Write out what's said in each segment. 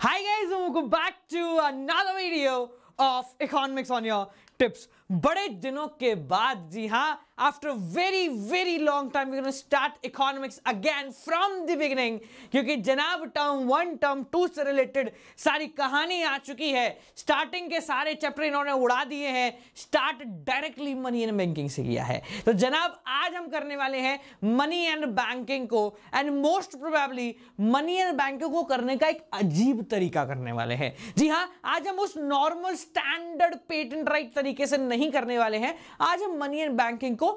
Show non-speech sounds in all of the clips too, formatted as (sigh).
Hi guys and welcome back to another video of economics on your tips. बड़े दिनों के बाद जी हाँ after very very long time we start economics again from the beginning क्योंकि जनाब term one term two से related सारी कहानी आ चुकी है स्टार्टिंग के सारे चैप्टर इन्होंने उड़ा दिए हैं start directly money and banking से किया है तो जनाब आज हम करने वाले हैं मनी एंड बैंकिंग को and most probably money and banking को करने का एक अजीब तरीका करने वाले हैं जी हाँ आज हम उस नॉर्मल स्टैंडर्ड पेटेंट राइट तरीके से नहीं नहीं करने वाले हैं आज हम मनी एंड बैंकिंग को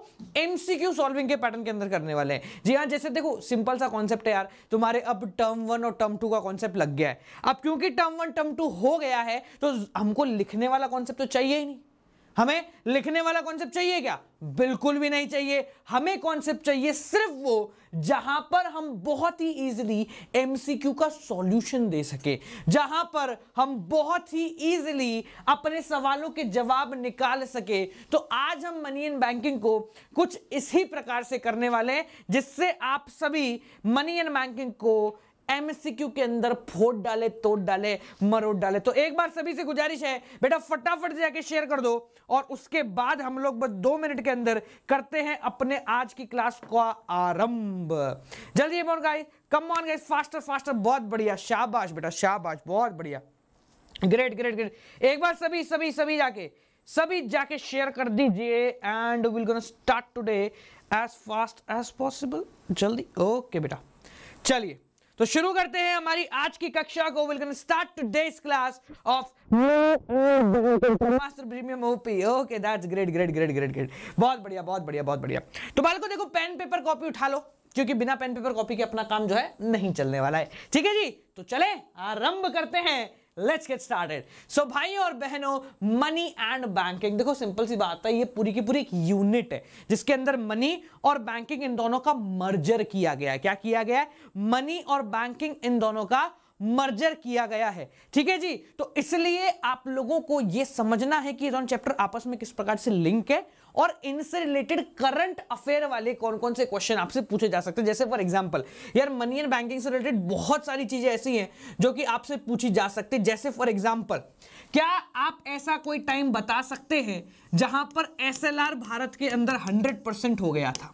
एमसीक्यू सॉल्विंग के पैटर्न के अंदर करने वाले हैं जी हाँ जैसे देखो सिंपल सा कॉन्सेप्ट है यार तुम्हारे अब टर्म वन और टर्म टू का कॉन्सेप्ट लग गया है अब क्योंकि टर्म वन टर्म टू हो गया है तो हमको लिखने वाला कॉन्सेप्ट तो चाहिए ही नहीं हमें लिखने वाला कॉन्सेप्ट चाहिए क्या बिल्कुल भी नहीं चाहिए हमें कॉन्सेप्ट चाहिए सिर्फ वो जहां पर हम बहुत ही इजीली एमसीक्यू का सॉल्यूशन दे सके जहां पर हम बहुत ही इजीली अपने सवालों के जवाब निकाल सके तो आज हम मनी एंड बैंकिंग को कुछ इसी प्रकार से करने वाले हैं जिससे आप सभी मनी एंड बैंकिंग को एमसीक्यू के अंदर फोट डाले तोड़ डाले मरोड़ डाले तो एक बार सभी से गुजारिश है बेटा फटाफट से जाके शेयर कर दो और उसके बाद हम लोग बस दो मिनट के अंदर करते हैं अपने आज की क्लास का आरंभ जल्दी come on guy come on guy faster faster बहुत बढ़िया शाबाश बेटा शाबाश बहुत बढ़िया ग्रेट ग्रेट ग्रेट एक बार सभी सभी सभी जाके सभी जाके शेयर कर दीजिए and will gonna start today as fast as possible जल्दी ओके बेटा चलिए तो शुरू करते हैं हमारी आज की कक्षा को will start start day class of master premium OP okay that's great great great great great बहुत बढ़िया बहुत बढ़िया बहुत बढ़िया तो बालको देखो पेन पेपर कॉपी उठा लो क्योंकि बिना पेन पेपर कॉपी के अपना काम जो है नहीं चलने वाला है ठीक है जी तो चले आरंभ करते हैं लेट्स गेट स्टार्टेड सो भाई और बहनों मनी एंड बैंकिंग देखो सिंपल सी बात है ये पूरी की पूरी एक यूनिट है जिसके अंदर मनी और बैंकिंग इन दोनों का मर्जर किया गया है क्या किया गया है मनी और बैंकिंग इन दोनों का मर्जर किया गया है ठीक है जी तो इसलिए आप लोगों को यह समझना है कि ये दोनों चैप्टर आपस में किस प्रकार से लिंक है और इनसे रिलेटेड करंट अफेयर वाले कौन कौन से क्वेश्चन आपसे पूछे जा सकते हैं जैसे फॉर एग्जाम्पल यार मनी एंड बैंकिंग से रिलेटेड बहुत सारी चीजें ऐसी हैं जो कि आपसे पूछी जा सकती है जैसे फॉर एग्जाम्पल क्या आप ऐसा कोई टाइम बता सकते हैं जहां पर एस भारत के अंदर हंड्रेड हो गया था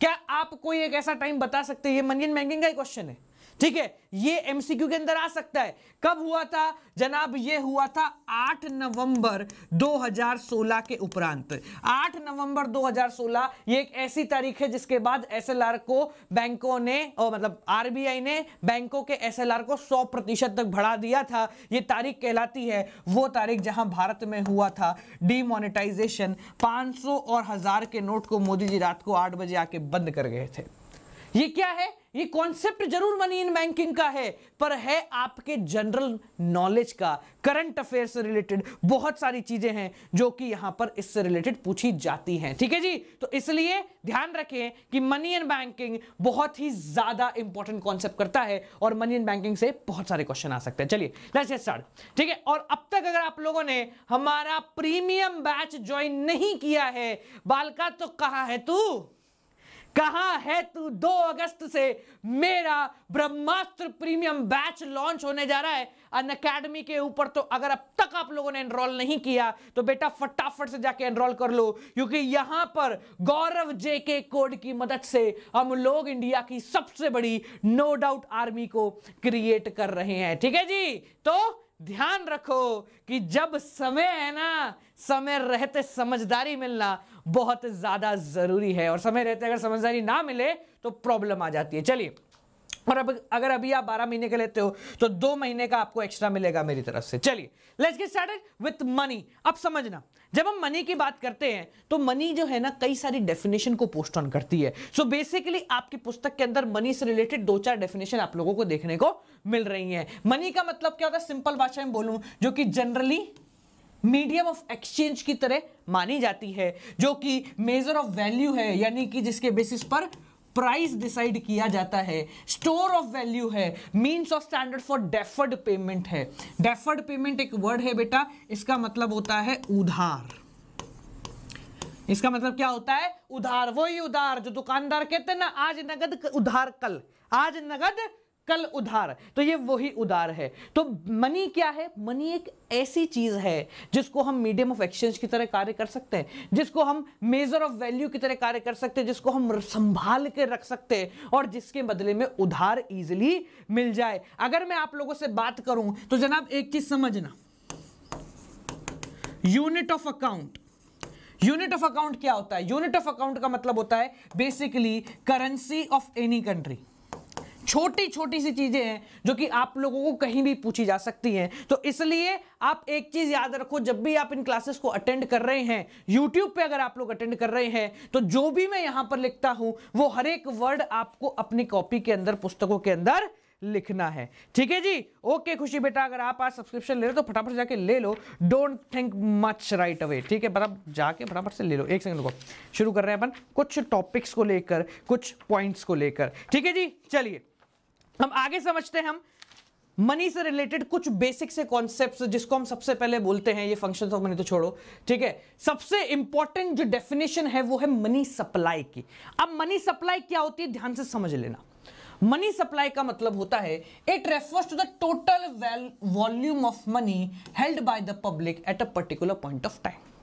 क्या आप कोई एक ऐसा टाइम बता सकते हैं ये मनी एंड बैंकिंग का ही क्वेश्चन है ठीक है ये एमसीक्यू के अंदर आ सकता है कब हुआ था जनाब ये हुआ था 8 नवंबर 2016 के उपरांत 8 नवंबर 2016 ये एक ऐसी तारीख है जिसके बाद एसएलआर को बैंकों ने और मतलब आरबीआई ने बैंकों के एसएलआर को 100 प्रतिशत तक बढ़ा दिया था ये तारीख कहलाती है वो तारीख जहां भारत में हुआ था डीमोनेटाइजेशन पांच और हजार के नोट को मोदी जी रात को आठ बजे आके बंद कर गए थे ये क्या है ये कॉन्सेप्ट जरूर मनी इन बैंकिंग का है पर है आपके जनरल नॉलेज का करंट अफेयर से रिलेटेड बहुत सारी चीजें हैं जो कि यहां पर इससे रिलेटेड पूछी जाती हैं ठीक है जी तो इसलिए ध्यान रखें कि मनी इन बैंकिंग बहुत ही ज्यादा इंपॉर्टेंट कॉन्सेप्ट करता है और मनी एंड बैंकिंग से बहुत सारे क्वेश्चन आ सकते हैं चलिए सर ठीक है और अब तक अगर आप लोगों ने हमारा प्रीमियम बैच ज्वाइन नहीं किया है बालका तो कहा है तू कहा है तू 2 अगस्त से मेरा ब्रह्मास्त्र प्रीमियम बैच लॉन्च होने जा रहा है अन अकेडमी के ऊपर तो अगर अब तक आप लोगों ने एनरोल नहीं किया तो बेटा फटाफट से जाके एनरोल कर लो क्योंकि यहां पर गौरव जे के कोड की मदद से हम लोग इंडिया की सबसे बड़ी नो डाउट आर्मी को क्रिएट कर रहे हैं ठीक है जी तो ध्यान रखो कि जब समय है ना समय रहते समझदारी मिलना बहुत ज़्यादा ज़रूरी है और समय रहते अगर समझदारी ना मिले तो प्रॉब्लम आ जाती है चलिए और अब अगर अभी आप 12 महीने के लेते हो तो दो महीने का आपको एक्स्ट्रा मिलेगा मेरी तरफ से चलिए let's get started with money अब समझना जब हम मनी की बात करते हैं तो मनी जो है ना कई सारी डेफिनेशन को पोस्ट ऑन करती है सो so बेसिकली आपकी पुस्तक के अंदर मनी से रिलेटेड दो चार डेफिनेशन आप लोगों को देखने को मिल रही है मनी का मतलब क्या होता है सिंपल भाषा में बोलूं जो कि जनरली मीडियम ऑफ एक्सचेंज की तरह मानी जाती है जो कि मेजर ऑफ वैल्यू है यानी कि जिसके बेसिस पर प्राइस डिसाइड किया जाता है स्टोर ऑफ वैल्यू है means of standard for deferred payment है डेफर्ड पेमेंट एक वर्ड है बेटा इसका मतलब होता है उधार इसका मतलब क्या होता है उधार वही उधार जो दुकानदार कहते हैं ना आज नगद उधार कल आज नगद कल उधार तो ये वही उधार है तो मनी क्या है मनी एक ऐसी चीज है जिसको हम मीडियम ऑफ एक्सचेंज की तरह कार्य कर सकते हैं जिसको हम मेजर ऑफ वैल्यू की तरह कार्य कर सकते हैं जिसको हम संभाल के रख सकते हैं और जिसके बदले में उधार इजिली मिल जाए अगर मैं आप लोगों से बात करूं तो जनाब एक चीज समझना unit of account unit of account क्या होता है यूनिट ऑफ अकाउंट का मतलब होता है basically currency of any country छोटी छोटी सी चीज़ें हैं जो कि आप लोगों को कहीं भी पूछी जा सकती हैं तो इसलिए आप एक चीज़ याद रखो जब भी आप इन क्लासेस को अटेंड कर रहे हैं यूट्यूब पे अगर आप लोग अटेंड कर रहे हैं तो जो भी मैं यहां पर लिखता हूँ वो हर एक वर्ड आपको अपनी कॉपी के अंदर पुस्तकों के अंदर लिखना है ठीक है जी ओके खुशी बेटा अगर आप आज सब्सक्रिप्शन ले रहे हो तो फटाफट जाके ले लो don't think much right away ठीक है बराबर जाके फटाफट से ले लो एक सेकंड को शुरू कर रहे हैं अपन कुछ टॉपिक्स को लेकर कुछ पॉइंट्स को लेकर ठीक है जी चलिए हम आगे समझते हैं हम मनी से रिलेटेड कुछ बेसिक से कॉन्सेप्ट जिसको हम सबसे पहले बोलते हैं ये फंक्शन ऑफ मनी तो छोड़ो ठीक है सबसे इंपॉर्टेंट जो डेफिनेशन है वो है मनी सप्लाई की अब मनी सप्लाई क्या होती है ध्यान से समझ लेना मनी सप्लाई का मतलब होता है it refers to the total volume of money held by the public at a particular point of time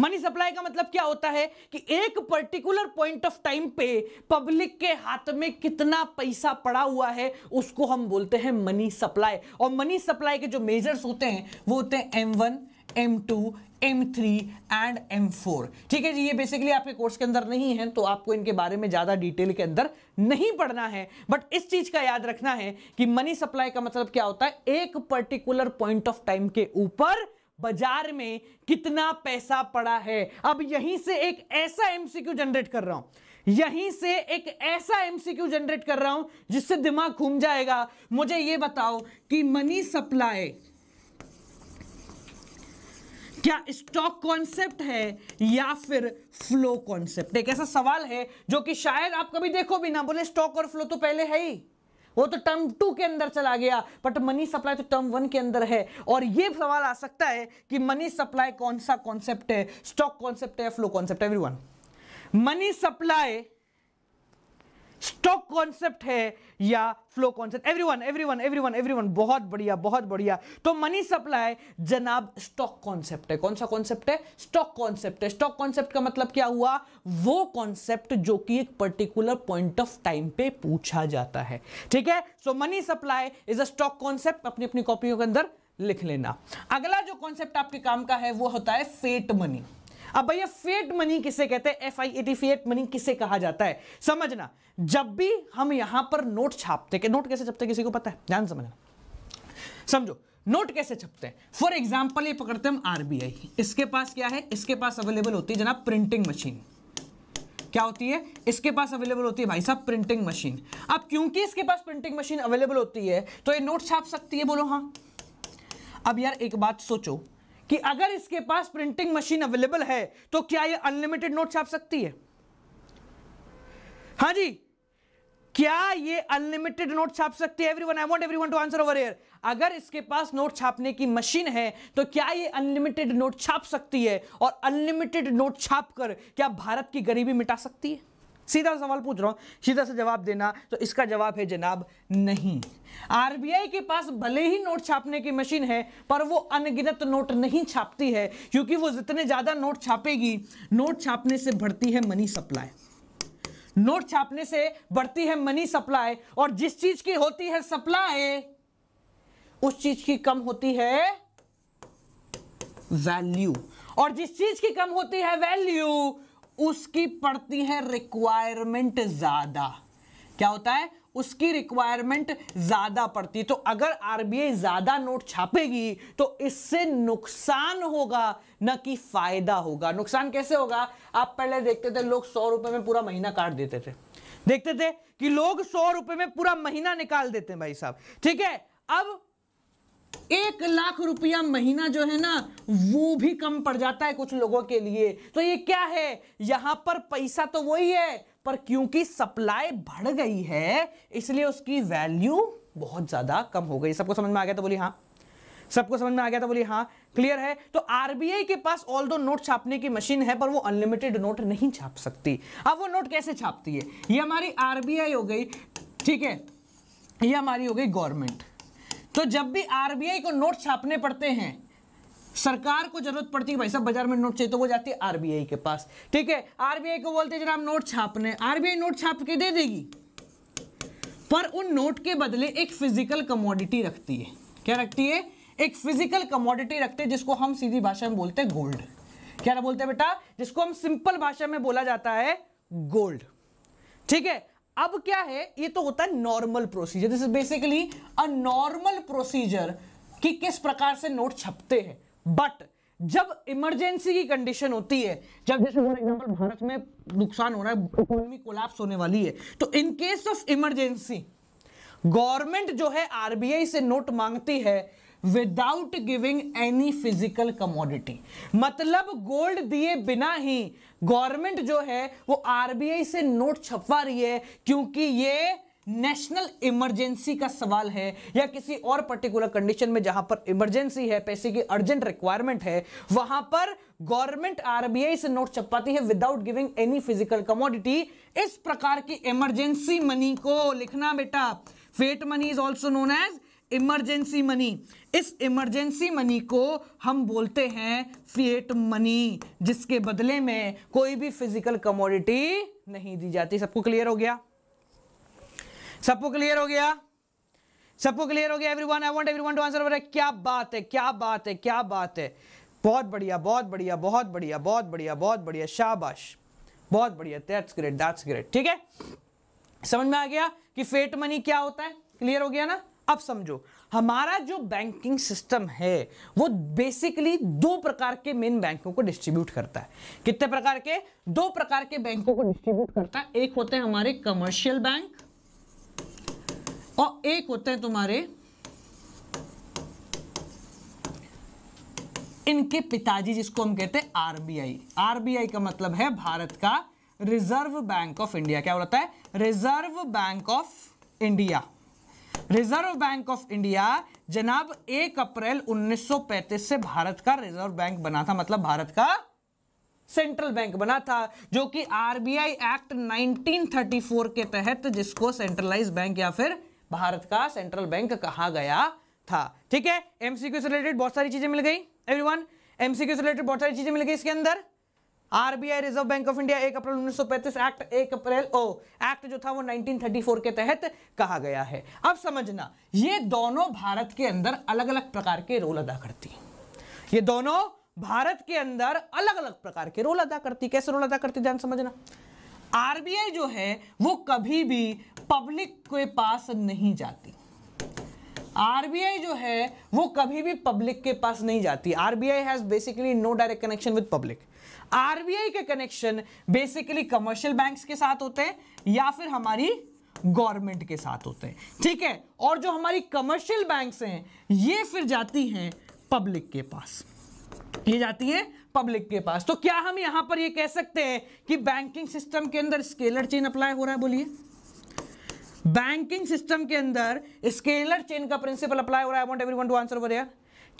money supply का मतलब क्या होता है कि एक पर्टिकुलर पॉइंट ऑफ टाइम पे पब्लिक के हाथ में कितना पैसा पड़ा हुआ है उसको हम बोलते हैं मनी सप्लाई और मनी सप्लाई के जो मेजर्स होते हैं वो होते हैं M one M two M three and M four ठीक है जी ये बेसिकली आपके कोर्स के अंदर नहीं है तो आपको इनके बारे में ज़्यादा डिटेल के अंदर नहीं पढ़ना है बट इस चीज़ का याद रखना है कि मनी सप्लाई का मतलब क्या होता है एक पर्टिकुलर पॉइंट ऑफ टाइम के ऊपर बाजार में कितना पैसा पड़ा है अब यहीं से एक ऐसा एमसीक्यू जनरेट कर रहा हूं यहीं से एक ऐसा एमसीक्यू जनरेट कर रहा हूं जिससे दिमाग घूम जाएगा मुझे यह बताओ कि मनी सप्लाई क्या स्टॉक कॉन्सेप्ट है या फिर फ्लो कॉन्सेप्ट एक ऐसा सवाल है जो कि शायद आप कभी देखो भी ना बोले स्टॉक और फ्लो तो पहले है ही वो तो टर्म टू के अंदर चला गया बट मनी सप्लाई तो टर्म वन के अंदर है और ये सवाल आ सकता है कि मनी सप्लाई कौन सा कॉन्सेप्ट है स्टॉक कॉन्सेप्ट है फ्लो कॉन्सेप्ट है one money supply stock concept है या flow concept everyone everyone everyone everyone बहुत बढ़िया बहुत बढ़िया तो मनी सप्लाई जनाब स्टॉक कॉन्सेप्ट है कौन सा कॉन्सेप्ट है स्टॉक कॉन्सेप्ट है स्टॉक कॉन्सेप्ट का मतलब क्या हुआ वो कॉन्सेप्ट जो कि एक पर्टिकुलर पॉइंट ऑफ टाइम पे पूछा जाता है ठीक है so money supply is a stock concept अपनी अपनी कॉपियों के अंदर लिख लेना अगला जो कॉन्सेप्ट आपके काम का है वो होता है फेट मनी अब भैया फेट मनी किसे कहते हैं F I A T fiat money किसे कहा जाता है समझना जब भी हम यहां पर नोट छापते के, नोट कैसे छपते किसी को पता है ध्यान समझना समझो नोट कैसे छपते हैं फॉर एग्जाम्पल ये पकड़ते हम आरबीआई इसके पास क्या है इसके पास अवेलेबल होती है जनाब प्रिंटिंग मशीन क्या होती है इसके पास अवेलेबल होती है भाई साहब प्रिंटिंग मशीन अब क्योंकि इसके पास प्रिंटिंग मशीन अवेलेबल होती है तो ये नोट छाप सकती है बोलो हाँ अब यार एक बात सोचो कि अगर इसके पास प्रिंटिंग मशीन अवेलेबल है तो क्या ये अनलिमिटेड नोट छाप सकती है हाँ जी क्या ये अनलिमिटेड नोट छाप सकती है everyone I want everyone to answer over air अगर इसके पास नोट छापने की मशीन है तो क्या ये अनलिमिटेड नोट छाप सकती है और अनलिमिटेड नोट छाप कर क्या भारत की गरीबी मिटा सकती है सीधा सवाल पूछ रहा हूँ सीधा से जवाब देना तो इसका जवाब है जनाब नहीं आरबीआई के पास भले ही नोट छापने की मशीन है पर वो अनगिनत नोट नहीं छापती है क्योंकि वो जितने ज़्यादा नोट छापेगी नोट छापने से बढ़ती है मनी सप्लाई नोट छापने से बढ़ती है मनी सप्लाई और जिस चीज की होती है सप्लाई उस चीज की कम होती है वैल्यू और जिस चीज की कम होती है वैल्यू उसकी पड़ती है रिक्वायरमेंट ज़्यादा क्या होता है उसकी रिक्वायरमेंट ज़्यादा पड़ती तो अगर आरबीआई ज़्यादा नोट छापेगी तो इससे नुकसान होगा न कि फ़ायदा होगा नुकसान कैसे होगा आप पहले देखते थे लोग सौ रुपए में पूरा महीना काट देते थे देखते थे कि लोग सौ रुपये में पूरा महीना निकाल देते हैं भाई साहब ठीक है अब एक लाख रुपया महीना जो है ना वो भी कम पड़ जाता है कुछ लोगों के लिए तो ये क्या है यहां पर पैसा तो वही है पर क्योंकि सप्लाई बढ़ गई है इसलिए उसकी वैल्यू बहुत ज्यादा कम हो गई सबको समझ में आ गया तो बोली हाँ सबको समझ में आ गया तो बोली हाँ क्लियर है तो आरबीआई के पास ऑल दो नोट छापने की मशीन है पर वो अनलिमिटेड नोट नहीं छाप सकती अब वो नोट कैसे छापती है ये हमारी आरबीआई हो गई ठीक है ये हमारी हो गई गवर्नमेंट तो जब भी आरबीआई को नोट छापने पड़ते हैं सरकार को जरूरत पड़ती है भाई साहब बाजार में नोट चाहिए तो वो जाती है आरबीआई के पास ठीक है आरबीआई को बोलते हैं जनाब नोट छापने आरबीआई नोट छाप के दे देगी पर उन नोट के बदले एक फिजिकल कमोडिटी रखती है क्या रखती है एक फिजिकल कमोडिटी रखते हैं जिसको हम सीधी भाषा में बोलते हैं गोल्ड क्या बोलते हैं बेटा जिसको हम सिंपल भाषा में बोला जाता है गोल्ड ठीक है अब क्या है ये तो होता है normal procedure this is basically a normal procedure कि किस प्रकार से नोट छपते हैं बट जब इमरजेंसी की कंडीशन होती है जब जैसे फॉर एग्जाम्पल भारत में नुकसान हो रहा है इकोनॉमी कोलैप्स होने वाली है तो in case of emergency government जो है आरबीआई से नोट मांगती है without giving any physical commodity मतलब गोल्ड दिए बिना ही गवर्नमेंट जो है वो आरबीआई से नोट छपवा रही है क्योंकि ये नेशनल इमरजेंसी का सवाल है या किसी और पर्टिकुलर कंडीशन में जहां पर इमरजेंसी है पैसे की अर्जेंट रिक्वायरमेंट है वहां पर गवर्नमेंट आरबीआई से नोट छपाती है without giving any physical commodity इस प्रकार की इमरजेंसी मनी को लिखना बेटा fiat money is also known as emergency money इस इमरजेंसी मनी को हम बोलते हैं फिएट मनी जिसके बदले में कोई भी फिजिकल कमोडिटी नहीं दी जाती सबको क्लियर हो गया सबको क्लियर हो गया सबको क्लियर हो गया everyone I want everyone to answer क्या बात है क्या बात है क्या बात है बहुत बढ़िया बहुत बढ़िया बहुत बढ़िया बहुत बढ़िया बहुत बढ़िया शाबाश बहुत बढ़िया दैट्स ग्रेट दैट्स ग्रेट ठीक है समझ में आ गया कि फेट मनी क्या होता है क्लियर हो गया ना अब समझो हमारा जो बैंकिंग सिस्टम है वो बेसिकली दो प्रकार के मेन बैंकों को डिस्ट्रीब्यूट करता है कितने प्रकार के दो प्रकार के बैंकों को डिस्ट्रीब्यूट करता है एक होते हैं हमारे कमर्शियल बैंक और एक होते हैं तुम्हारे इनके पिताजी जिसको हम कहते हैं आरबीआई आरबीआई का मतलब है भारत का रिजर्व बैंक ऑफ इंडिया क्या बोलता है reserve bank of India reserve bank of India जनाब 1 अप्रैल 1935 से भारत का रिजर्व बैंक बना था मतलब भारत का सेंट्रल बैंक बना था जो कि आरबीआई एक्ट 1934 के तहत जिसको सेंट्रलाइज बैंक या फिर भारत का सेंट्रल बैंक कहा गया था ठीक है एमसीक्यू से रिलेटेड बहुत सारी चीजें मिल गई एवरीवन एमसीक्यू से रिलेटेड बहुत सारी चीजें मिल गई इसके अंदर RBI reserve bank of India एक अप्रैल 1935 एक्ट एक अप्रैल ओ एक्ट जो था वो 1934 के तहत कहा गया है अब समझना ये दोनों भारत के अंदर अलग अलग प्रकार के रोल अदा करती ये दोनों भारत के अंदर अलग अलग प्रकार के रोल अदा करती कैसे रोल अदा करती ध्यान समझना आरबीआई जो है वो कभी भी पब्लिक के पास नहीं जाती आरबीआई जो है वो कभी भी पब्लिक के पास नहीं जाती RBI has basically no direct connection with public RBI के कनेक्शन बेसिकली कमर्शियल बैंक्स के साथ होते हैं या फिर हमारी गवर्नमेंट के साथ होते हैं ठीक है और जो हमारी कमर्शियल बैंक्स हैं ये फिर जाती हैं पब्लिक के पास ये जाती है पब्लिक के पास तो क्या हम यहां पर ये कह सकते हैं कि बैंकिंग सिस्टम के अंदर स्केलर चेन अप्लाई हो रहा है बोलिए बैंकिंग सिस्टम के अंदर स्केलर चेन का प्रिंसिपल अप्लाई हो रहा है I want everyone to answer over here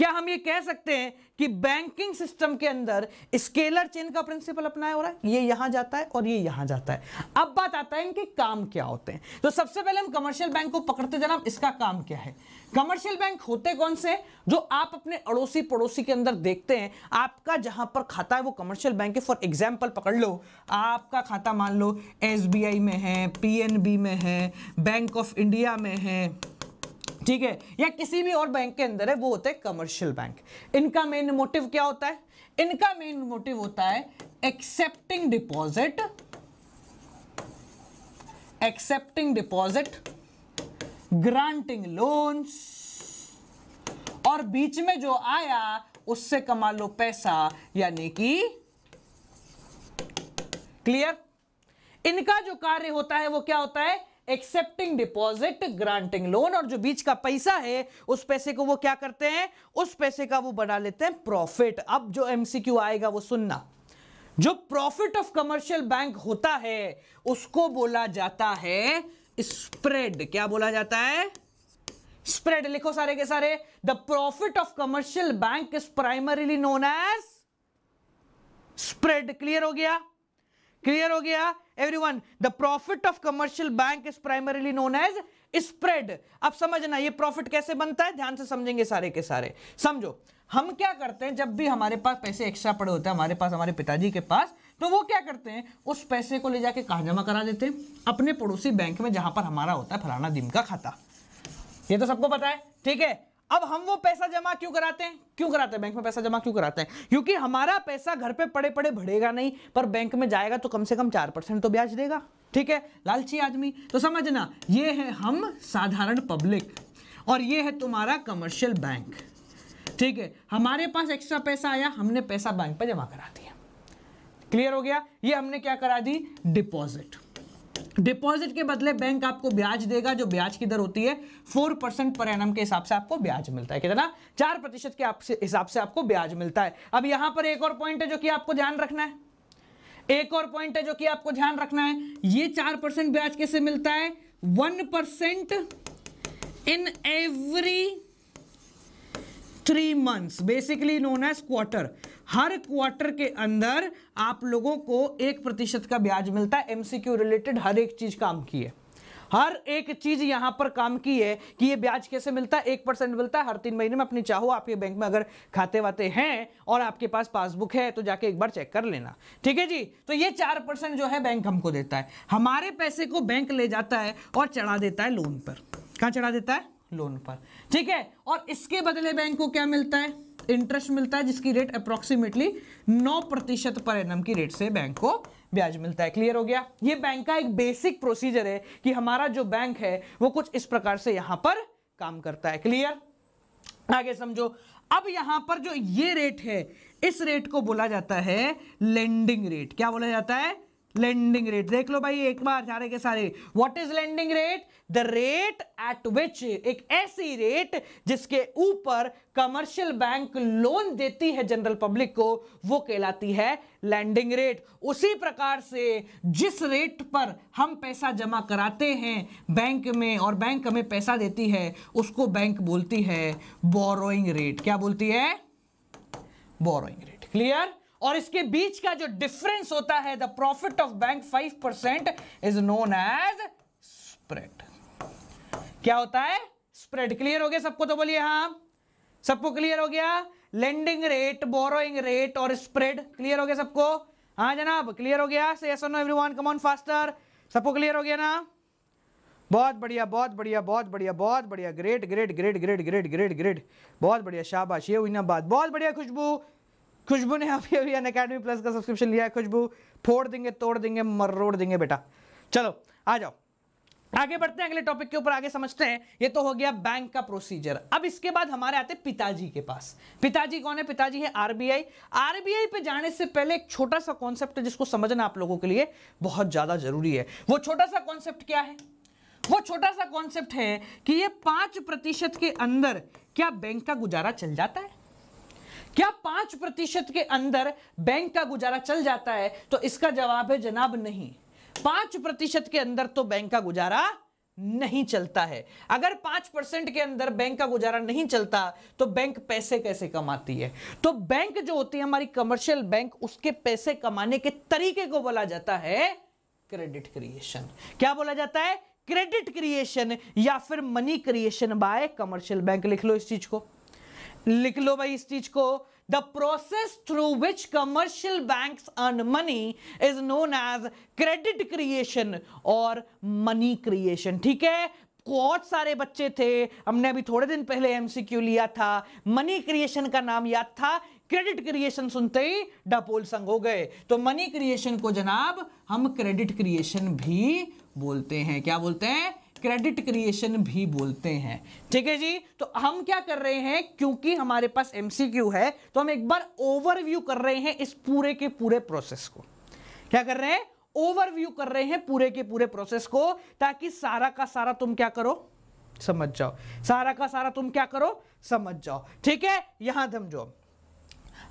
क्या हम ये कह सकते हैं कि बैंकिंग सिस्टम के अंदर स्केलर चेन का प्रिंसिपल अपनाया हो रहा है ये यहां जाता है और ये यहां जाता है अब बात आता है इनके काम क्या होते हैं तो सबसे पहले हम कमर्शियल बैंक को पकड़ते जनाब इसका काम क्या है कमर्शियल बैंक होते कौन से जो आप अपने अड़ोसी पड़ोसी के अंदर देखते हैं आपका जहां पर खाता है वो कमर्शियल बैंक है फॉर एग्जाम्पल पकड़ लो आपका खाता मान लो एस में है पी में है बैंक ऑफ इंडिया में है ठीक है या किसी भी और बैंक के अंदर है वो होता है कमर्शियल बैंक इनका मेन मोटिव क्या होता है इनका मेन मोटिव होता है accepting deposit accepting deposit granting loans और बीच में जो आया उससे कमा लो पैसा यानी कि क्लियर इनका जो कार्य होता है वो क्या होता है एक्सेप्टिंग डिपॉजिट ग्रांटिंग लोन और जो बीच का पैसा है उस पैसे को वो क्या करते हैं उस पैसे का वो बना लेते हैं प्रॉफिट अब जो एमसीक्यू आएगा वो सुनना जो प्रॉफिट ऑफ कमर्शियल बैंक होता है उसको बोला जाता है स्प्रेड क्या बोला जाता है स्प्रेड लिखो सारे के सारे the profit of commercial bank is primarily known as spread clear हो गया क्लियर हो गया everyone the profit of commercial bank is primarily known as spread अब समझना ये प्रॉफिट कैसे बनता है ध्यान से समझेंगे सारे के सारे समझो हम क्या करते हैं जब भी हमारे पास पैसे एक्स्ट्रा पड़े होते हैं हमारे पास हमारे पिताजी के पास तो वो क्या करते हैं उस पैसे को ले जाके कहा जमा करा देते हैं अपने पड़ोसी बैंक में जहां पर हमारा होता है फलाना दिन का खाता ये तो सबको पता है ठीक है अब हम वो पैसा जमा क्यों कराते हैं क्यों कराते हैं बैंक में पैसा जमा क्यों कराते हैं क्योंकि हमारा पैसा घर पे पड़े पड़े बढ़ेगा नहीं पर बैंक में जाएगा तो कम से कम चार परसेंट तो ब्याज देगा ठीक है लालची आदमी तो समझना ये है हम साधारण पब्लिक और ये है तुम्हारा कमर्शियल बैंक ठीक है हमारे पास एक्स्ट्रा पैसा आया हमने पैसा बैंक पर जमा करा दिया क्लियर हो गया ये हमने क्या करा दी डिपॉजिट डिपॉजिट के बदले बैंक आपको ब्याज देगा जो ब्याज की दर होती है फोर परसेंट पर एनम के हिसाब से आपको ब्याज मिलता है कितना चार प्रतिशत के हिसाब से आपको ब्याज मिलता है अब यहां पर एक और पॉइंट है जो कि आपको ध्यान रखना है एक और पॉइंट है जो कि आपको ध्यान रखना है ये चार परसेंट ब्याज कैसे मिलता है one percent in every three months basically known as quarter हर क्वार्टर के अंदर आप लोगों को एक प्रतिशत का ब्याज मिलता है एमसीक्यू रिलेटेड हर एक चीज काम की है हर एक चीज यहां पर काम की है कि ये ब्याज कैसे मिलता है एक परसेंट मिलता है हर तीन महीने में अपनी चाहो आपके बैंक में अगर खाते वाते हैं और आपके पास पासबुक है तो जाके एक बार चेक कर लेना ठीक है जी तो ये चार परसेंट जो है बैंक हमको देता है हमारे पैसे को बैंक ले जाता है और चढ़ा देता है लोन पर कहाँ चढ़ा देता है लोन पर ठीक है और इसके बदले बैंक को क्या मिलता है इंटरेस्ट मिलता है जिसकी रेट अप्रोक्सीमेटली नौ प्रतिशत पर एनम की रेट से बैंक को ब्याज मिलता है क्लियर हो गया ये बैंक का एक बेसिक प्रोसीजर है कि हमारा जो बैंक है वो कुछ इस प्रकार से यहां पर काम करता है क्लियर आगे समझो अब यहां पर जो ये रेट है इस रेट को बोला जाता है लेंडिंग रेट क्या बोला जाता है लेंडिंग रेट देख लो भाई एक बार सारे के सारे what is lending rate the rate at which एक ऐसी रेट जिसके ऊपर कमर्शियल बैंक लोन देती है जनरल पब्लिक को वो कहलाती है लैंडिंग रेट उसी प्रकार से जिस रेट पर हम पैसा जमा कराते हैं बैंक में और बैंक हमें पैसा देती है उसको बैंक बोलती है बोरोइंग रेट क्या बोलती है बोरोइंग रेट क्लियर और इसके बीच का जो डिफरेंस होता है the profit of bank five percent is known as spread क्या होता है स्प्रेड क्लियर हो गया सबको तो बोलिए हाँ सबको क्लियर हो गया लेंडिंग रेट बोरोइंग रेट और स्प्रेड क्लियर हो गया सबको हाँ जनाब क्लियर हो गया say yes no everyone come on faster सबको क्लियर हो गया ना बहुत बढ़िया बहुत बढ़िया बहुत बढ़िया बहुत बढ़िया great great great great great great great बहुत बढ़िया शाबाश ये हुई ना बात बहुत बढ़िया खुशबू खुशबू ने अभी अभी अन अकेडमी प्लस का सब्सक्रिप्शन लिया है खुशबू फोड़ देंगे तोड़ देंगे मरोड़ देंगे बेटा चलो आ जाओ आगे बढ़ते हैं अगले टॉपिक के ऊपर आगे समझते हैं ये तो हो गया बैंक का प्रोसीजर अब इसके बाद हमारे आते हैं पिताजी के पास पिताजी कौन है पिताजी है आरबीआई आरबीआई पे जाने से पहले एक छोटा सा कॉन्सेप्ट है जिसको समझना आप लोगों के लिए बहुत ज्यादा जरूरी है वो छोटा सा कॉन्सेप्ट क्या है वो छोटा सा कॉन्सेप्ट है कि ये पांच प्रतिशत के अंदर क्या बैंक का गुजारा चल जाता है क्या पांच प्रतिशत के अंदर बैंक का गुजारा चल जाता है तो इसका जवाब है जनाब नहीं पांच प्रतिशत के अंदर तो बैंक का गुजारा नहीं चलता है अगर पांच परसेंट के अंदर बैंक का गुजारा नहीं चलता तो बैंक पैसे कैसे कमाती है तो बैंक जो होती है हमारी कमर्शियल बैंक उसके पैसे कमाने के तरीके को बोला जाता है क्रेडिट क्रिएशन क्या बोला जाता है क्रेडिट क्रिएशन या फिर money creation by commercial bank लिख लो इस चीज को लिख लो भाई इस चीज को the process through which commercial bank earn money is known as credit creation और मनी क्रिएशन ठीक है बहुत सारे बच्चे थे हमने अभी थोड़े दिन पहले एमसीक्यू लिया था मनी क्रिएशन का नाम याद था क्रेडिट क्रिएशन सुनते ही डपोल संग हो गए तो मनी क्रिएशन को जनाब हम क्रेडिट क्रिएशन भी बोलते हैं क्या बोलते हैं क्रेडिट क्रिएशन भी बोलते हैं ठीक है जी तो हम क्या कर रहे हैं क्योंकि हमारे पास एमसीक्यू है तो हम एक बार ओवरव्यू कर रहे हैं इस पूरे के पूरे प्रोसेस को क्या कर रहे हैं ओवरव्यू कर रहे हैं पूरे के पूरे प्रोसेस को ताकि सारा का सारा तुम क्या करो समझ जाओ सारा का सारा तुम क्या करो समझ जाओ ठीक है यहां समझो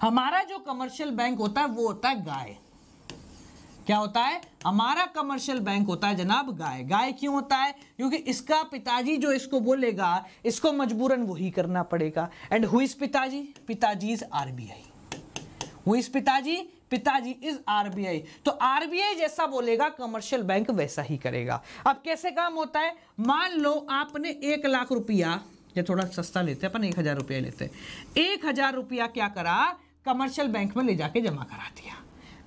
हमारा जो कमर्शियल बैंक होता है वो होता है गाय क्या होता है हमारा कमर्शियल बैंक होता है जनाब गाय गाय क्यों होता है क्योंकि इसका पिताजी जो इसको बोलेगा इसको मजबूरन वही करना पड़ेगा एंड हु इज पिताजी पिताजी इज आरबीआई हु इज पिताजी पिताजी इज आरबीआई तो आरबीआई जैसा बोलेगा कमर्शियल बैंक वैसा ही करेगा अब कैसे काम होता है मान लो आपने एक लाख रुपया ये थोड़ा सस्ता लेते हैं अपन एक हज़ार रुपया लेते हैं एक हज़ार रुपया क्या करा कमर्शियल बैंक में ले जाके जमा करा दिया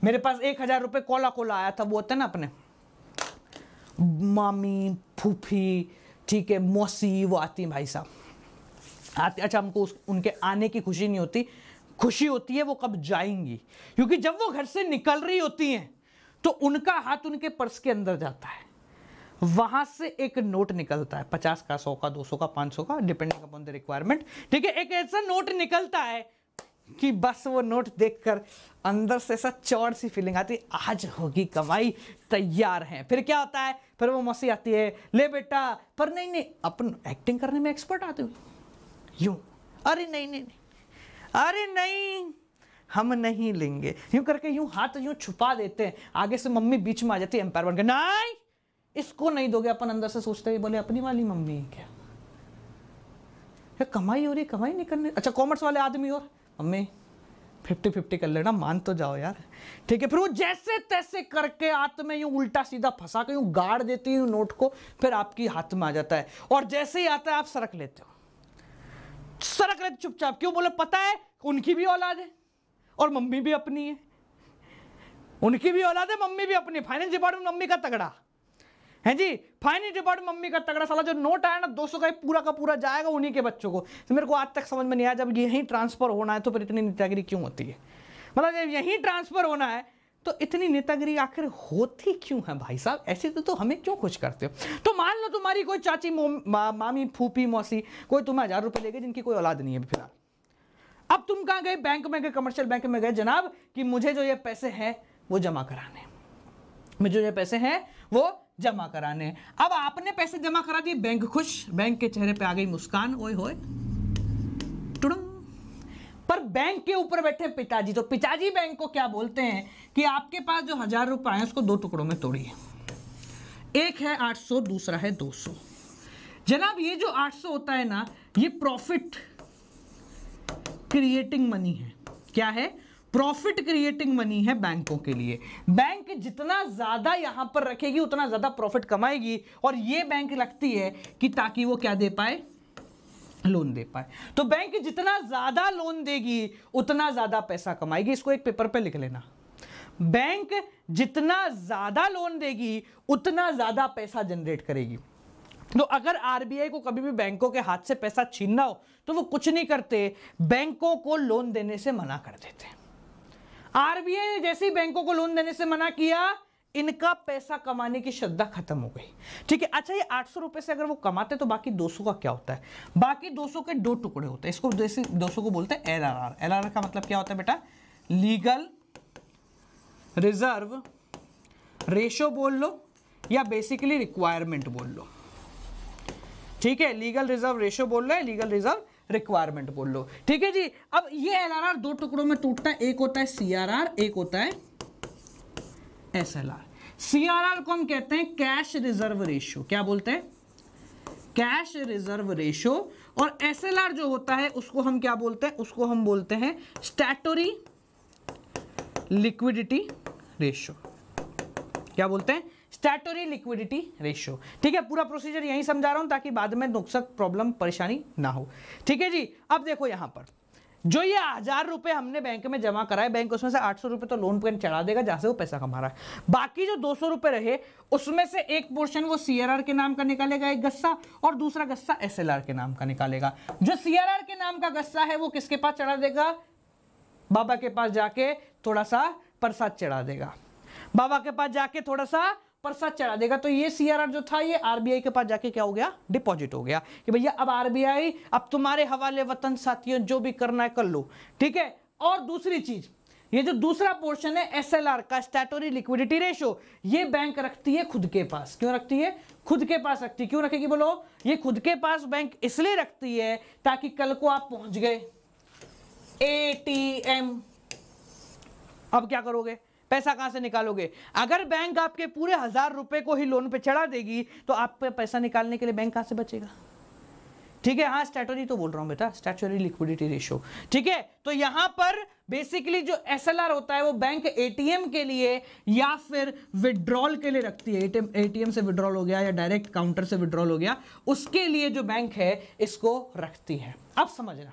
मेरे पास एक हजार रुपये कोला कोला आया था वो होता ना अपने मामी फूफी ठीक है मौसी वो आती भाई साहब आते अच्छा हमको उस उनके आने की खुशी नहीं होती खुशी होती है वो कब जाएंगी क्योंकि जब वो घर से निकल रही होती हैं तो उनका हाथ उनके पर्स के अंदर जाता है वहां से एक नोट निकलता है पचास का सौ का दो सौ का पांच सौ का डिपेंडिंग अपॉन द रिक्वायरमेंट ठीक है एक ऐसा नोट निकलता है कि बस वो नोट देखकर अंदर से ऐसा चौड़ सी फीलिंग आती है आज होगी कमाई तैयार है फिर क्या होता है फिर वो मौसी आती है ले बेटा पर नहीं नहीं अपन एक्टिंग करने में एक्सपर्ट आते हो यूँ अरे नहीं नहीं नहीं अरे नहीं हम नहीं लेंगे यूं करके यूं हाथ यूं छुपा देते हैं आगे से मम्मी बीच में आ जाती है एम्पायर बनकर नहीं इसको नहीं दोगे अपन अंदर से सोचते ही बोले अपनी वाली मम्मी है क्या कमाई हो रही कमाई नहीं करने अच्छा कॉमर्स वाले आदमी और अम्मी फिफ्टी फिफ्टी कर लेना मान तो जाओ यार ठीक है फिर वो जैसे तैसे करके हाथ में यूं उल्टा सीधा फंसा के यूं गाड़ देती हूँ नोट को फिर आपकी हाथ में आ जाता है और जैसे ही आता है आप सरक लेते हो सरक लेते चुपचाप क्यों बोले पता है उनकी भी औलाद है और मम्मी भी अपनी है उनकी भी औलाद है मम्मी भी अपनी फाइनेंस डिपार्टमेंट मम्मी का तगड़ा है जी फाइनेंस डिपार्टमेंट मम्मी का तगड़ा साला जो नोट आया ना दो का ही पूरा का पूरा जाएगा उन्हीं के बच्चों को तो मेरे को आज तक समझ में नहीं आया जब यहीं ट्रांसफर होना है तो फिर इतनी नेतागिरी क्यों होती है मतलब जब यहीं ट्रांसफर होना है तो इतनी नेतागिरी आखिर होती क्यों है भाई साहब ऐसे तो, तो हमें क्यों खुश करते हो तो मान लो तुम्हारी कोई चाची मा, मामी फूफी मौसी कोई तुम्हें हज़ार रुपये लेगी जिनकी कोई औलाद नहीं है फिलहाल अब तुम कहाँ गए बैंक में गए कमर्शियल बैंक में गए जनाब कि मुझे जो ये पैसे हैं वो जमा कराने मुझे जो ये पैसे हैं वो जमा कराने अब आपने पैसे जमा करा दिए बैंक खुश बैंक के चेहरे पे आ गई मुस्कान ओए होए पर बैंक के ऊपर बैठे पिताजी तो पिताजी बैंक को क्या बोलते हैं कि आपके पास जो हजार रुपए हैं उसको दो टुकड़ों में तोड़िए एक है आठ सौ दूसरा है दो सौ जनाब ये जो आठ सौ होता है ना ये प्रॉफिट क्रिएटिंग मनी है क्या है प्रॉफिट क्रिएटिंग मनी है बैंकों के लिए बैंक जितना ज़्यादा यहां पर रखेगी उतना ज़्यादा प्रॉफिट कमाएगी और ये बैंक रखती है कि ताकि वो क्या दे पाए लोन दे पाए तो बैंक जितना ज़्यादा लोन देगी उतना ज़्यादा पैसा कमाएगी इसको एक पेपर पे लिख लेना बैंक जितना ज़्यादा लोन देगी उतना ज़्यादा पैसा जनरेट करेगी तो अगर आरबीआई को कभी भी बैंकों के हाथ से पैसा छीनना हो तो वो कुछ नहीं करते बैंकों को लोन देने से मना कर देते हैं आरबीआई ने जैसे ही बैंकों को लोन देने से मना किया इनका पैसा कमाने की श्रद्धा खत्म हो गई ठीक है अच्छा ये आठ सौ रुपए से अगर वो कमाते तो बाकी दो सौ का क्या होता है बाकी दो सौ के दो टुकड़े होते हैं इसको जैसे दो सौ को बोलते हैं L R R L R का मतलब क्या होता है बेटा लीगल रिजर्व रेशो बोल लो या बेसिकली रिक्वायरमेंट बोल लो ठीक है लीगल रिजर्व रेशो बोल लो या लीगल रिजर्व रिक्वायरमेंट बोल लो ठीक है जी अब ये एल दो टुकड़ों में टूटता है एक होता है सी एक होता है एस एल को हम कहते हैं कैश रिजर्व रेशियो क्या बोलते हैं कैश रिजर्व रेशियो और एस जो होता है उसको हम क्या बोलते हैं उसको हम बोलते हैं स्टैटोरी लिक्विडिटी रेशियो क्या बोलते हैं स्टैटोरी लिक्विडिटी रेशियो ठीक है पूरा प्रोसीजर यही समझा रहा हूं ताकि बाद में नुकसान प्रॉब्लम परेशानी ना हो ठीक है जी अब देखो यहां पर जो ये हजार रुपए हमने बैंक में जमा कराए बैंक उसमें से आठ सौ रुपए तो लोन पर चढ़ा देगा जहां से वो पैसा कमा रहा है बाकी जो दो सौ रुपए रहे उसमें से एक पोर्शन वो सीआरआर के नाम का निकालेगा एक गस्सा और दूसरा गस्सा एसएलआर के नाम का निकालेगा जो सीआरआर के नाम का गस्सा है वो किसके पास चढ़ा देगा बाबा के पास जाके थोड़ा सा प्रसाद चढ़ा देगा बाबा के पास जाके थोड़ा सा परसा चढ़ा देगा तो ये सीआरआर जो था ये आरबीआई के पास जाके क्या हो गया डिपॉजिट हो गया कि भैया अब आरबीआई अब तुम्हारे हवाले वतन साथियों जो भी करना है कर लो ठीक है और दूसरी चीज ये जो दूसरा पोर्शन है एसएलआर का स्टैटोरी लिक्विडिटी रेशो ये बैंक रखती है खुद के पास क्यों रखती है खुद के पास रखती है क्यों रखेगी बोलो ये खुद के पास बैंक इसलिए रखती है ताकि कल को आप पहुंच गए एटीएम अब क्या करोगे पैसा कहां से निकालोगे अगर बैंक आपके पूरे हजार रुपए को ही लोन पे चढ़ा देगी तो आप पे पैसा निकालने के लिए बैंक कहां से बचेगा ठीक है हाँ स्टैटरी तो बोल रहा हूं बेटा स्टैटरी लिक्विडिटी रेशियो ठीक है तो यहां पर बेसिकली जो एस होता है वो बैंक एटीएम के लिए या फिर विड्रॉल के लिए रखती है एटीएम से विड्रॉल हो गया या डायरेक्ट काउंटर से विड्रॉल हो गया उसके लिए जो बैंक है इसको रखती है अब समझना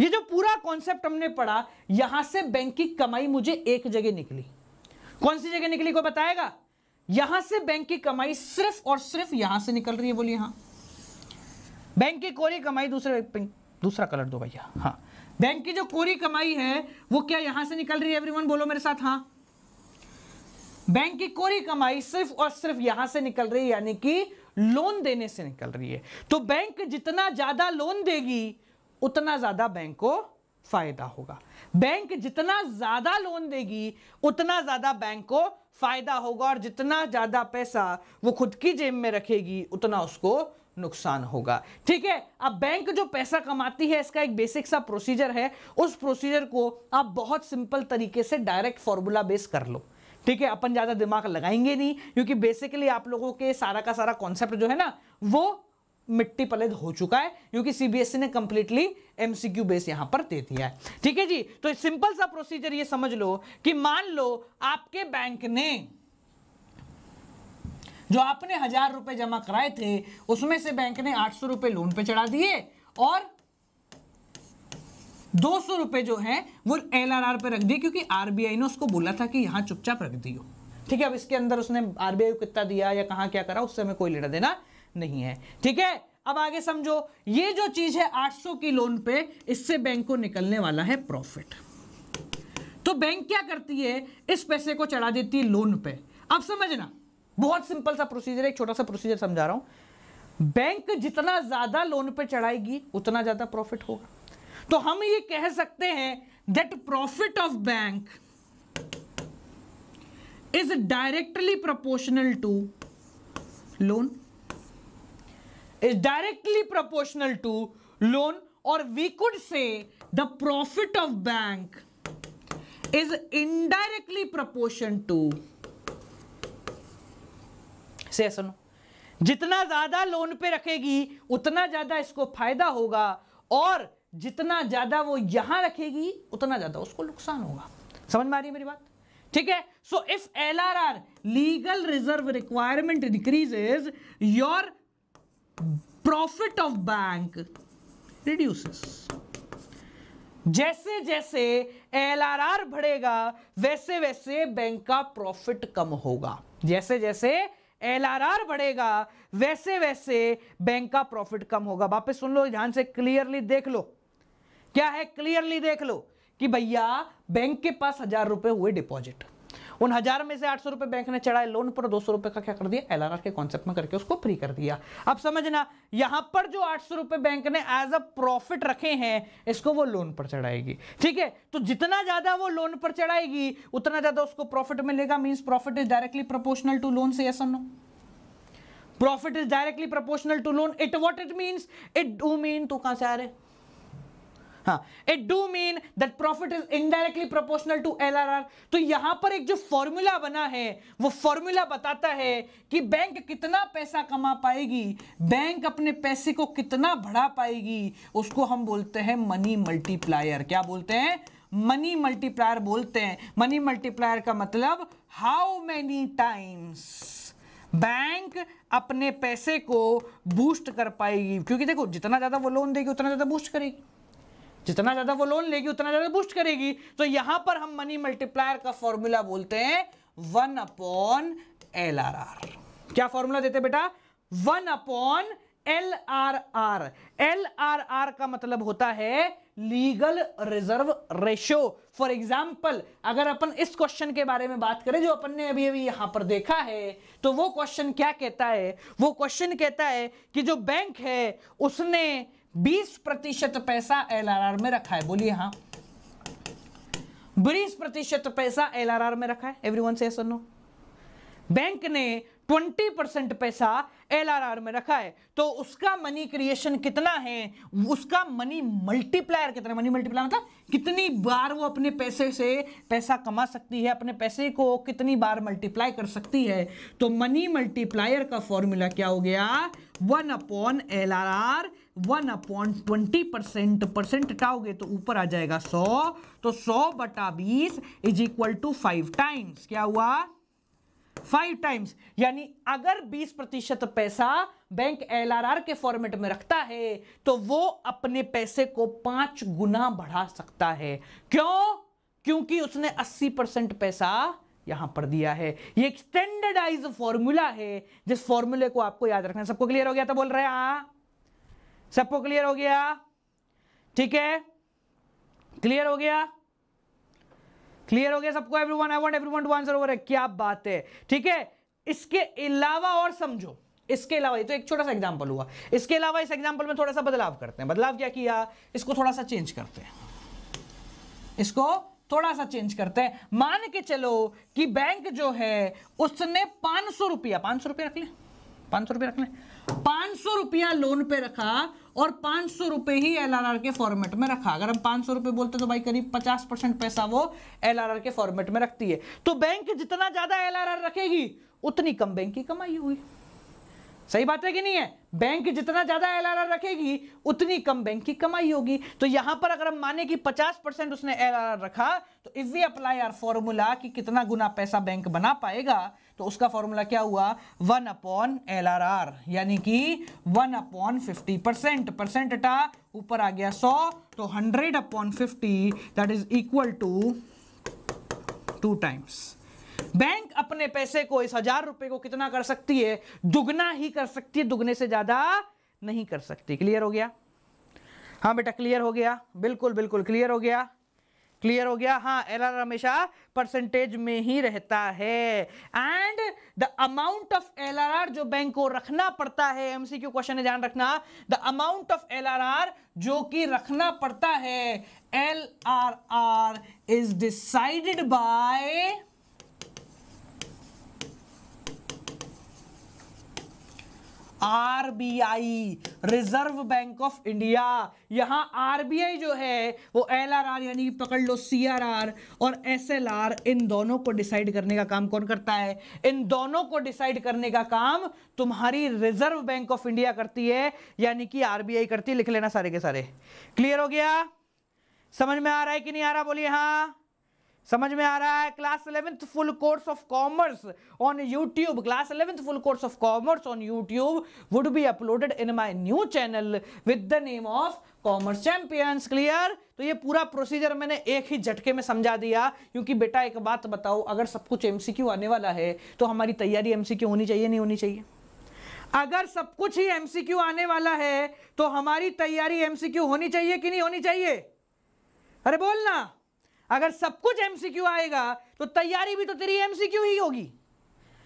ये जो पूरा कॉन्सेप्ट हमने पढ़ा यहां से बैंक की कमाई मुझे एक जगह निकली कौन सी जगह निकली कोई बताएगा यहां से बैंक की कमाई सिर्फ और सिर्फ यहां से निकल रही है बोलिए हाँ बैंक की कोरी कमाई दूसरे दूसरा कलर दो भैया हाँ बैंक की जो कोरी कमाई है वो क्या यहां से निकल रही है एवरीवन बोलो मेरे साथ हाँ बैंक की कोरी कमाई सिर्फ और सिर्फ यहां से निकल रही है यानी कि लोन देने से निकल रही है तो बैंक जितना ज्यादा लोन देगी उतना ज्यादा बैंक को फायदा होगा बैंक जितना ज्यादा लोन देगी उतना ज्यादा बैंक को फायदा होगा और जितना ज्यादा पैसा वो खुद की जेब में रखेगी उतना उसको नुकसान होगा ठीक है अब बैंक जो पैसा कमाती है इसका एक बेसिक सा प्रोसीजर है उस प्रोसीजर को आप बहुत सिंपल तरीके से डायरेक्ट फॉर्मूला बेस कर लो ठीक है अपन ज़्यादा दिमाग लगाएंगे नहीं क्योंकि बेसिकली आप लोगों के सारा का सारा कॉन्सेप्ट जो है ना वो मिट्टी पलेद हो चुका है क्योंकि सीबीएसई e ने कंप्लीटली एमसीक्यू बेस यहां पर दे दिया है ठीक है जी तो सिंपल सा प्रोसीजर ये समझ लो कि मान लो आपके बैंक ने जो आपने हजार रुपए जमा कराए थे उसमें से बैंक ने आठ सौ रुपए लोन पे चढ़ा दिए और दो सौ रुपए जो है वो एलआरआर पे रख दिए क्योंकि आरबीआई ने उसको बोला था कि यहां चुपचाप रख दियो ठीक है अब इसके अंदर उसने आरबीआई को कितना दिया या कहा क्या करा उससे हमें कोई लेना देना नहीं है ठीक है अब आगे समझो ये जो चीज है 800 की लोन पे इससे बैंक को निकलने वाला है प्रॉफिट तो बैंक क्या करती है इस पैसे को चढ़ा देती है लोन पे अब समझना बहुत सिंपल सा प्रोसीजर एक छोटा सा प्रोसीजर समझा रहा हूं बैंक जितना ज्यादा लोन पे चढ़ाएगी उतना ज्यादा प्रॉफिट होगा तो हम ये कह सकते हैं that profit of bank is directly proportional to loan is directly proportional to loan or we could say the profit of bank is indirectly proportion to से सुनो जितना ज्यादा लोन पे रखेगी उतना ज्यादा इसको फायदा होगा और जितना ज्यादा वो यहां रखेगी उतना ज्यादा उसको नुकसान होगा समझ में आ रही है मेरी बात ठीक है so if L R R legal reserve requirement decreases your profit of bank reduces जैसे जैसे एलआरआर बढ़ेगा वैसे वैसे बैंक का प्रॉफिट कम होगा जैसे जैसे एलआरआर बढ़ेगा वैसे वैसे बैंक का प्रॉफिट कम होगा वापस सुन लो ध्यान से क्लियरली देख लो क्या है क्लियरली देख लो कि भैया बैंक के पास हजार रुपए हुए डिपॉजिट उन हजार में से आठ सौ रुपए बैंक ने चढ़ाए लोन पर दो सौ रुपए का क्या कर दिया एल के कॉन्सेप्ट में करके उसको फ्री कर दिया अब समझना यहां पर जो आठ सौ रुपए बैंक ने एज अ प्रॉफिट रखे हैं इसको वो लोन पर चढ़ाएगी ठीक है तो जितना ज्यादा वो लोन पर चढ़ाएगी उतना ज्यादा उसको प्रॉफिट मिलेगा means profit is directly proportional to loan से ऐसा no profit is directly proportional to loan it what it mean it do mean तू कहां से आ रहे it do mean that profit is indirectly proportional to R तो यहां पर एक जो फॉर्मूला बना है वो फॉर्मूला बताता है कि बैंक कितना पैसा कमा पाएगी बैंक अपने पैसे को कितना बढ़ा पाएगी उसको हम बोलते हैं मनी मल्टीप्लायर क्या बोलते हैं मनी मल्टीप्लायर बोलते हैं मनी मल्टीप्लायर का मतलब हाउ मैनी टाइम्स बैंक अपने पैसे को बूस्ट कर पाएगी क्योंकि देखो जितना ज़्यादा वो लोन देगी उतना ज़्यादा बूस्ट करेगी जितना ज़्यादा वो लोन लेगी उतना ज़्यादा बूस्ट करेगी तो यहां पर हम मनी मल्टीप्लायर का फॉर्मूला बोलते हैं one upon L R R क्या फॉर्मूला देते बेटा one upon L R R L R R का मतलब होता है legal reserve ratio for example अगर अपन इस क्वेश्चन के बारे में बात करें जो अपन ने अभी अभी यहां पर देखा है तो वो क्वेश्चन क्या कहता है वो क्वेश्चन कहता है कि जो बैंक है उसने बीस प्रतिशत पैसा एलआरआर में रखा है बोलिए हाँ बीस प्रतिशत पैसा एलआरआर में रखा है एवरीवन से सुनो बैंक ने 20 परसेंट पैसा एलआरआर में रखा है तो उसका मनी क्रिएशन कितना है उसका मनी मल्टीप्लायर कितना मनी मल्टीप्लायर मतलब कितनी बार वो अपने पैसे से पैसा कमा सकती है अपने पैसे को कितनी बार मल्टीप्लाई कर सकती है तो मनी मल्टीप्लायर का फॉर्मूला क्या हो गया one upon L R R one upon twenty percent percent टाओगे तो ऊपर आ जाएगा सौ तो सौ बटा बीस is equal to five times क्या हुआ फाइव टाइम्स यानी अगर बीस प्रतिशत पैसा बैंक आर के फॉर्मेट में रखता है तो वो अपने पैसे को पांच गुना बढ़ा सकता है क्यों क्योंकि उसने अस्सी परसेंट पैसा यहां पर दिया है ये एक स्टैंडर्डाइज फॉर्मूला है जिस फॉर्मूले को आपको याद रखना सबको क्लियर हो गया था बोल रहे हैं हाँ। सबको क्लियर हो गया ठीक है क्लियर हो गया क्लियर हो गया सबको everyone I want everyone to answer over क्या बात है ठीक है इसके अलावा और समझो इसके अलावा ये तो एक छोटा सा एग्जांपल हुआ इसके अलावा इस एग्जांपल में थोड़ा सा बदलाव करते हैं बदलाव क्या किया इसको थोड़ा सा चेंज करते हैं इसको थोड़ा सा चेंज करते हैं मान के चलो कि बैंक जो है उसने पांच सौ रुपया पांच सौ रुपया रख लें पांच सौ रुपया रख लें पांच सौ रुपया लोन पे रखा और पांच सौ रुपए ही एलआरआर के फॉर्मेट में रखा अगर हम पांच सौ रुपए बोलते तो भाई करीब पचास परसेंट पैसा वो एलआरआर के फॉर्मेट में रखती है तो बैंक जितना ज्यादा एलआरआर रखेगी उतनी कम बैंक की कमाई हुई सही बात है कि नहीं है बैंक जितना ज्यादा एलआरआर रखेगी उतनी कम बैंक की कमाई होगी तो यहां पर अगर हम माने कि 50 परसेंट उसने एलआरआर रखा तो if we apply our formula कि कितना गुना पैसा बैंक बना पाएगा तो उसका फॉर्मूला क्या हुआ one upon L R R यानी कि one upon fifty percent percent अटा ऊपर आ गया सौ तो hundred upon fifty that is equal to two times bank अपने पैसे को इस हजार रुपए को कितना कर सकती है दुगना ही कर सकती है दुगने से ज्यादा नहीं कर सकती क्लियर हो गया हाँ बेटा क्लियर हो गया बिल्कुल बिल्कुल क्लियर हो गया क्लियर हो गया हाँ एल हमेशा परसेंटेज में ही रहता है and the amount of L जो बैंक को रखना पड़ता है एमसीक्यू क्वेश्चन है ध्यान रखना द अमाउंट ऑफ एल जो कि रखना पड़ता है L R R is decided by RBI reserve bank of India यहां आरबीआई जो है वो एलआरआर यानी पकड़ लो सीआरआर और एसएलआर इन दोनों को डिसाइड करने का काम कौन करता है इन दोनों को डिसाइड करने का काम तुम्हारी रिजर्व बैंक ऑफ इंडिया करती है यानी कि आरबीआई करती है लिख लेना सारे के सारे क्लियर हो गया समझ में आ रहा है कि नहीं आ रहा बोलिए हाँ समझ में आ रहा है class eleventh full course of commerce on YouTube class eleventh full course of commerce on YouTube would be uploaded in my new channel with the name of commerce champions clear तो ये पूरा प्रोसीजर मैंने एक ही झटके में समझा दिया क्योंकि बेटा एक बात बताओ अगर सब कुछ एम आने वाला है तो हमारी तैयारी एम होनी चाहिए नहीं होनी चाहिए अगर सब कुछ ही एम आने वाला है तो हमारी तैयारी एम होनी चाहिए कि नहीं होनी चाहिए अरे बोलना अगर सब कुछ एमसीक्यू आएगा तो तैयारी भी तो तेरी एमसीक्यू ही होगी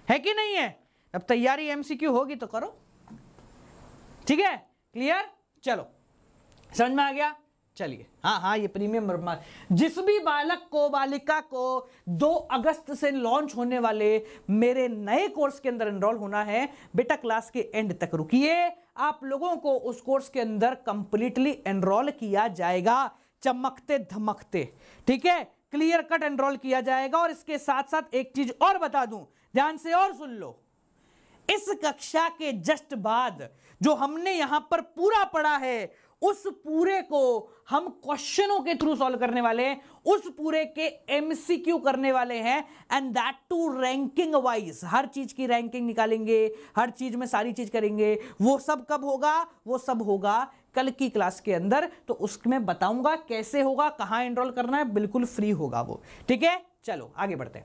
है कि नहीं है अब तैयारी एमसीक्यू होगी तो करो ठीक है क्लियर चलो समझ में आ गया चलिए हाँ हाँ ये प्रीमियम जिस भी बालक को बालिका को 2 अगस्त से लॉन्च होने वाले मेरे नए कोर्स के अंदर एनरोल होना है बेटा क्लास के एंड तक रुकिए आप लोगों को उस कोर्स के अंदर कंप्लीटली एनरोल किया जाएगा चमकते धमकते ठीक है क्लियर कट एनरोल किया जाएगा और इसके साथ साथ एक चीज और बता दूं ध्यान से और सुन लो इस कक्षा के जस्ट बाद जो हमने यहां पर पूरा पढ़ा है उस पूरे को हम क्वेश्चनों के थ्रू सॉल्व करने वाले हैं उस पूरे के एमसीक्यू करने वाले हैं and that too ranking wise हर चीज की रैंकिंग निकालेंगे हर चीज में सारी चीज करेंगे वो सब कब होगा वो सब होगा कल की क्लास के अंदर तो उसमें बताऊंगा कैसे होगा कहां एनरोल करना है बिल्कुल फ्री होगा वो ठीक है चलो आगे बढ़ते हैं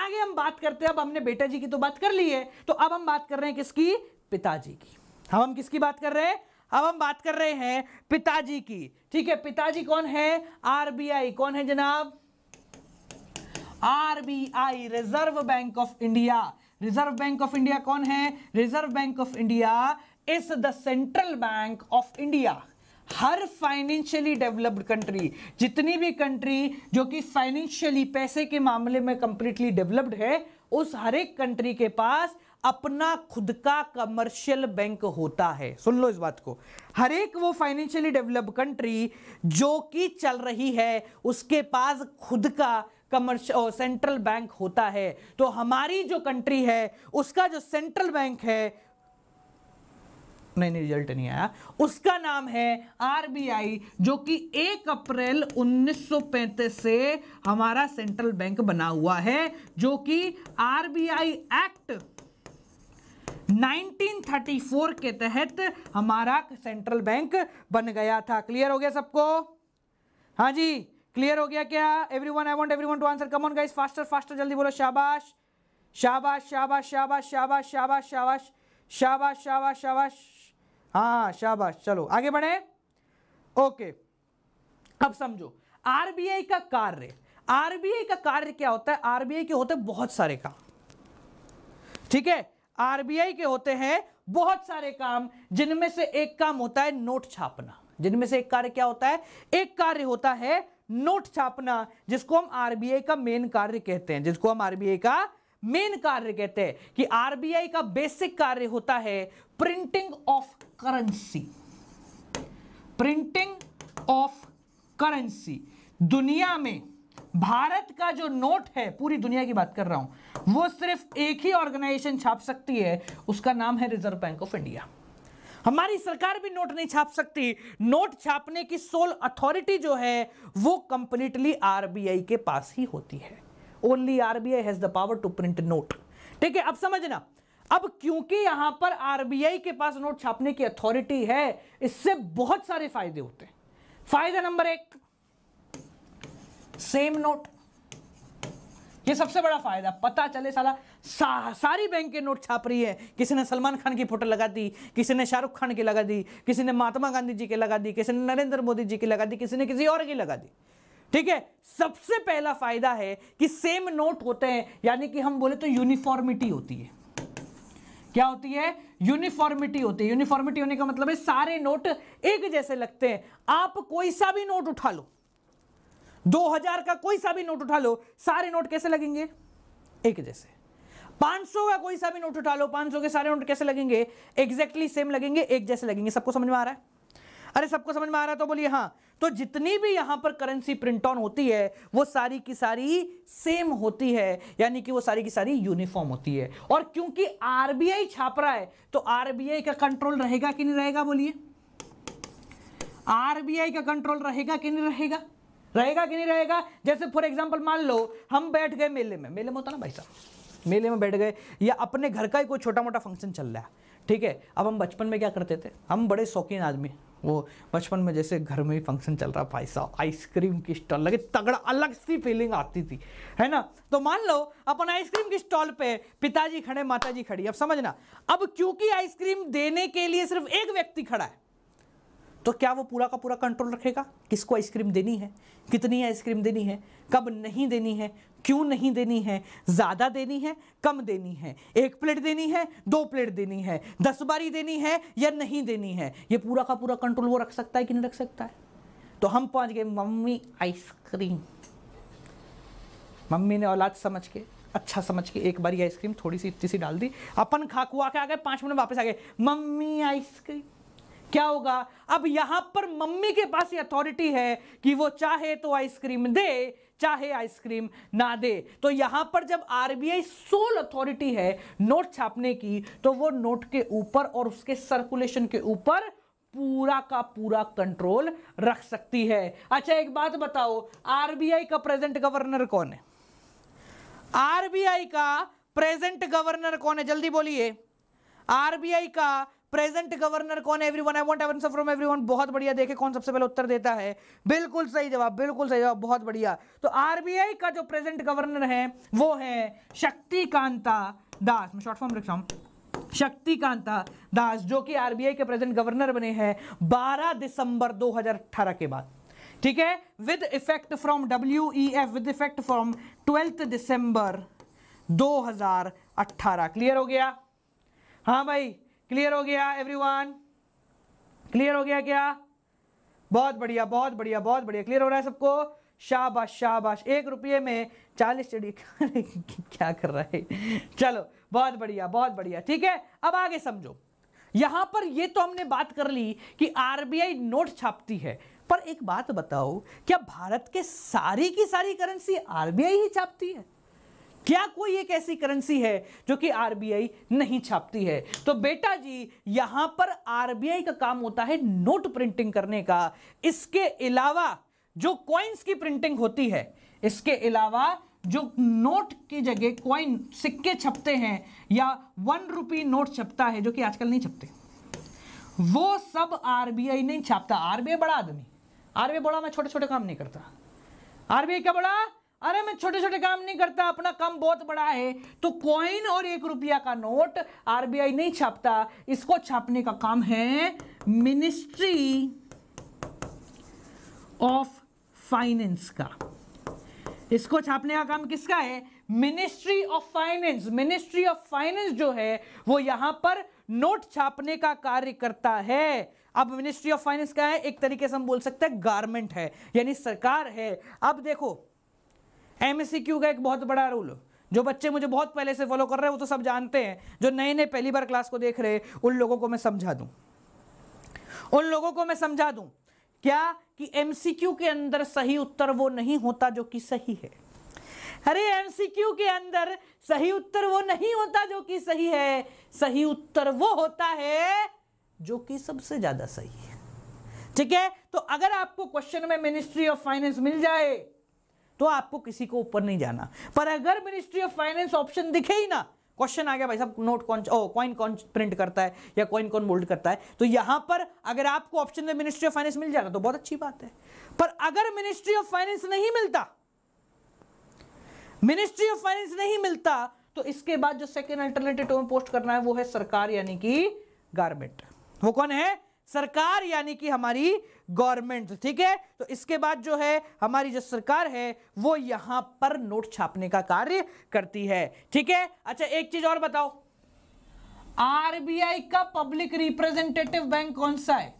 आगे हम बात करते हैं अब हमने बेटा जी की तो बात कर ली है तो अब हम बात कर रहे हैं किसकी पिताजी की हम हम किसकी बात कर रहे हैं अब हम बात कर रहे हैं पिताजी की ठीक है पिताजी कौन है आरबीआई कौन है जनाब RBI reserve bank of India reserve bank of India कौन है reserve bank of India is the central bank of India हर फाइनेंशियली डेवलप्ड कंट्री जितनी भी कंट्री जो कि फाइनेंशियली पैसे के मामले में कंप्लीटली डेवलप्ड है उस हर एक कंट्री के पास अपना खुद का कमर्शियल बैंक होता है सुन लो इस बात को हर एक वो फाइनेंशियली डेवलप्ड कंट्री जो कि चल रही है उसके पास खुद का कमर्शियल सेंट्रल बैंक होता है तो हमारी जो कंट्री है उसका जो सेंट्रल बैंक है नहीं नहीं रिजल्ट नहीं आया उसका नाम है आरबीआई जो कि 1 अप्रैल 1935 से हमारा सेंट्रल बैंक बना हुआ है जो कि आरबीआई एक्ट 1934 के तहत हमारा सेंट्रल बैंक बन गया था क्लियर हो गया सबको हाँ जी क्लियर हो गया क्या everyone I want everyone to answer come on guys faster faster जल्दी बोलो शाबाश शाबाश शाबाश शाबाश शाबाश शाबाश शाबाश शाबाश शाबाश शाबाश हाँ शाबाश चलो आगे बढ़े ओके अब समझो आरबीआई का कार्य आरबीआई का कार्य क्या होता है आरबीआई के होते हैं बहुत सारे काम ठीक है आरबीआई के होते हैं बहुत सारे काम जिनमें से एक काम होता है नोट छापना जिनमें से एक कार्य क्या होता है एक कार्य होता है नोट छापना जिसको हम आरबीआई का मेन कार्य कहते हैं जिसको हम आरबीआई का मेन कार्य कहते हैं कि आरबीआई का बेसिक कार्य होता है printing of currency printing of currency दुनिया में भारत का जो नोट है पूरी दुनिया की बात कर रहा हूं वो सिर्फ एक ही ऑर्गेनाइजेशन छाप सकती है उसका नाम है रिजर्व बैंक ऑफ इंडिया हमारी सरकार भी नोट नहीं छाप सकती नोट छापने की सोल अथॉरिटी जो है वो कंप्लीटली आरबीआई के पास ही होती है only RBI has the power to print note ठीक है अब समझना अब क्योंकि यहां पर आरबीआई के पास नोट छापने की अथॉरिटी है इससे बहुत सारे फायदे होते हैं फायदा नंबर एक सेम नोट ये सबसे बड़ा फायदा पता चले साला सा, सारी बैंक के नोट छाप रही है किसी ने सलमान खान की फोटो लगा दी किसी ने शाहरुख खान की लगा दी किसी ने महात्मा गांधी जी की लगा दी किसी ने नरेंद्र मोदी जी की लगा दी किसी ने किसी और की लगा दी ठीक है सबसे पहला फायदा है कि सेम नोट होते हैं यानी कि हम बोले तो यूनिफॉर्मिटी होती है क्या होती है यूनिफॉर्मिटी होती है यूनिफॉर्मिटी होने का मतलब है सारे नोट एक जैसे लगते हैं आप कोई सा भी नोट उठा लो 2000 का कोई सा भी नोट उठा लो सारे नोट कैसे लगेंगे एक जैसे 500 का कोई सा भी नोट उठा लो 500 के सारे नोट कैसे लगेंगे एग्जैक्टली सेम लगेंगे एक जैसे लगेंगे सबको समझ में आ रहा है अरे सबको समझ में आ रहा है तो बोलिए हाँ तो जितनी भी यहां पर करेंसी प्रिंट ऑन होती है वो सारी की सारी सेम होती है यानी कि वो सारी की सारी यूनिफॉर्म होती है और क्योंकि आरबीआई छाप रहा है तो आरबीआई का कंट्रोल रहेगा कि नहीं रहेगा बोलिए आरबीआई का कंट्रोल रहेगा कि नहीं रहेगा रहेगा कि नहीं रहेगा जैसे फॉर एग्जाम्पल मान लो हम बैठ गए मेले में मेले में होता ना भाई साहब मेले में बैठ गए या अपने घर का ही कोई छोटा मोटा फंक्शन चल रहा है ठीक है अब हम बचपन में क्या करते थे हम बड़े शौकीन आदमी वो बचपन में जैसे घर में ही फंक्शन चल रहा भाई साहब आइसक्रीम की स्टॉल लगे तगड़ा अलग सी फीलिंग आती थी है ना तो मान लो अपन आइसक्रीम की स्टॉल पे पिताजी खड़े माताजी खड़ी अब समझना अब क्योंकि आइसक्रीम देने के लिए सिर्फ एक व्यक्ति खड़ा है तो क्या वो पूरा का पूरा कंट्रोल रखेगा किसको आइसक्रीम देनी है कितनी आइसक्रीम देनी है कब नहीं देनी है क्यों नहीं देनी है ज़्यादा देनी है कम देनी है एक प्लेट देनी है दो प्लेट देनी है दस बारी देनी है या नहीं देनी है ये पूरा का पूरा कंट्रोल वो रख सकता है कि नहीं रख सकता है तो हम पहुंच गए मम्मी आइसक्रीम मम्मी ने औलाद समझ के अच्छा समझ के एक बारी आइसक्रीम थोड़ी सी इतनी सी डाल दी अपन खा खुआ के आ गए पाँच मिनट वापस आ गए मम्मी आइसक्रीम क्या होगा अब यहां पर मम्मी के पास ये अथॉरिटी है कि वो चाहे तो आइसक्रीम दे चाहे आइसक्रीम ना दे तो यहां पर जब आरबीआई सोल अथॉरिटी है नोट छापने की तो वो नोट के ऊपर और उसके सर्कुलेशन के ऊपर पूरा का पूरा कंट्रोल रख सकती है अच्छा एक बात बताओ आरबीआई का प्रेजेंट गवर्नर कौन है आरबीआई का प्रेजेंट गवर्नर कौन है जल्दी बोलिए आरबीआई का प्रेजेंट गवर्नर कौन है everyone I want answer from everyone बहुत बढ़िया देखे कौन सबसे पहले उत्तर देता है बिल्कुल सही जवाब बिल्कुल सही जवाब बहुत बढ़िया तो आरबीआई का जो प्रेजेंट गवर्नर है वो है शक्तिकांता दास मैं शॉर्ट फॉर्म रख रहा हूँ शक्तिकांता दास जो कि आरबीआई के प्रेजेंट गवर्नर बने हैं 12 दिसंबर 2018 के बाद ठीक है with effect from W with effect from twelfth December 2018 clear हो गया हाँ भाई क्लियर हो गया एवरीवन क्लियर हो गया क्या बहुत बढ़िया बहुत बढ़िया बहुत बढ़िया क्लियर हो रहा है सबको शाबाश शाबाश एक रुपये में चालीस चढ़ी (laughs) क्या कर रहा है चलो बहुत बढ़िया बहुत बढ़िया ठीक है अब आगे समझो यहां पर ये तो हमने बात कर ली कि आरबीआई नोट छापती है पर एक बात बताओ क्या भारत के सारी की सारी करेंसी आरबीआई ही छापती है क्या कोई एक ऐसी करेंसी है जो कि आरबीआई नहीं छापती है तो बेटा जी यहां पर आरबीआई का काम होता है नोट प्रिंटिंग करने का इसके अलावा जो कॉइन्स की प्रिंटिंग होती है इसके अलावा जो नोट की जगह कॉइन सिक्के छपते हैं या वन रुपी नोट छपता है जो कि आजकल नहीं छपते वो सब आरबीआई नहीं छापता आरबीआई बड़ा आदमी आरबीआई बड़ा मैं छोटे छोटे काम नहीं करता आरबीआई क्या बड़ा अरे मैं छोटे छोटे काम नहीं करता अपना काम बहुत बड़ा है तो कॉइन और एक रुपया का नोट आरबीआई नहीं छापता इसको छापने का काम है मिनिस्ट्री ऑफ फाइनेंस का इसको छापने का काम किसका है ministry of finance ministry of finance जो है वो यहां पर नोट छापने का कार्य करता है अब मिनिस्ट्री ऑफ फाइनेंस क्या है एक तरीके से हम बोल सकते हैं गारमेंट है यानी सरकार है अब देखो एम का एक बहुत बड़ा रूल जो बच्चे मुझे बहुत पहले से फॉलो कर रहे हैं वो तो सब जानते हैं जो नए नए पहली बार क्लास को देख रहे हैं उन लोगों को मैं समझा दूं उन लोगों को मैं समझा दूं क्या कि एमसीक्यू के अंदर सही उत्तर वो नहीं होता जो कि सही है अरे एमसीक्यू के अंदर सही उत्तर वो नहीं होता जो कि सही है सही उत्तर वो होता है जो कि सबसे ज्यादा सही है ठीक है तो अगर आपको क्वेश्चन में मिनिस्ट्री ऑफ फाइनेंस मिल जाए तो आपको किसी को ऊपर नहीं जाना पर अगर मिनिस्ट्री ऑफ फाइनेंस ऑप्शन दिखे ही ना क्वेश्चन आ गया भाई साहब नोट कौन ओ कॉइन कौन प्रिंट करता है या कॉइन कौन मोल्ड करता है तो यहां पर अगर आपको ऑप्शन में मिनिस्ट्री ऑफ फाइनेंस मिल जाएगा तो बहुत अच्छी बात है पर अगर मिनिस्ट्री ऑफ फाइनेंस नहीं मिलता मिनिस्ट्री ऑफ फाइनेंस नहीं मिलता तो इसके बाद जो सेकेंड अल्टरनेटिव पोस्ट करना है वो है सरकार यानी कि गारमेंट वो कौन है सरकार यानी कि हमारी गवर्नमेंट ठीक है तो इसके बाद जो है हमारी जो सरकार है वो यहां पर नोट छापने का कार्य करती है ठीक है अच्छा एक चीज और बताओ आरबीआई का पब्लिक रिप्रेजेंटेटिव बैंक कौन सा है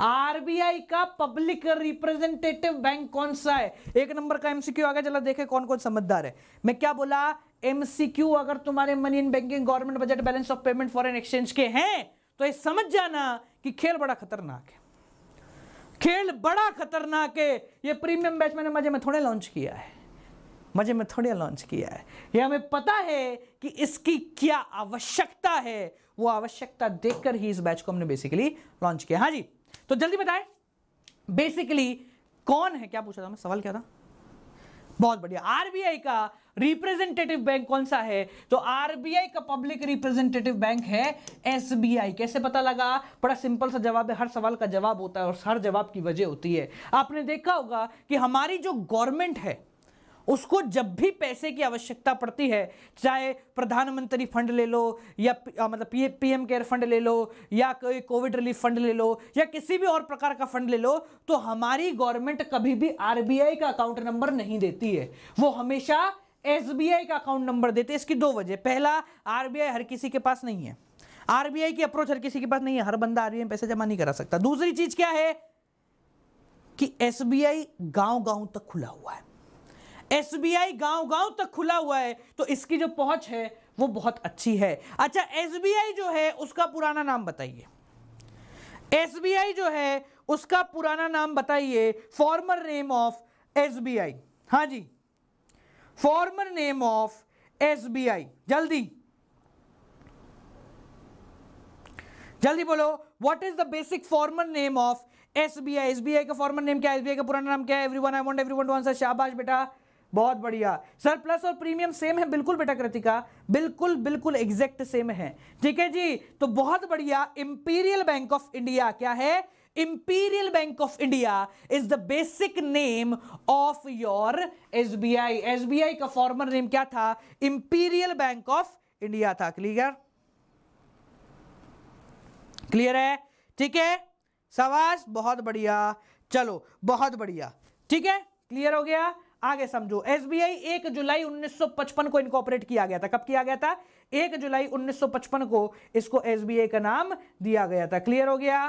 आरबीआई का पब्लिक रिप्रेजेंटेटिव बैंक कौन सा है एक नंबर का एमसीक्यू आगे चला देखे कौन कौन समझदार है मैं क्या बोला एमसीक्यू अगर तुम्हारे money in banking government budget balance of payment foreign exchange के हैं तो ये समझ जाना कि खेल बड़ा खतरनाक है खेल बड़ा खतरनाक है ये प्रीमियम बैच मैंने मजे में थोड़े लॉन्च किया है मजे में थोड़े लॉन्च किया है ये हमें पता है कि इसकी क्या आवश्यकता है वो आवश्यकता देखकर ही इस बैच को हमने बेसिकली लॉन्च किया हाँ जी तो जल्दी बताए बेसिकली कौन है क्या पूछा था मैं सवाल क्या था बहुत बढ़िया आरबीआई का रिप्रेजेंटेटिव बैंक कौन सा है तो आरबीआई का पब्लिक रिप्रेजेंटेटिव बैंक है एसबीआई कैसे पता लगा बड़ा सिंपल सा जवाब है हर सवाल का जवाब होता है और हर जवाब की वजह होती है आपने देखा होगा कि हमारी जो गवर्नमेंट है उसको जब भी पैसे की आवश्यकता पड़ती है चाहे प्रधानमंत्री फंड ले लो या आ, मतलब पी पीएम केयर फंड ले लो या कोई कोविड रिलीफ फंड ले लो या किसी भी और प्रकार का फंड ले लो तो हमारी गवर्नमेंट कभी भी आरबीआई का अकाउंट नंबर नहीं देती है वो हमेशा एस का अकाउंट नंबर देते इसकी दो वजह पहला आर हर किसी के पास नहीं है आर की अप्रोच हर किसी के पास नहीं है हर बंदा आरबीआई में पैसे जमा नहीं करा सकता दूसरी चीज क्या है कि एस गांव गांव तक खुला हुआ है एस गांव गांव तक खुला हुआ है तो इसकी जो पहुंच है वो बहुत अच्छी है अच्छा एस जो है उसका पुराना नाम बताइए एस जो है उसका पुराना नाम बताइए फॉर्मर नेम ऑफ एस हाँ जी फॉर्मर नेम ऑफ एसबीआई जल्दी जल्दी बोलो what is the basic former name of SBI SBI का फॉर्मर नेम क्या है एसबीआई का पुराना नाम क्या है everyone I want everyone to answer शाबाश बेटा बहुत बढ़िया सर प्लस और प्रीमियम सेम है बिल्कुल बेटा कृतिका बिल्कुल बिल्कुल एग्जैक्ट सेम है ठीक है जी तो बहुत बढ़िया इंपीरियल बैंक ऑफ इंडिया क्या है Imperial bank of India is the basic name of your S S B I B I का फॉर्मर नेम क्या था इंपीरियल बैंक ऑफ इंडिया था क्लियर क्लियर है ठीक है सवास बहुत बढ़िया चलो बहुत बढ़िया ठीक है क्लियर हो गया आगे समझो एस बी आई एक जुलाई उन्नीस सौ पचपन को इनको ऑपरेट किया गया था कब किया गया था एक जुलाई उन्नीस सौ पचपन को इसको एस बी आई का नाम दिया गया था क्लियर हो गया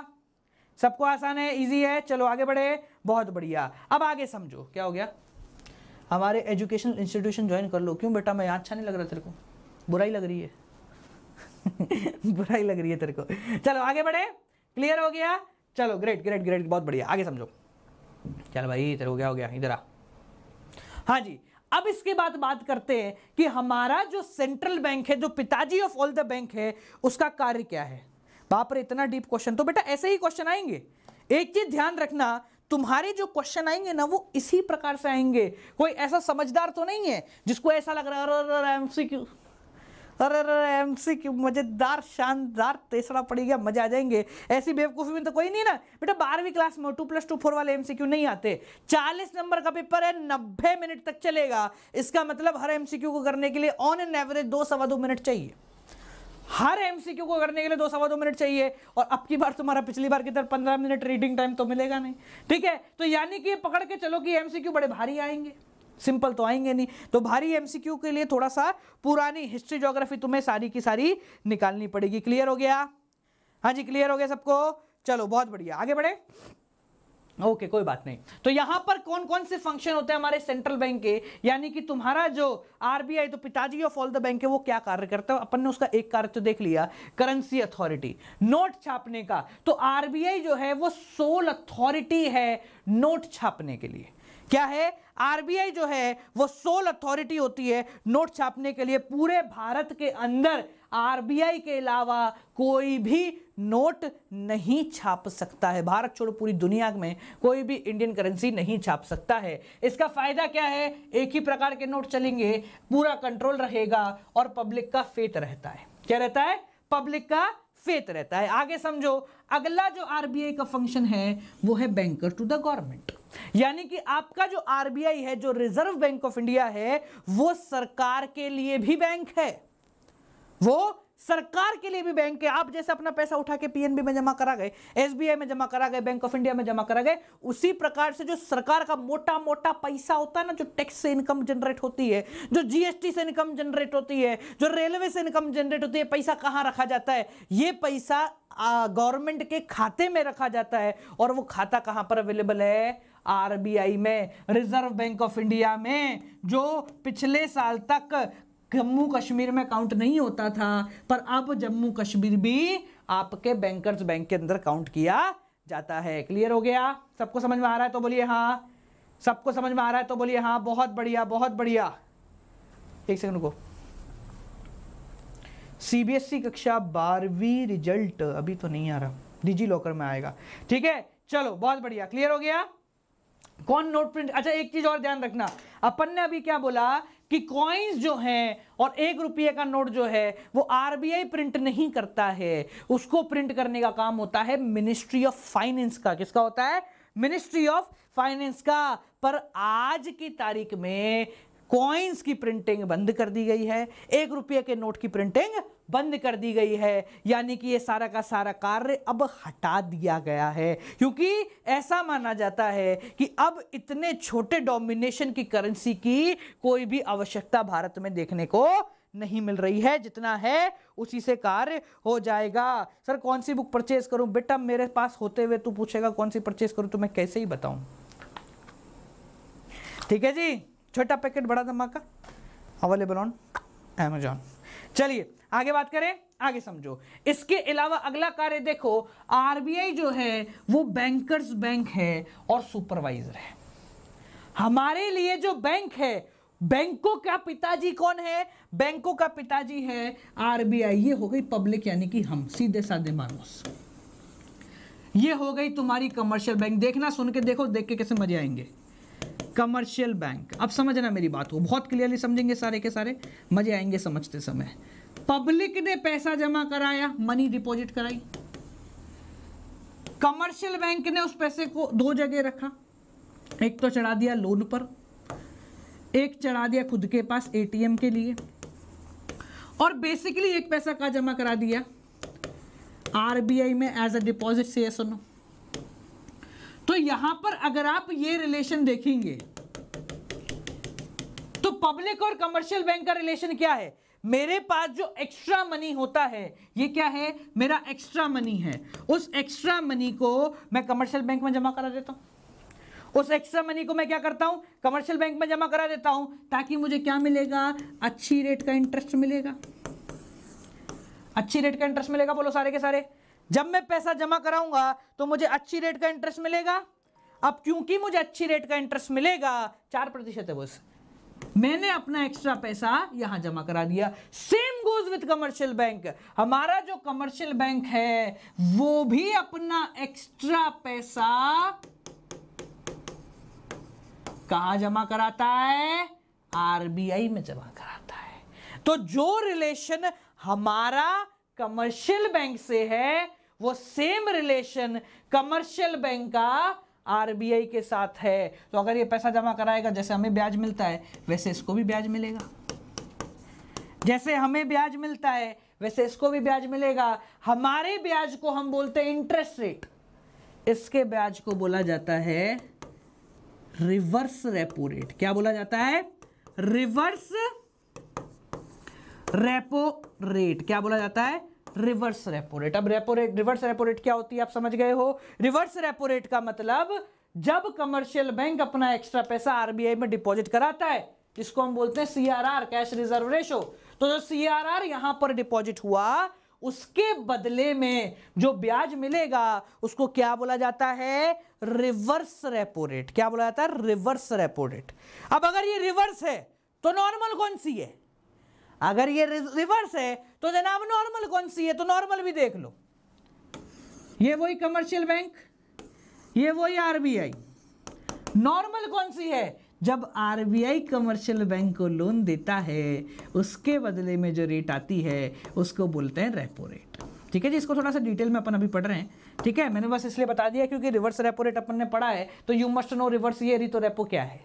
सबको आसान है इजी है चलो आगे बढ़े बहुत बढ़िया अब आगे समझो क्या हो गया हमारे एजुकेशन इंस्टीट्यूशन ज्वाइन कर लो क्यों बेटा मैं यहाँ अच्छा नहीं लग रहा तेरे को बुराई लग रही है (laughs) बुराई लग रही है तेरे को चलो आगे बढ़े क्लियर हो गया चलो ग्रेट ग्रेट ग्रेट बहुत बढ़िया आगे समझो चल भाई तेरे को क्या हो गया इधर आ हाँ जी अब इसके बाद बात करते हैं कि हमारा जो सेंट्रल बैंक है जो पिताजी ऑफ ऑल द बैंक है उसका कार्य क्या है बाप रे इतना डीप क्वेश्चन तो बेटा ऐसे ही क्वेश्चन आएंगे एक चीज ध्यान रखना तुम्हारे जो क्वेश्चन आएंगे ना वो इसी प्रकार से आएंगे कोई ऐसा समझदार तो नहीं है जिसको ऐसा लग रहा है अरे एम सी क्यू अरे अरे एम सी क्यू मज़ेदार शानदार तेसरा पड़ी गया मजा आ जाएंगे ऐसी बेवकूफ़ी में तो कोई नहीं ना बेटा बारहवीं क्लास में टू प्लस टू फोर वाले एम सी क्यू नहीं आते चालीस नंबर का पेपर है नब्बे मिनट तक चलेगा इसका मतलब हर एम सी क्यू को करने के लिए ऑन एन एवरेज दो सवा दो मिनट चाहिए हर एमसीक्यू को करने के लिए दो सवा दो मिनट चाहिए और अब की बार तुम्हारा पिछली बार की तरह पंद्रह मिनट रीडिंग टाइम तो मिलेगा नहीं ठीक है तो यानी कि पकड़ के चलो कि एमसीक्यू बड़े भारी आएंगे सिंपल तो आएंगे नहीं तो भारी एमसीक्यू के लिए थोड़ा सा पुरानी हिस्ट्री जोग्राफी तुम्हें सारी की सारी निकालनी पड़ेगी क्लियर हो गया हाँ जी क्लियर हो गया सबको चलो बहुत बढ़िया आगे बढ़े ओके okay, कोई बात नहीं तो यहाँ पर कौन कौन से फंक्शन होते हैं हमारे सेंट्रल बैंक के यानी कि तुम्हारा जो आरबीआई तो पिताजी ऑफ ऑल द बैंक है वो क्या कार्य करता है अपन ने उसका एक कार्य तो देख लिया करेंसी अथॉरिटी नोट छापने का तो आरबीआई जो है वो सोल अथॉरिटी है नोट छापने के लिए क्या है आरबीआई जो है वो सोल अथॉरिटी होती है नोट छापने के लिए पूरे भारत के अंदर आरबीआई के अलावा कोई भी नोट नहीं छाप सकता है भारत छोड़ो पूरी दुनिया में कोई भी इंडियन करेंसी नहीं छाप सकता है इसका फायदा क्या है एक ही प्रकार के नोट चलेंगे पूरा कंट्रोल रहेगा और पब्लिक का फेत रहता है क्या रहता है पब्लिक का फेत रहता है आगे समझो अगला जो आरबीआई का फंक्शन है वो है बैंकर टू द गवर्नमेंट यानी कि आपका जो आरबीआई है जो रिजर्व बैंक ऑफ इंडिया है वो सरकार के लिए भी बैंक है वो सरकार के लिए भी बैंक है आप जैसे अपना पैसा उठा के पीएनबी में जमा करा गए एसबीआई में जमा करा गए बैंक ऑफ इंडिया में जमा करा गए उसी प्रकार से जो सरकार का मोटा मोटा पैसा होता है ना जो टैक्स से इनकम जनरेट होती है जो जीएसटी से इनकम जनरेट होती है जो रेलवे से इनकम जनरेट होती है पैसा कहाँ रखा जाता है ये पैसा गवर्नमेंट के खाते में रखा जाता है और वो खाता कहाँ पर अवेलेबल है आरबीआई में रिजर्व बैंक ऑफ इंडिया में जो पिछले साल तक जम्मू कश्मीर में काउंट नहीं होता था पर अब जम्मू कश्मीर भी आपके बैंकर्स बैंक के अंदर काउंट किया जाता है क्लियर हो गया सबको समझ में आ रहा है तो बोलिए हाँ सबको समझ में आ रहा है तो बोलिए हाँ बहुत बढ़िया बहुत बढ़िया एक सेकंड को सीबीएसई कक्षा बारहवीं रिजल्ट अभी तो नहीं आ रहा डिजी लॉकर में आएगा ठीक है चलो बहुत बढ़िया क्लियर हो गया कौन नोट प्रिंट अच्छा एक चीज और ध्यान रखना अपन ने अभी क्या बोला कि कॉइन्स जो हैं और एक रुपये का नोट जो है वो आरबीआई प्रिंट नहीं करता है उसको प्रिंट करने का काम होता है मिनिस्ट्री ऑफ फाइनेंस का किसका होता है मिनिस्ट्री ऑफ फाइनेंस का पर आज की तारीख में कॉइन्स की प्रिंटिंग बंद कर दी गई है एक रुपये के नोट की प्रिंटिंग बंद कर दी गई है यानी कि ये सारा का सारा कार्य अब हटा दिया गया है क्योंकि ऐसा माना जाता है कि अब इतने छोटे डोमिनेशन की करेंसी की कोई भी आवश्यकता भारत में देखने को नहीं मिल रही है जितना है उसी से कार्य हो जाएगा सर कौन सी बुक परचेज करूं बेटा मेरे पास होते हुए तू पूछेगा कौन सी परचेज करूं तो मैं कैसे ही बताऊं ठीक है जी छोटा पैकेट बड़ा धमाका अवेलेबल ऑन एमेजॉन चलिए आगे बात करें आगे समझो इसके अलावा अगला कार्य देखो आरबीआई जो है वो बैंकर्स बैंक है और सुपरवाइजर है हमारे लिए जो बैंक है बैंकों का पिताजी कौन है बैंकों का पिताजी है आरबीआई ये हो गई पब्लिक यानी कि हम सीधे साधे मानूस ये हो गई तुम्हारी कमर्शियल बैंक देखना सुन के देखो देख के कैसे मजे आएंगे कमर्शियल बैंक अब समझना मेरी बात हो बहुत क्लियरली समझेंगे सारे के सारे मजे आएंगे समझते समय पब्लिक ने पैसा जमा कराया मनी डिपॉजिट कराई कमर्शियल बैंक ने उस पैसे को दो जगह रखा एक तो चढ़ा दिया लोन पर एक चढ़ा दिया खुद के पास एटीएम के लिए और बेसिकली एक पैसा का जमा करा दिया आरबीआई में एज अ डिपॉजिट से सुनो तो यहां पर अगर आप ये रिलेशन देखेंगे तो पब्लिक और कमर्शियल बैंक का रिलेशन क्या है मेरे पास जो एक्स्ट्रा मनी होता है ये क्या है मेरा एक्स्ट्रा मनी है उस एक्स्ट्रा मनी को मैं कमर्शियल बैंक में जमा करा देता हूँ उस एक्स्ट्रा मनी को मैं क्या करता हूँ कमर्शियल बैंक में जमा करा देता हूँ ताकि मुझे क्या मिलेगा अच्छी रेट का इंटरेस्ट मिलेगा अच्छी रेट का इंटरेस्ट मिलेगा बोलो सारे के सारे जब मैं पैसा जमा कराऊंगा तो मुझे अच्छी रेट का इंटरेस्ट मिलेगा अब क्योंकि मुझे अच्छी रेट का इंटरेस्ट मिलेगा चार प्रतिशत है बस मैंने अपना एक्स्ट्रा पैसा यहां जमा करा दिया same goes with commercial bank हमारा जो कमर्शियल बैंक है वो भी अपना एक्स्ट्रा पैसा कहा जमा कराता है आरबीआई में जमा कराता है तो जो रिलेशन हमारा कमर्शियल बैंक से है वो सेम रिलेशन कमर्शियल बैंक का आरबीआई के साथ है तो अगर ये पैसा जमा कराएगा जैसे हमें ब्याज मिलता है वैसे इसको भी ब्याज मिलेगा जैसे हमें ब्याज मिलता है वैसे इसको भी ब्याज मिलेगा हमारे ब्याज को हम बोलते हैं इंटरेस्ट रेट इसके ब्याज को बोला जाता है रिवर्स रेपो रेट क्या बोला जाता है रिवर्स रेपो रेट क्या बोला जाता है रिवर्स रेपो रेट अब repo rate reverse repo rate क्या होती है आप समझ गए हो रिवर्स रेपो रेट का मतलब जब कमर्शियल बैंक अपना एक्स्ट्रा पैसा आरबीआई में डिपॉजिट कराता है इसको हम बोलते हैं सीआरआर कैश रिजर्व रेशो तो जो सीआरआर यहां पर डिपॉजिट हुआ उसके बदले में जो ब्याज मिलेगा उसको क्या बोला जाता है रिवर्स रेपो रेट क्या बोला जाता है रिवर्स रेपो रेट अब अगर ये रिवर्स है तो नॉर्मल कौन सी है अगर ये रिवर्स है तो जनाब नॉर्मल कौन सी है तो नॉर्मल भी देख लो ये वही कमर्शियल बैंक ये वही आरबीआई नॉर्मल कौन सी है जब आरबीआई कमर्शियल बैंक को लोन देता है उसके बदले में जो रेट आती है उसको बोलते हैं रेपो रेट ठीक है जी इसको थोड़ा सा डिटेल में अपन अभी पढ़ रहे हैं ठीक है मैंने बस इसलिए बता दिया क्योंकि रिवर्स रेपो रेट अपन ने पढ़ा है तो यू मस्ट नो रिवर्स ये रही तो रेपो क्या है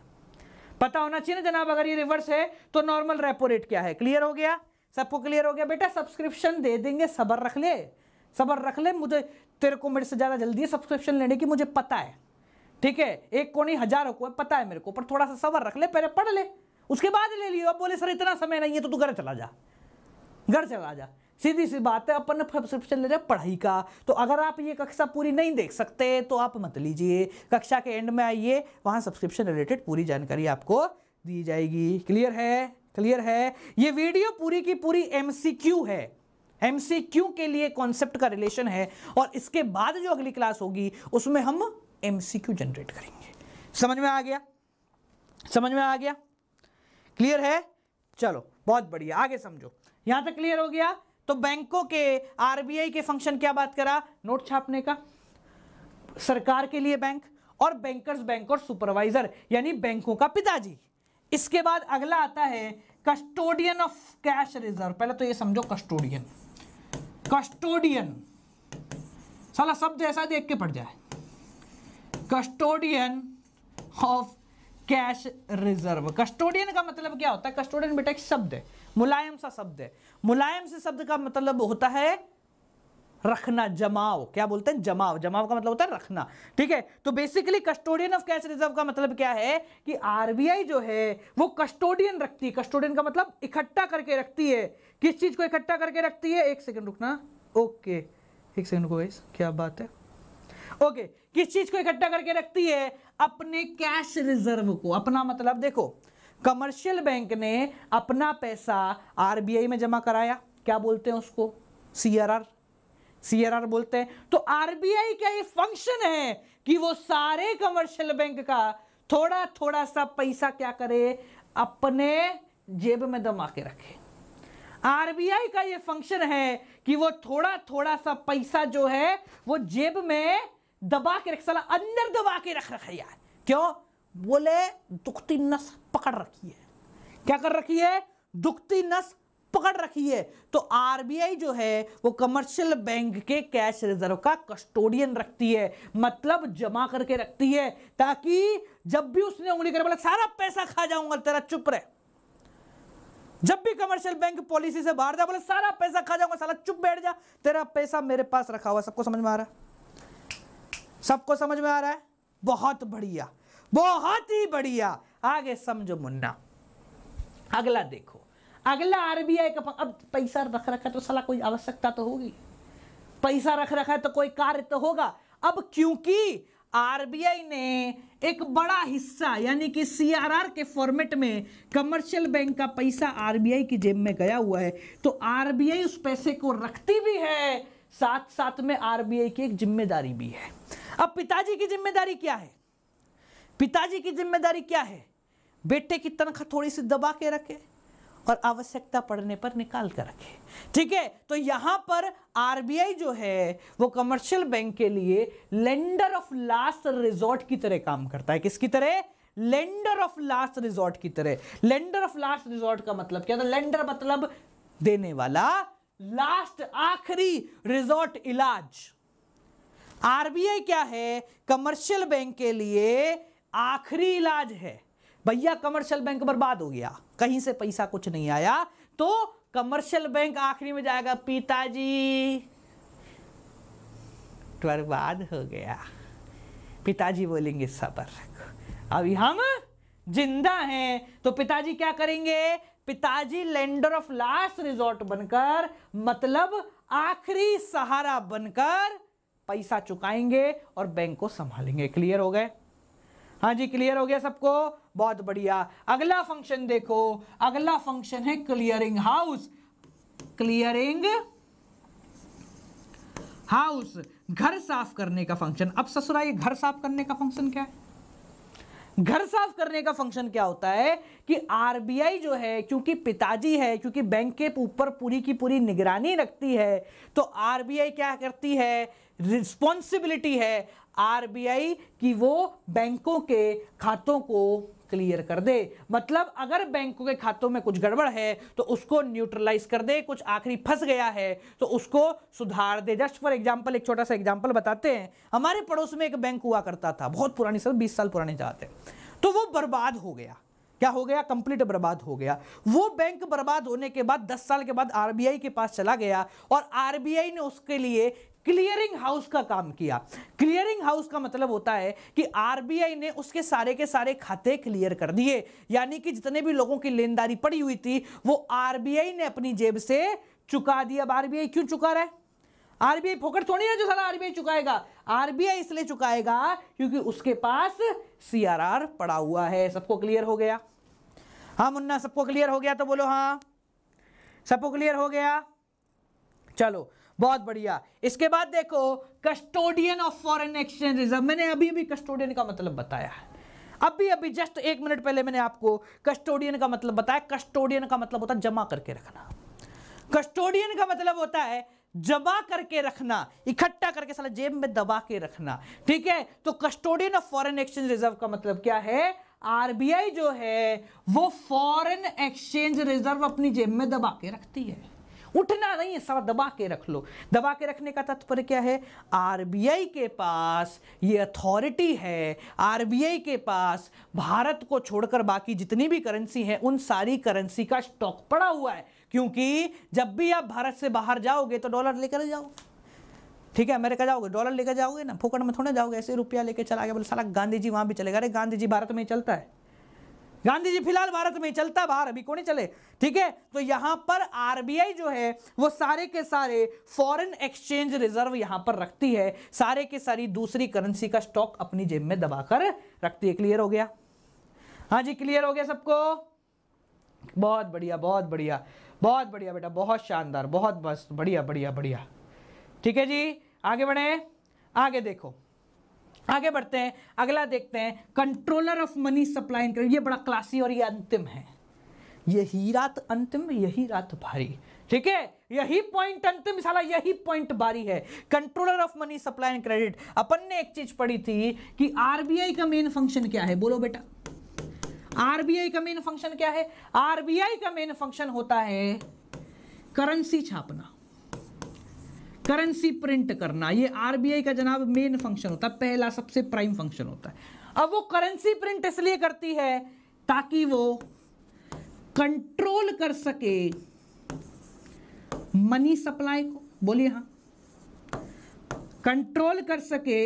पता होना चाहिए ना जनाब अगर ये रिवर्स है तो नॉर्मल रेपो रेट क्या है क्लियर हो गया सबको क्लियर हो गया बेटा सब्सक्रिप्शन दे देंगे सबर रख ले सबर रख ले मुझे तेरे को मेरे से ज़्यादा जल्दी है सब्सक्रिप्शन लेने की मुझे पता है ठीक है एक को नहीं हजारों को है पता है मेरे को पर थोड़ा सा सबर रख ले पहले पढ़ ले उसके बाद ले लियो अब बोले सर इतना समय नहीं है तो तू घर चला जा घर चला जा सीधी सी बात है अपन सब्सक्रिप्शन ले जाए पढ़ाई का तो अगर आप ये कक्षा पूरी नहीं देख सकते तो आप मत लीजिए कक्षा के एंड में आइए वहाँ सब्सक्रिप्शन रिलेटेड पूरी जानकारी आपको दी जाएगी क्लियर है क्लियर है ये वीडियो पूरी की पूरी एमसीक्यू है एमसीक्यू के लिए कॉन्सेप्ट का रिलेशन है और इसके बाद जो अगली क्लास होगी उसमें हम एमसीक्यू जनरेट करेंगे समझ में आ गया समझ में आ गया क्लियर है चलो बहुत बढ़िया आगे समझो यहां तक क्लियर हो गया तो बैंकों के आरबीआई के फंक्शन क्या बात करा नोट छापने का सरकार के लिए बैंक और बैंकर्स बैंक और सुपरवाइजर यानी बैंकों का पिताजी इसके बाद अगला आता है कस्टोडियन ऑफ कैश रिजर्व पहले तो ये समझो कस्टोडियन कस्टोडियन साला शब्द ऐसा देख के पड़ जाए custodian of cash reserve custodian का मतलब क्या होता है कस्टोडियन बेटा एक शब्द है मुलायम सा शब्द है मुलायम से शब्द का मतलब होता है रखना जमाव क्या बोलते हैं जमाव जमाव का मतलब होता है रखना ठीक है तो basically custodian of cash reserve का मतलब क्या है कि आरबीआई जो है वो कस्टोडियन रखती है कस्टोडियन का मतलब इकट्ठा करके रखती है किस चीज को इकट्ठा करके रखती है एक सेकेंड रुकना ओके एक सेकेंड को क्या बात है ओके किस चीज को इकट्ठा करके रखती है अपने कैश रिजर्व को अपना मतलब देखो कमर्शियल बैंक ने अपना पैसा आरबीआई में जमा कराया क्या बोलते हैं उसको सीआरआर सीआरआर बोलते हैं तो आरबीआई का ये फंक्शन है कि वो सारे कमर्शियल बैंक का थोड़ा थोड़ा सा पैसा क्या करे अपने जेब में दमा के रखे आरबीआई का ये फंक्शन है कि वो थोड़ा थोड़ा सा पैसा जो है वो जेब में दबा के रख साला अंदर दबा के रख रखा यार क्यों बोले दुखती नस पकड़ रखी है क्या कर रखी है दुखती नस पकड़ रखी है तो आरबीआई जो है वो कमर्शियल बैंक के कैश रिजर्व का कस्टोडियन रखती है मतलब जमा करके रखती है ताकि जब भी उसने उंगली कर बोला सारा पैसा खा जाऊंगा तेरा चुप रहे जब भी कमर्शियल बैंक पॉलिसी से बाहर जा बोले सारा पैसा खा जाऊंगा साला चुप बैठ जा तेरा पैसा मेरे पास रखा हुआ सबको समझ में आ रहा है सबको समझ में आ रहा है बहुत बढ़िया बहुत ही बढ़िया आगे समझो मुन्ना अगला देखो अगला आरबीआई का अब पैसा रख रखा है तो सला कोई आवश्यकता तो होगी पैसा रख रखा है तो कोई कार्य तो होगा अब क्योंकि आरबीआई ने एक बड़ा हिस्सा यानी कि सीआरआर के फॉर्मेट में कमर्शियल बैंक का पैसा आरबीआई की जेब में गया हुआ है तो आरबीआई उस पैसे को रखती भी है साथ साथ में आरबीआई की एक जिम्मेदारी भी है अब पिताजी की जिम्मेदारी क्या है पिताजी की जिम्मेदारी क्या है बेटे की तनख्वाह थोड़ी सी दबा के रखे और आवश्यकता पड़ने पर निकाल कर रखे ठीक है तो यहां पर आरबीआई जो है वो कमर्शियल बैंक के लिए लेंडर ऑफ लास्ट रिजॉर्ट की तरह काम करता है किसकी तरह लेंडर ऑफ लास्ट रिजॉर्ट की तरह लेंडर ऑफ लास्ट रिजॉर्ट का मतलब क्या था लेंडर मतलब देने वाला लास्ट आखिरी रिजॉर्ट इलाज आरबीआई क्या है कमर्शियल बैंक के लिए आखिरी इलाज है भैया कमर्शियल बैंक बर्बाद हो गया कहीं से पैसा कुछ नहीं आया तो कमर्शियल बैंक आखिरी में जाएगा पिताजी बर्बाद हो गया पिताजी बोलेंगे सबर रखो अभी हम जिंदा हैं तो पिताजी क्या करेंगे पिताजी लेंडर ऑफ लास्ट रिजॉर्ट बनकर मतलब आखिरी सहारा बनकर पैसा चुकाएंगे और बैंक को संभालेंगे क्लियर हो गए हाँ जी क्लियर हो गया सबको बहुत बढ़िया अगला फंक्शन देखो अगला फंक्शन है क्लियरिंग हाउस क्लियरिंग हाउस घर साफ करने का फंक्शन अब ससुराल घर साफ करने का फंक्शन क्या है घर साफ करने का फंक्शन क्या होता है कि आरबीआई जो है क्योंकि पिताजी है क्योंकि बैंक के ऊपर पूरी की पूरी निगरानी रखती है तो आरबीआई क्या करती है रिस्पॉन्सिबिलिटी है आरबीआई कि वो बैंकों के खातों को क्लियर कर दे मतलब अगर बैंकों के खातों में कुछ गड़बड़ है तो उसको न्यूट्रलाइज कर दे कुछ आखिरी फंस गया है तो उसको सुधार दे जस्ट फॉर एग्जाम्पल एक छोटा सा एग्जाम्पल बताते हैं हमारे पड़ोस में एक बैंक हुआ करता था बहुत पुरानी सर बीस साल पुरानी चाहते तो वो बर्बाद हो गया क्या हो गया कंप्लीट बर्बाद हो गया वो बैंक बर्बाद होने के बाद 10 साल के बाद आरबीआई के पास चला गया और आरबीआई ने उसके लिए क्लियरिंग हाउस का काम किया क्लियरिंग हाउस का मतलब होता है कि आरबीआई ने उसके सारे के सारे खाते क्लियर कर दिए यानी कि जितने भी लोगों की लेनदारी पड़ी हुई थी वो आरबीआई ने अपनी जेब से चुका दिया अब आरबीआई क्यों चुका रहा है आरबीआई फोकट थोड़ी है जो सारा आरबीआई चुकाएगा आरबीआई इसलिए चुकाएगा क्योंकि उसके पास सी पड़ा हुआ है सबको क्लियर हो गया हा मुन्ना सबको क्लियर हो गया तो बोलो हाँ सबको क्लियर हो गया चलो बहुत बढ़िया इसके बाद देखो custodian of foreign exchange reserve मैंने अभी अभी कस्टोडियन का मतलब बताया है अभी अभी जस्ट एक मिनट पहले मैंने आपको कस्टोडियन का मतलब बताया कस्टोडियन का मतलब होता है जमा करके रखना कस्टोडियन का मतलब होता है जमा करके रखना इकट्ठा करके साला जेब में दबा के रखना ठीक है तो custodian of foreign exchange reserve का मतलब क्या है आरबीआई जो है वो फॉरेन एक्सचेंज रिजर्व अपनी जेब में दबा के रखती है उठना नहीं है सारा दबा के रख लो दबा के रखने का तात्पर्य क्या है आरबीआई के पास ये अथॉरिटी है आरबीआई के पास भारत को छोड़कर बाकी जितनी भी करेंसी है उन सारी करेंसी का स्टॉक पड़ा हुआ है क्योंकि जब भी आप भारत से बाहर जाओगे तो डॉलर लेकर जाओ ठीक है अमेरिका जाओगे डॉलर लेकर जाओगे ना फोकट में थोड़ा जाओगे ऐसे रुपया लेके चला गया बोले सारा गांधी जी वहां भी चलेगा अरे गांधी जी भारत में ही चलता है गांधी जी फिलहाल भारत में चलता बाहर अभी कौन चले ठीक है तो यहां पर आरबीआई जो है वो सारे के सारे फॉरेन एक्सचेंज रिजर्व यहां पर रखती है सारे के सारी दूसरी करेंसी का स्टॉक अपनी जेब में दबाकर रखती है क्लियर हो गया हाँ जी क्लियर हो गया सबको बहुत बढ़िया बहुत बढ़िया बहुत बढ़िया बेटा बहुत शानदार बहुत बस बढ़िया बढ़िया बढ़िया ठीक है जी आगे बढ़े आगे देखो आगे बढ़ते हैं अगला देखते हैं कंट्रोलर ऑफ मनी सप्लाई ये बड़ा क्लासी और ये अंतिम है यही रात अंतिम यही रात भारी ठीक है यही पॉइंट अंतिम साला यही पॉइंट भारी है controller of money supply and credit अपन ने एक चीज पढ़ी थी कि आरबीआई का मेन फंक्शन क्या है बोलो बेटा आरबीआई का मेन फंक्शन क्या है आरबीआई का मेन फंक्शन होता है करेंसी छापना करेंसी प्रिंट करना ये आरबीआई का जनाब मेन फंक्शन होता है पहला सबसे प्राइम फंक्शन होता है अब वो करेंसी प्रिंट इसलिए करती है ताकि वो कंट्रोल कर सके मनी सप्लाई को बोलिए हाँ कंट्रोल कर सके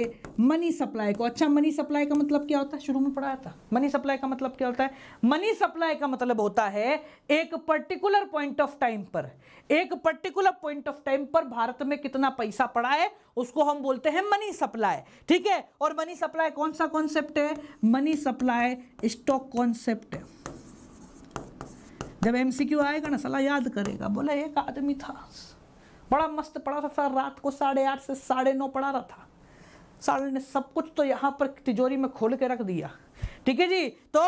मनी सप्लाई को अच्छा मनी सप्लाई का मतलब क्या होता है शुरू में पढ़ाया था मनी सप्लाई का मतलब क्या होता है मनी सप्लाई का मतलब होता है एक पर्टिकुलर पॉइंट ऑफ टाइम पर एक पर्टिकुलर पॉइंट ऑफ टाइम पर भारत में कितना पैसा पड़ा है उसको हम बोलते हैं मनी सप्लाई ठीक है और मनी सप्लाई कौन सा कॉन्सेप्ट है मनी सप्लाई स्टॉक कॉन्सेप्ट है जब एमसीक्यू आएगा ना सलाह याद करेगा बोला एक आदमी था बड़ा मस्त पड़ा रहा था रात को साढ़े आठ से साढ़े नौ पड़ा रहा था सर ने सब कुछ तो यहाँ पर तिजोरी में खोल के रख दिया ठीक है जी तो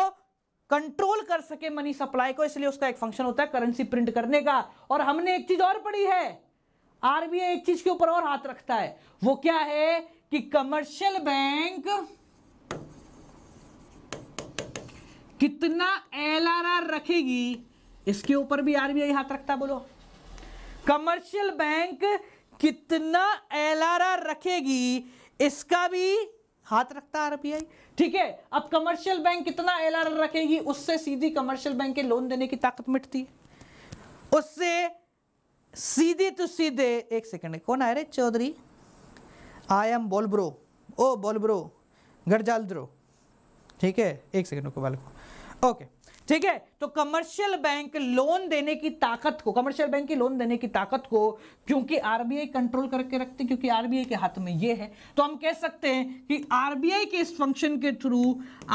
कंट्रोल कर सके मनी सप्लाई को इसलिए उसका एक फंक्शन होता है करेंसी प्रिंट करने का और हमने एक चीज और पढ़ी है आरबीआई एक चीज के ऊपर और हाथ रखता है वो क्या है कि कमर्शियल बैंक कितना एलआरआर रखेगी इसके ऊपर भी आरबीआई हाथ रखता है बोलो कमर्शियल बैंक कितना एल रखेगी इसका भी हाथ रखता है आरबीआई ठीक है अब कमर्शियल बैंक कितना एल रखेगी उससे सीधी कमर्शियल बैंक के लोन देने की ताकत मिटती है उससे सीधे तो सीधे एक सेकंड कौन आए रे चौधरी आई एम बोलब्रो ओ बोलब्रो गरजालद्रो ठीक है एक सेकंड रुको बालको ओके okay. ठीक है तो कमर्शियल बैंक लोन देने की ताकत को कमर्शियल बैंक की लोन देने की ताकत को क्योंकि आरबीआई कंट्रोल करके रखते क्योंकि आरबीआई के हाथ में ये है तो हम कह सकते हैं कि आरबीआई के इस फंक्शन के थ्रू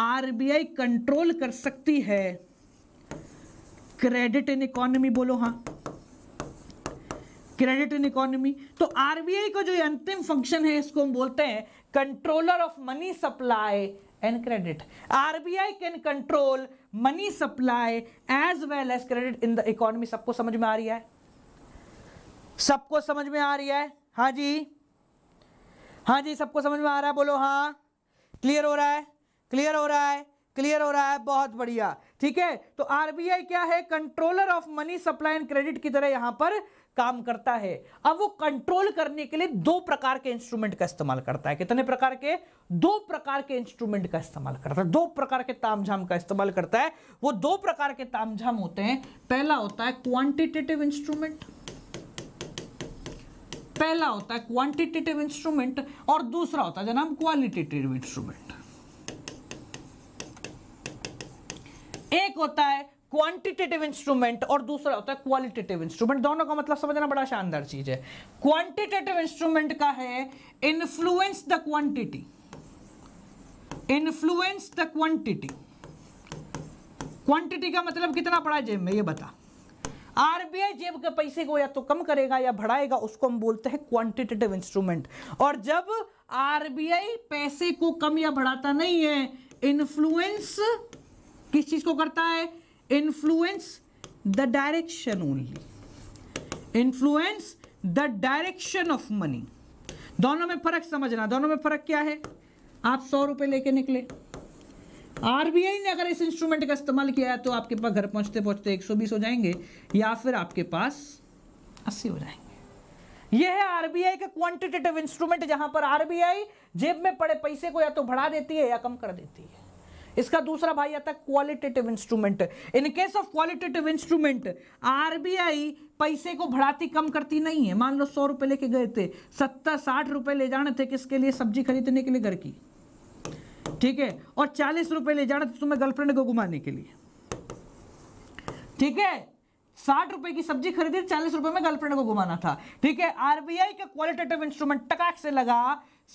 आरबीआई कंट्रोल कर सकती है क्रेडिट इन इकोनॉमी बोलो हाँ क्रेडिट इन इकोनॉमी तो आरबीआई का जो अंतिम फंक्शन है इसको हम बोलते हैं controller of money supply and credit. RBI can control money supply as well as credit in the economy सबको समझ में आ रही है सबको समझ में आ रही है हाँ जी हाँ जी सबको समझ में आ रहा है बोलो हाँ क्लियर हो रहा है क्लियर हो रहा है क्लियर हो रहा है बहुत बढ़िया ठीक है तो आरबीआई क्या है controller of money supply and credit की तरह यहां पर काम करता है अब वो कंट्रोल करने के लिए दो प्रकार के इंस्ट्रूमेंट का इस्तेमाल करता है कितने प्रकार के दो प्रकार के इंस्ट्रूमेंट का इस्तेमाल करता है दो प्रकार के तामझाम का इस्तेमाल करता है वो दो प्रकार के तामझाम होते हैं पहला होता है क्वांटिटेटिव इंस्ट्रूमेंट पहला होता है क्वांटिटेटिव इंस्ट्रूमेंट और दूसरा होता है जनाब क्वालिटेटिव इंस्ट्रूमेंट एक होता है क्वांटिटेटिव इंस्ट्रूमेंट और दूसरा होता है क्वालिटेटिव इंस्ट्रूमेंट दोनों का मतलब समझना बड़ा शानदार चीज है क्वांटिटेटिव इंस्ट्रूमेंट का है influence the quantity influence the quantity quantity का मतलब कितना पड़ा जेब में ये बता आरबीआई जेब के पैसे को या तो कम करेगा या बढ़ाएगा उसको हम बोलते हैं क्वांटिटेटिव इंस्ट्रूमेंट और जब आरबीआई पैसे को कम या बढ़ाता नहीं है इन्फ्लुएंस किस चीज को करता है influence the direction only influence the direction of money दोनों में फर्क समझना दोनों में फर्क क्या है आप सौ रुपए लेके निकले आरबीआई ने अगर इस इंस्ट्रूमेंट का इस्तेमाल किया है तो आपके पास घर पहुंचते पहुंचते 120 हो जाएंगे या फिर आपके पास 80 हो जाएंगे यह है आरबीआई का क्वांटिटेटिव इंस्ट्रूमेंट जहां पर आरबीआई जेब में पड़े पैसे को या तो बढ़ा देती है या कम कर देती है इसका दूसरा भाई आता है qualitative instrument in case of qualitative instrument RBI पैसे को भड़ाती कम करती नहीं है मान लो सौ रुपए लेके गए थे सत्तर साठ रुपए ले जाने थे किसके लिए सब्जी खरीदने के लिए घर की ठीक है और चालीस रुपए ले जाना थे तुम्हें गर्लफ्रेंड को घुमाने के लिए ठीक है साठ रुपए की सब्जी खरीदी चालीस रुपए में गर्लफ्रेंड को घुमाना था ठीक है आरबीआई का क्वालिटेटिव इंस्ट्रूमेंट टकाक से लगा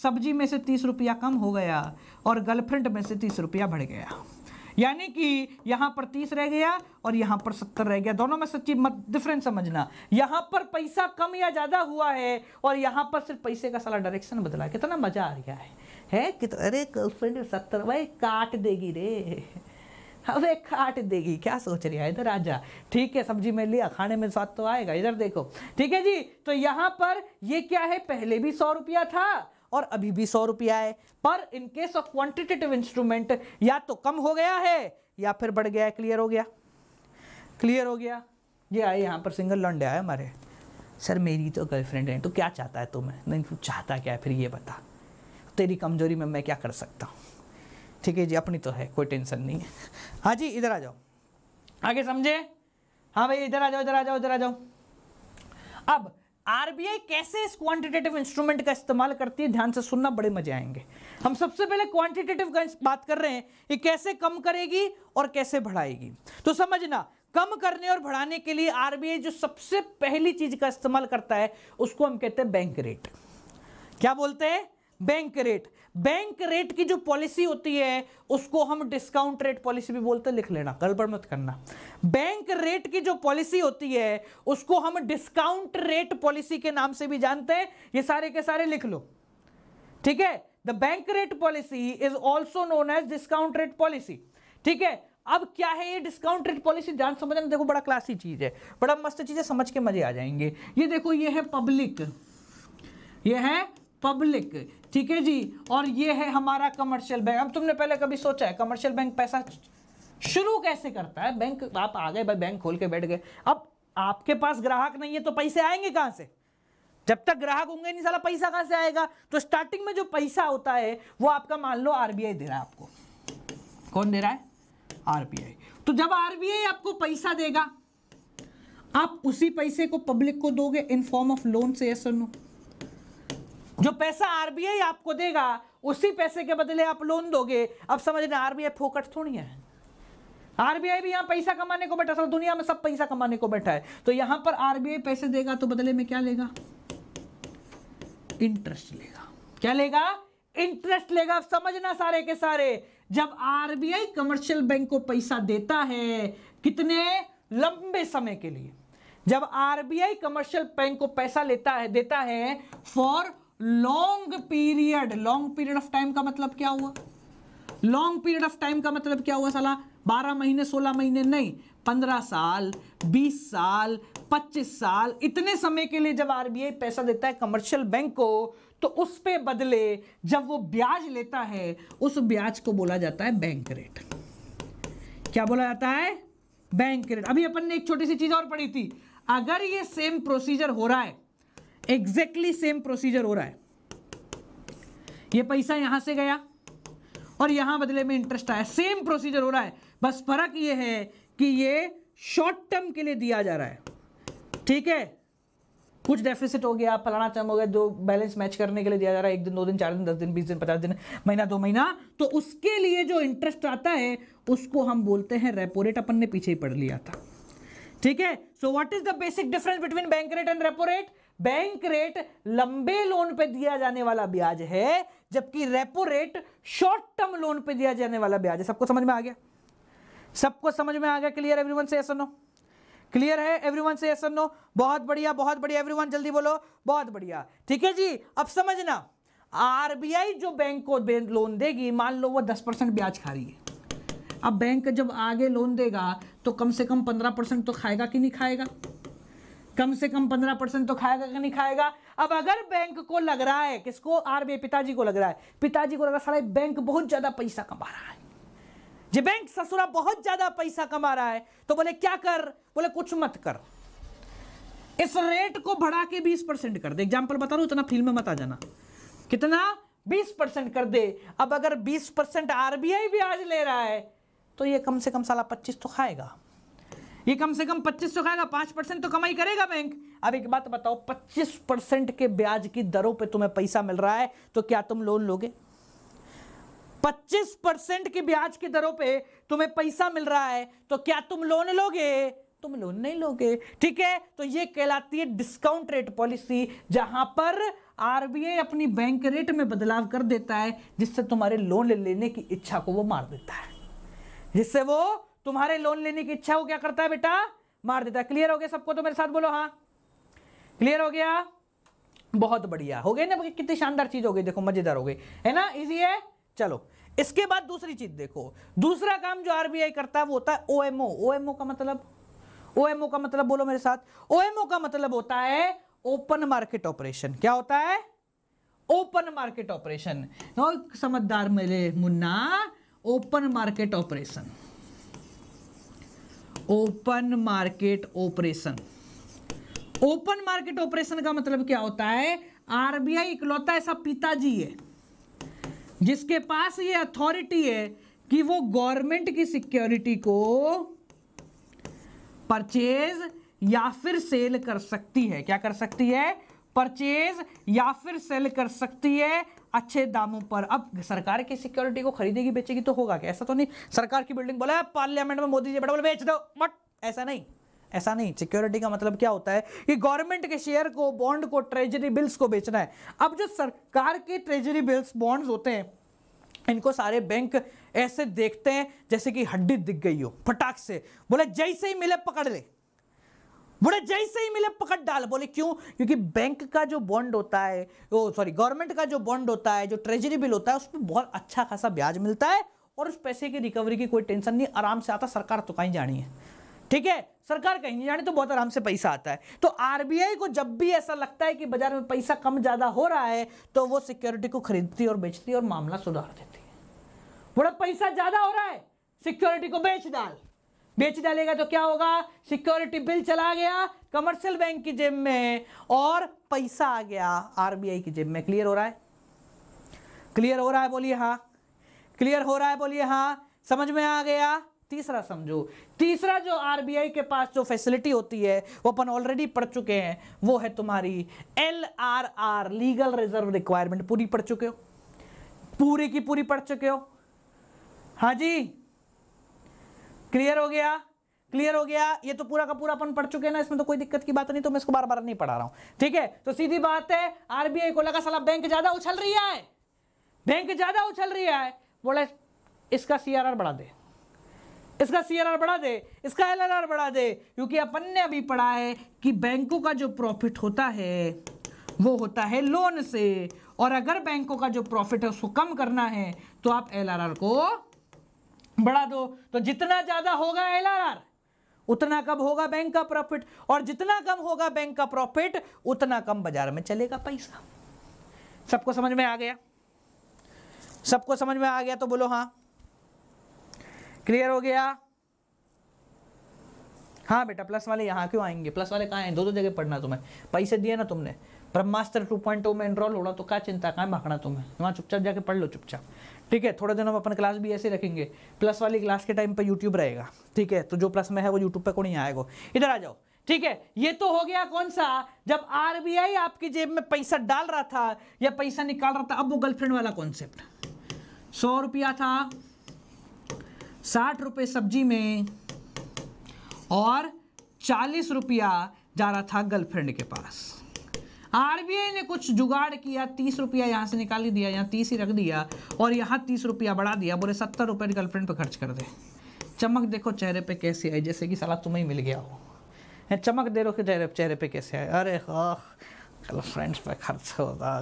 सब्जी में से तीस रुपया कम हो गया और गर्लफ्रेंड में से तीस रुपया बढ़ गया यानी कि यहाँ पर तीस रह गया और यहाँ पर सत्तर रह गया दोनों में सच्ची मत डिफरेंस समझना यहाँ पर पैसा कम या ज़्यादा हुआ है और यहाँ पर सिर्फ पैसे का सारा डायरेक्शन बदला कितना मज़ा आ गया है है कि तो अरे गर्लफ्रेंड सत्तर भाई काट देगी रे अबे काट देगी क्या सोच रही है इधर आजा ठीक है सब्जी में लिया खाने में स्वाद तो आएगा इधर देखो ठीक है जी तो यहाँ पर ये क्या है पहले भी सौ रुपया था और अभी भी सौ रुपया है पर in case of quantitative instrument या तो कम हो गया है या फिर बढ़ गया है क्लियर हो गया क्लियर हो गया ये आए यहाँ पर सिंगल लॉन्डे आए हमारे सर मेरी तो गर्लफ्रेंड है तो क्या चाहता है तुम्हें नहीं तू चाहता क्या है फिर ये बता तेरी कमजोरी में मैं क्या कर सकता हूँ ठीक है जी अपनी तो है कोई टेंशन नहीं है हाँ जी इधर आ जाओ आगे समझे हाँ भाई इधर आ जाओ इधर आ जाओ इधर आ जाओ अब आरबीआई कैसे इस क्वांटिटेटिव इंस्ट्रूमेंट का इस्तेमाल करती है ध्यान से सुनना बड़े मजे आएंगे हम सबसे पहले क्वांटिटेटिव बात कर रहे हैं कि कैसे कम करेगी और कैसे बढ़ाएगी तो समझना कम करने और बढ़ाने के लिए आरबीआई जो सबसे पहली चीज का इस्तेमाल करता है उसको हम कहते हैं बैंक रेट क्या बोलते हैं बैंक रेट बैंक रेट की जो पॉलिसी होती है उसको हम डिस्काउंट रेट पॉलिसी भी बोलते लिख लेना गड़बड़ मत करना बैंक रेट की जो पॉलिसी होती है उसको हम डिस्काउंट रेट पॉलिसी के नाम से भी जानते हैं ये सारे के सारे लिख लो ठीक है the bank rate policy is also known as discount rate policy ठीक है अब क्या है ये डिस्काउंट रेट पॉलिसी जान समझना देखो बड़ा क्लासी चीज है बड़ा मस्त चीज है समझ के मजे आ जाएंगे ये देखो ये है पब्लिक ये है पब्लिक ठीक है जी और ये है हमारा कमर्शियल बैंक अब तुमने पहले कभी सोचा है कमर्शियल बैंक पैसा शुरू कैसे करता है बैंक आप आ गए भाई बैंक खोल के बैठ गए अब आपके पास ग्राहक नहीं है तो पैसे आएंगे कहाँ से जब तक ग्राहक होंगे नहीं साला पैसा कहाँ से आएगा तो स्टार्टिंग में जो पैसा होता है वो आपका मान लो आरबीआई दे रहा है आपको कौन दे रहा है आरबीआई तो जब आरबीआई आपको पैसा देगा आप उसी पैसे को पब्लिक को दोगे इन फॉर्म ऑफ लोन से यस नो जो पैसा आरबीआई आपको देगा उसी पैसे के बदले आप लोन दोगे अब समझ लेना आरबीआई फोकट थोड़ी है आरबीआई भी यहाँ पैसा कमाने को बैठा सर दुनिया में सब पैसा कमाने को बैठा है तो यहां पर आरबीआई पैसे देगा तो बदले में क्या लेगा इंटरेस्ट लेगा क्या लेगा इंटरेस्ट लेगा समझना सारे के सारे जब आरबीआई कमर्शियल बैंक को पैसा देता है कितने लंबे समय के लिए जब आरबीआई कमर्शियल बैंक को पैसा लेता है देता है for long period long period of time का मतलब क्या हुआ लॉन्ग पीरियड ऑफ टाइम का मतलब क्या हुआ साला बारह महीने सोलह महीने नहीं पंद्रह साल बीस साल पच्चीस साल इतने समय के लिए जब आरबीआई पैसा देता है कमर्शियल बैंक को तो उस पे बदले जब वो ब्याज लेता है उस ब्याज को बोला जाता है बैंक रेट क्या बोला जाता है बैंक रेट अभी अपन ने एक छोटी सी चीज और पढ़ी थी अगर ये सेम प्रोसीजर हो रहा है एग्जैक्टली सेम प्रोसीजर हो रहा है ये पैसा यहां से गया और यहां बदले में इंटरेस्ट आया सेम प्रोसीजर हो रहा है बस फर्क ये है कि ये शॉर्ट टर्म के लिए दिया जा रहा है ठीक है कुछ डेफिसिट हो गया फलाना टर्म हो गया जो बैलेंस मैच करने के लिए दिया जा रहा है एक दिन दो दिन चार दिन दस दिन बीस दिन पचास दिन महीना दो महीना तो उसके लिए जो इंटरेस्ट आता है उसको हम बोलते हैं रेपो रेट अपन ने पीछे ही पढ़ लिया था ठीक है so what is the basic difference between bank rate and repo rate bank rate लंबे लोन पे दिया जाने वाला ब्याज है जबकि repo rate short term loan पे दिया जाने वाला ब्याज है सबको समझ में आ गया सबको समझ में आ गया clear everyone say yes no clear है एवरीवन से एस नो बहुत बढ़िया बहुत बढ़िया एवरीवन जल्दी बोलो बहुत बढ़िया ठीक है जी अब समझना आरबीआई जो बैंक को लोन देगी मान लो वो दस परसेंट ब्याज खा रही है अब बैंक जब आगे लोन देगा तो कम से कम पंद्रह परसेंट तो खाएगा कि नहीं खाएगा कम से कम पंद्रह परसेंट तो खाएगा कि नहीं खाएगा अब अगर बैंक को लग रहा है किसको आरबीआई पिताजी को लग रहा है पिताजी को लग रहा है सारा बैंक बहुत ज्यादा पैसा कमा रहा है जे बैंक ससुरा बहुत ज्यादा पैसा कमा रहा है तो बोले क्या कर बोले कुछ मत कर इस रेट को बढ़ा के बीस परसेंट कर दे एग्जाम्पल बता रहा हूं इतना फील्ड में मत आ जाना कितना बीस परसेंट कर दे अब अगर बीस परसेंट आरबीआई ब्याज ले रहा है तो ये कम से कम साला पच्चीस तो खाएगा ये कम से कम 2500 तो खाएगा पांच परसेंट तो कमाई करेगा बैंक अब एक बात बताओ 25 परसेंट के ब्याज की दरों पे तुम्हें पैसा मिल रहा है तो क्या तुम लोन लोगे 25 परसेंट के ब्याज की दरों पे तुम्हें पैसा मिल रहा है तो क्या तुम लोन लोगे तुम लोन नहीं लोगे ठीक है तो ये कहलाती है डिस्काउंट रेट पॉलिसी जहां पर आरबीआई अपनी बैंक रेट में बदलाव कर देता है जिससे तुम्हारे लोन लेने की इच्छा को वो मार देता है जिससे वो तुम्हारे लोन लेने की इच्छा हो क्या करता है बेटा मार देता है क्लियर हो गया सबको तो मेरे साथ बोलो हाँ क्लियर हो गया बहुत बढ़िया हो गई ना कितनी शानदार चीज हो गई देखो मजेदार हो गई है ना इजी है चलो इसके बाद दूसरी चीज देखो दूसरा काम जो आरबीआई करता है वो होता है ओएमओ ओएमओ का मतलब ओएमओ का मतलब बोलो मेरे साथ ओएमओ का मतलब होता है ओपन मार्केट ऑपरेशन क्या होता है ओपन मार्केट ऑपरेशन समझदार मेरे मुन्ना open market operation open market operation open market operation का मतलब क्या होता है आरबीआई इकलौता ऐसा पिताजी है जिसके पास ये अथॉरिटी है कि वो गवर्नमेंट की सिक्योरिटी को परचेज या फिर सेल कर सकती है क्या कर सकती है परचेज या फिर सेल कर सकती है अच्छे दामों पर अब सरकार की सिक्योरिटी को खरीदेगी बेचेगी तो होगा क्या ऐसा तो नहीं सरकार की बिल्डिंग बोला पार्लियामेंट में मोदी जी बोले बेच दो बट ऐसा नहीं ऐसा नहीं सिक्योरिटी का मतलब क्या होता है कि गवर्नमेंट के शेयर को बॉन्ड को ट्रेजरी बिल्स को बेचना है अब जो सरकार के ट्रेजरी बिल्स बॉन्ड्स होते हैं इनको सारे बैंक ऐसे देखते हैं जैसे कि हड्डी दिख गई हो फटाक से बोले जैसे ही मिले पकड़ ले बड़े जैसे ही मिले पकड़ डाल बोले क्यों क्योंकि बैंक का जो बॉन्ड होता है वो सॉरी गवर्नमेंट का जो बॉन्ड होता है जो ट्रेजरी बिल होता है उस पर बहुत अच्छा खासा ब्याज मिलता है और उस पैसे की रिकवरी की कोई टेंशन नहीं आराम से आता सरकार तो कहीं जानी है ठीक है सरकार कहीं नहीं जानी तो बहुत आराम से पैसा आता है तो आरबीआई को जब भी ऐसा लगता है कि बाजार में पैसा कम ज़्यादा हो रहा है तो वो सिक्योरिटी को खरीदती और बेचती और मामला सुधार देती है बड़ा पैसा ज़्यादा हो रहा है सिक्योरिटी को बेच डाल बेच डालेगा तो क्या होगा सिक्योरिटी बिल चला गया कमर्शियल बैंक की जेब में और पैसा आ गया आरबीआई की जेब में क्लियर हो रहा है क्लियर हो रहा है बोलिए हाँ क्लियर हो रहा है बोलिए हाँ समझ में आ गया तीसरा समझो तीसरा जो आरबीआई के पास जो फैसिलिटी होती है वो अपन ऑलरेडी पढ़ चुके हैं वो है तुम्हारी L R R legal reserve requirement पूरी पढ़ चुके हो पूरी की पूरी पढ़ चुके हो हाँ जी क्लियर हो गया क्लियर हो गया ये तो पूरा का पूरा अपन पढ़ चुके हैं ना इसमें तो कोई दिक्कत की बात नहीं तो मैं इसको बार बार नहीं पढ़ा रहा हूं ठीक है तो सीधी बात है आरबीआई को लगा साला बैंक ज्यादा उछल रही है बैंक ज्यादा उछल रही है बोला इसका सीआरआर बढ़ा दे इसका सीआरआर बढ़ा दे इसका आर बढ़ा दे क्योंकि अपन ने अभी पढ़ा है कि बैंकों का जो प्रॉफिट होता है वो होता है लोन से और अगर बैंकों का जो प्रॉफिट है उसको कम करना है तो आप आर को बढ़ा दो तो जितना ज़्यादा होगा एल उतना कम होगा बैंक का प्रॉफिट और जितना कम होगा बैंक का प्रॉफिट उतना कम बाजार में चलेगा पैसा सबको समझ में आ गया सबको समझ में आ गया तो बोलो हाँ क्लियर हो गया हाँ बेटा प्लस वाले यहाँ क्यों आएंगे प्लस वाले कहाँ हैं दो दो जगह पढ़ना तुम्हें पैसे दिए ना तुमने ब्रह्मास्त्र टू पॉइंट में एनरोल होना तो क्या चिंता कहाँ भागना तुम्हें वहाँ चुपचाप जाके पढ़ लो चुपचाप ठीक है थोड़ा दिन हम अपन क्लास भी ऐसे रखेंगे प्लस वाली क्लास के टाइम पर यूट्यूब रहेगा ठीक है तो जो प्लस में है वो यूट्यूब पर को नहीं आएगा इधर आ जाओ ठीक है ये तो हो गया कौन सा जब आरबीआई आपकी जेब में पैसा डाल रहा था या पैसा निकाल रहा था अब वो गर्लफ्रेंड वाला कॉन्सेप्ट सौ रुपया था साठ रुपये सब्जी में और चालीस रुपया जा रहा था गर्लफ्रेंड के पास आरबीआई ने कुछ जुगाड़ किया तीस रुपया यहाँ से निकाल ही दिया यहाँ तीस ही रख दिया और यहाँ तीस रुपया बढ़ा दिया बोले सत्तर रुपये गर्लफ्रेंड पर खर्च कर दे चमक देखो चेहरे पे कैसे आई जैसे कि सलाह तुम्हें मिल गया हो चमक दे रखो चेहरे चेहरे पे कैसे आए अरे आह गर्लफ्रेंड्स पे खर्च होगा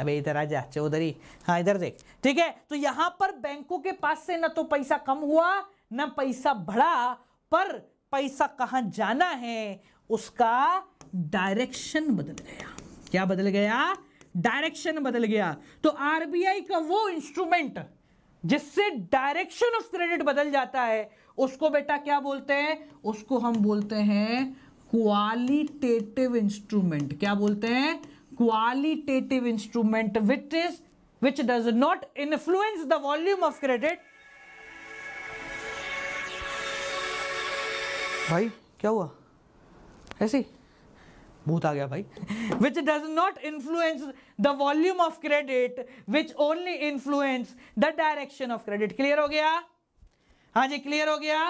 अबे इधर आ जा चौधरी ही हाँ इधर देख ठीक है तो यहाँ पर बैंकों के पास से ना तो पैसा कम हुआ ना पैसा बढ़ा पर पैसा कहाँ जाना है उसका डायरेक्शन बदल गया क्या बदल गया डायरेक्शन बदल गया तो आरबीआई का वो इंस्ट्रूमेंट जिससे डायरेक्शन ऑफ क्रेडिट बदल जाता है उसको बेटा क्या बोलते हैं उसको हम बोलते हैं क्वालिटेटिव इंस्ट्रूमेंट क्या बोलते हैं qualitative instrument which is which does not influence the volume of credit भाई क्या हुआ ऐसे भूत आ गया भाई which does not influence the volume of credit which only influence the direction of credit clear हो गया हाँ जी क्लियर हो गया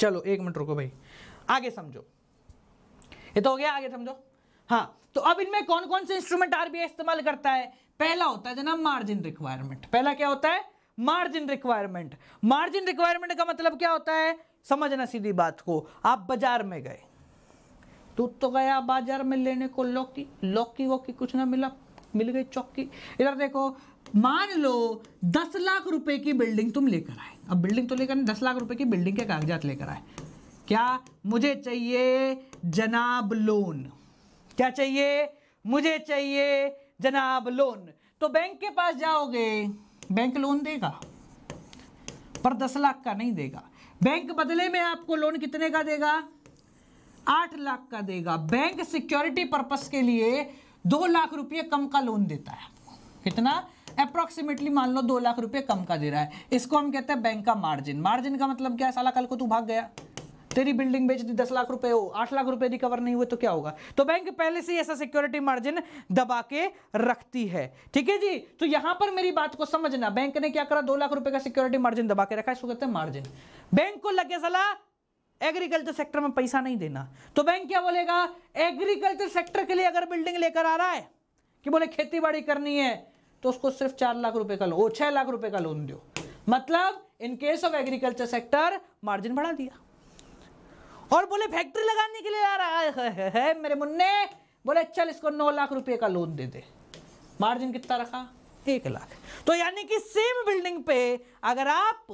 चलो एक मिनट रुको भाई आगे समझो ये तो हो गया आगे समझो हाँ तो अब इनमें कौन कौन से इंस्ट्रूमेंट आरबीआई इस्तेमाल करता है पहला होता है जनाब मार्जिन रिक्वायरमेंट पहला क्या होता है मार्जिन रिक्वायरमेंट मार्जिन रिक्वायरमेंट का मतलब क्या होता है समझना सीधी बात को आप बाजार में गए दूध तो गया बाजार में लेने को लौकी लौकी वोकी कुछ ना मिला मिल गई चौकी इधर देखो मान लो दस लाख रुपए की बिल्डिंग तुम लेकर आए अब बिल्डिंग तो लेकर दस लाख रुपए की बिल्डिंग के कागजात लेकर आए क्या मुझे चाहिए जनाब लोन क्या चाहिए मुझे चाहिए जनाब लोन तो बैंक के पास जाओगे बैंक लोन देगा पर दस लाख का नहीं देगा बैंक बदले में आपको लोन कितने का देगा आठ लाख का देगा बैंक सिक्योरिटी पर्पस के लिए दो लाख रुपये कम का लोन देता है कितना अप्रोक्सीमेटली मान लो दो लाख रुपये कम का दे रहा है इसको हम कहते हैं बैंक का मार्जिन मार्जिन का मतलब क्या है साला कल को तू भाग गया तेरी बिल्डिंग बेच दी दस लाख रुपए हो आठ लाख रुपए रिकवर नहीं हुए तो क्या होगा तो बैंक पहले से ही ऐसा सिक्योरिटी मार्जिन दबा के रखती है ठीक है जी तो यहां पर मेरी बात को समझना बैंक ने क्या करा दो लाख रुपए का सिक्योरिटी मार्जिन दबा के रखा इसको कहते हैं मार्जिन बैंक को लगे सलाह एग्रीकल्चर सेक्टर में पैसा नहीं देना तो बैंक क्या बोलेगा एग्रीकल्चर सेक्टर के लिए अगर बिल्डिंग लेकर आ रहा है कि बोले खेती बाड़ी करनी है तो उसको सिर्फ चार लाख रुपए का लोन छह लाख रुपए का लोन दो मतलब in case of agriculture sector margin बढ़ा दिया और बोले फैक्ट्री लगाने के लिए आ रहा है, है मेरे मुन्ने बोले चल इसको नौ लाख रुपए का लोन दे दे मार्जिन कितना रखा एक लाख तो यानी कि सेम बिल्डिंग पे अगर आप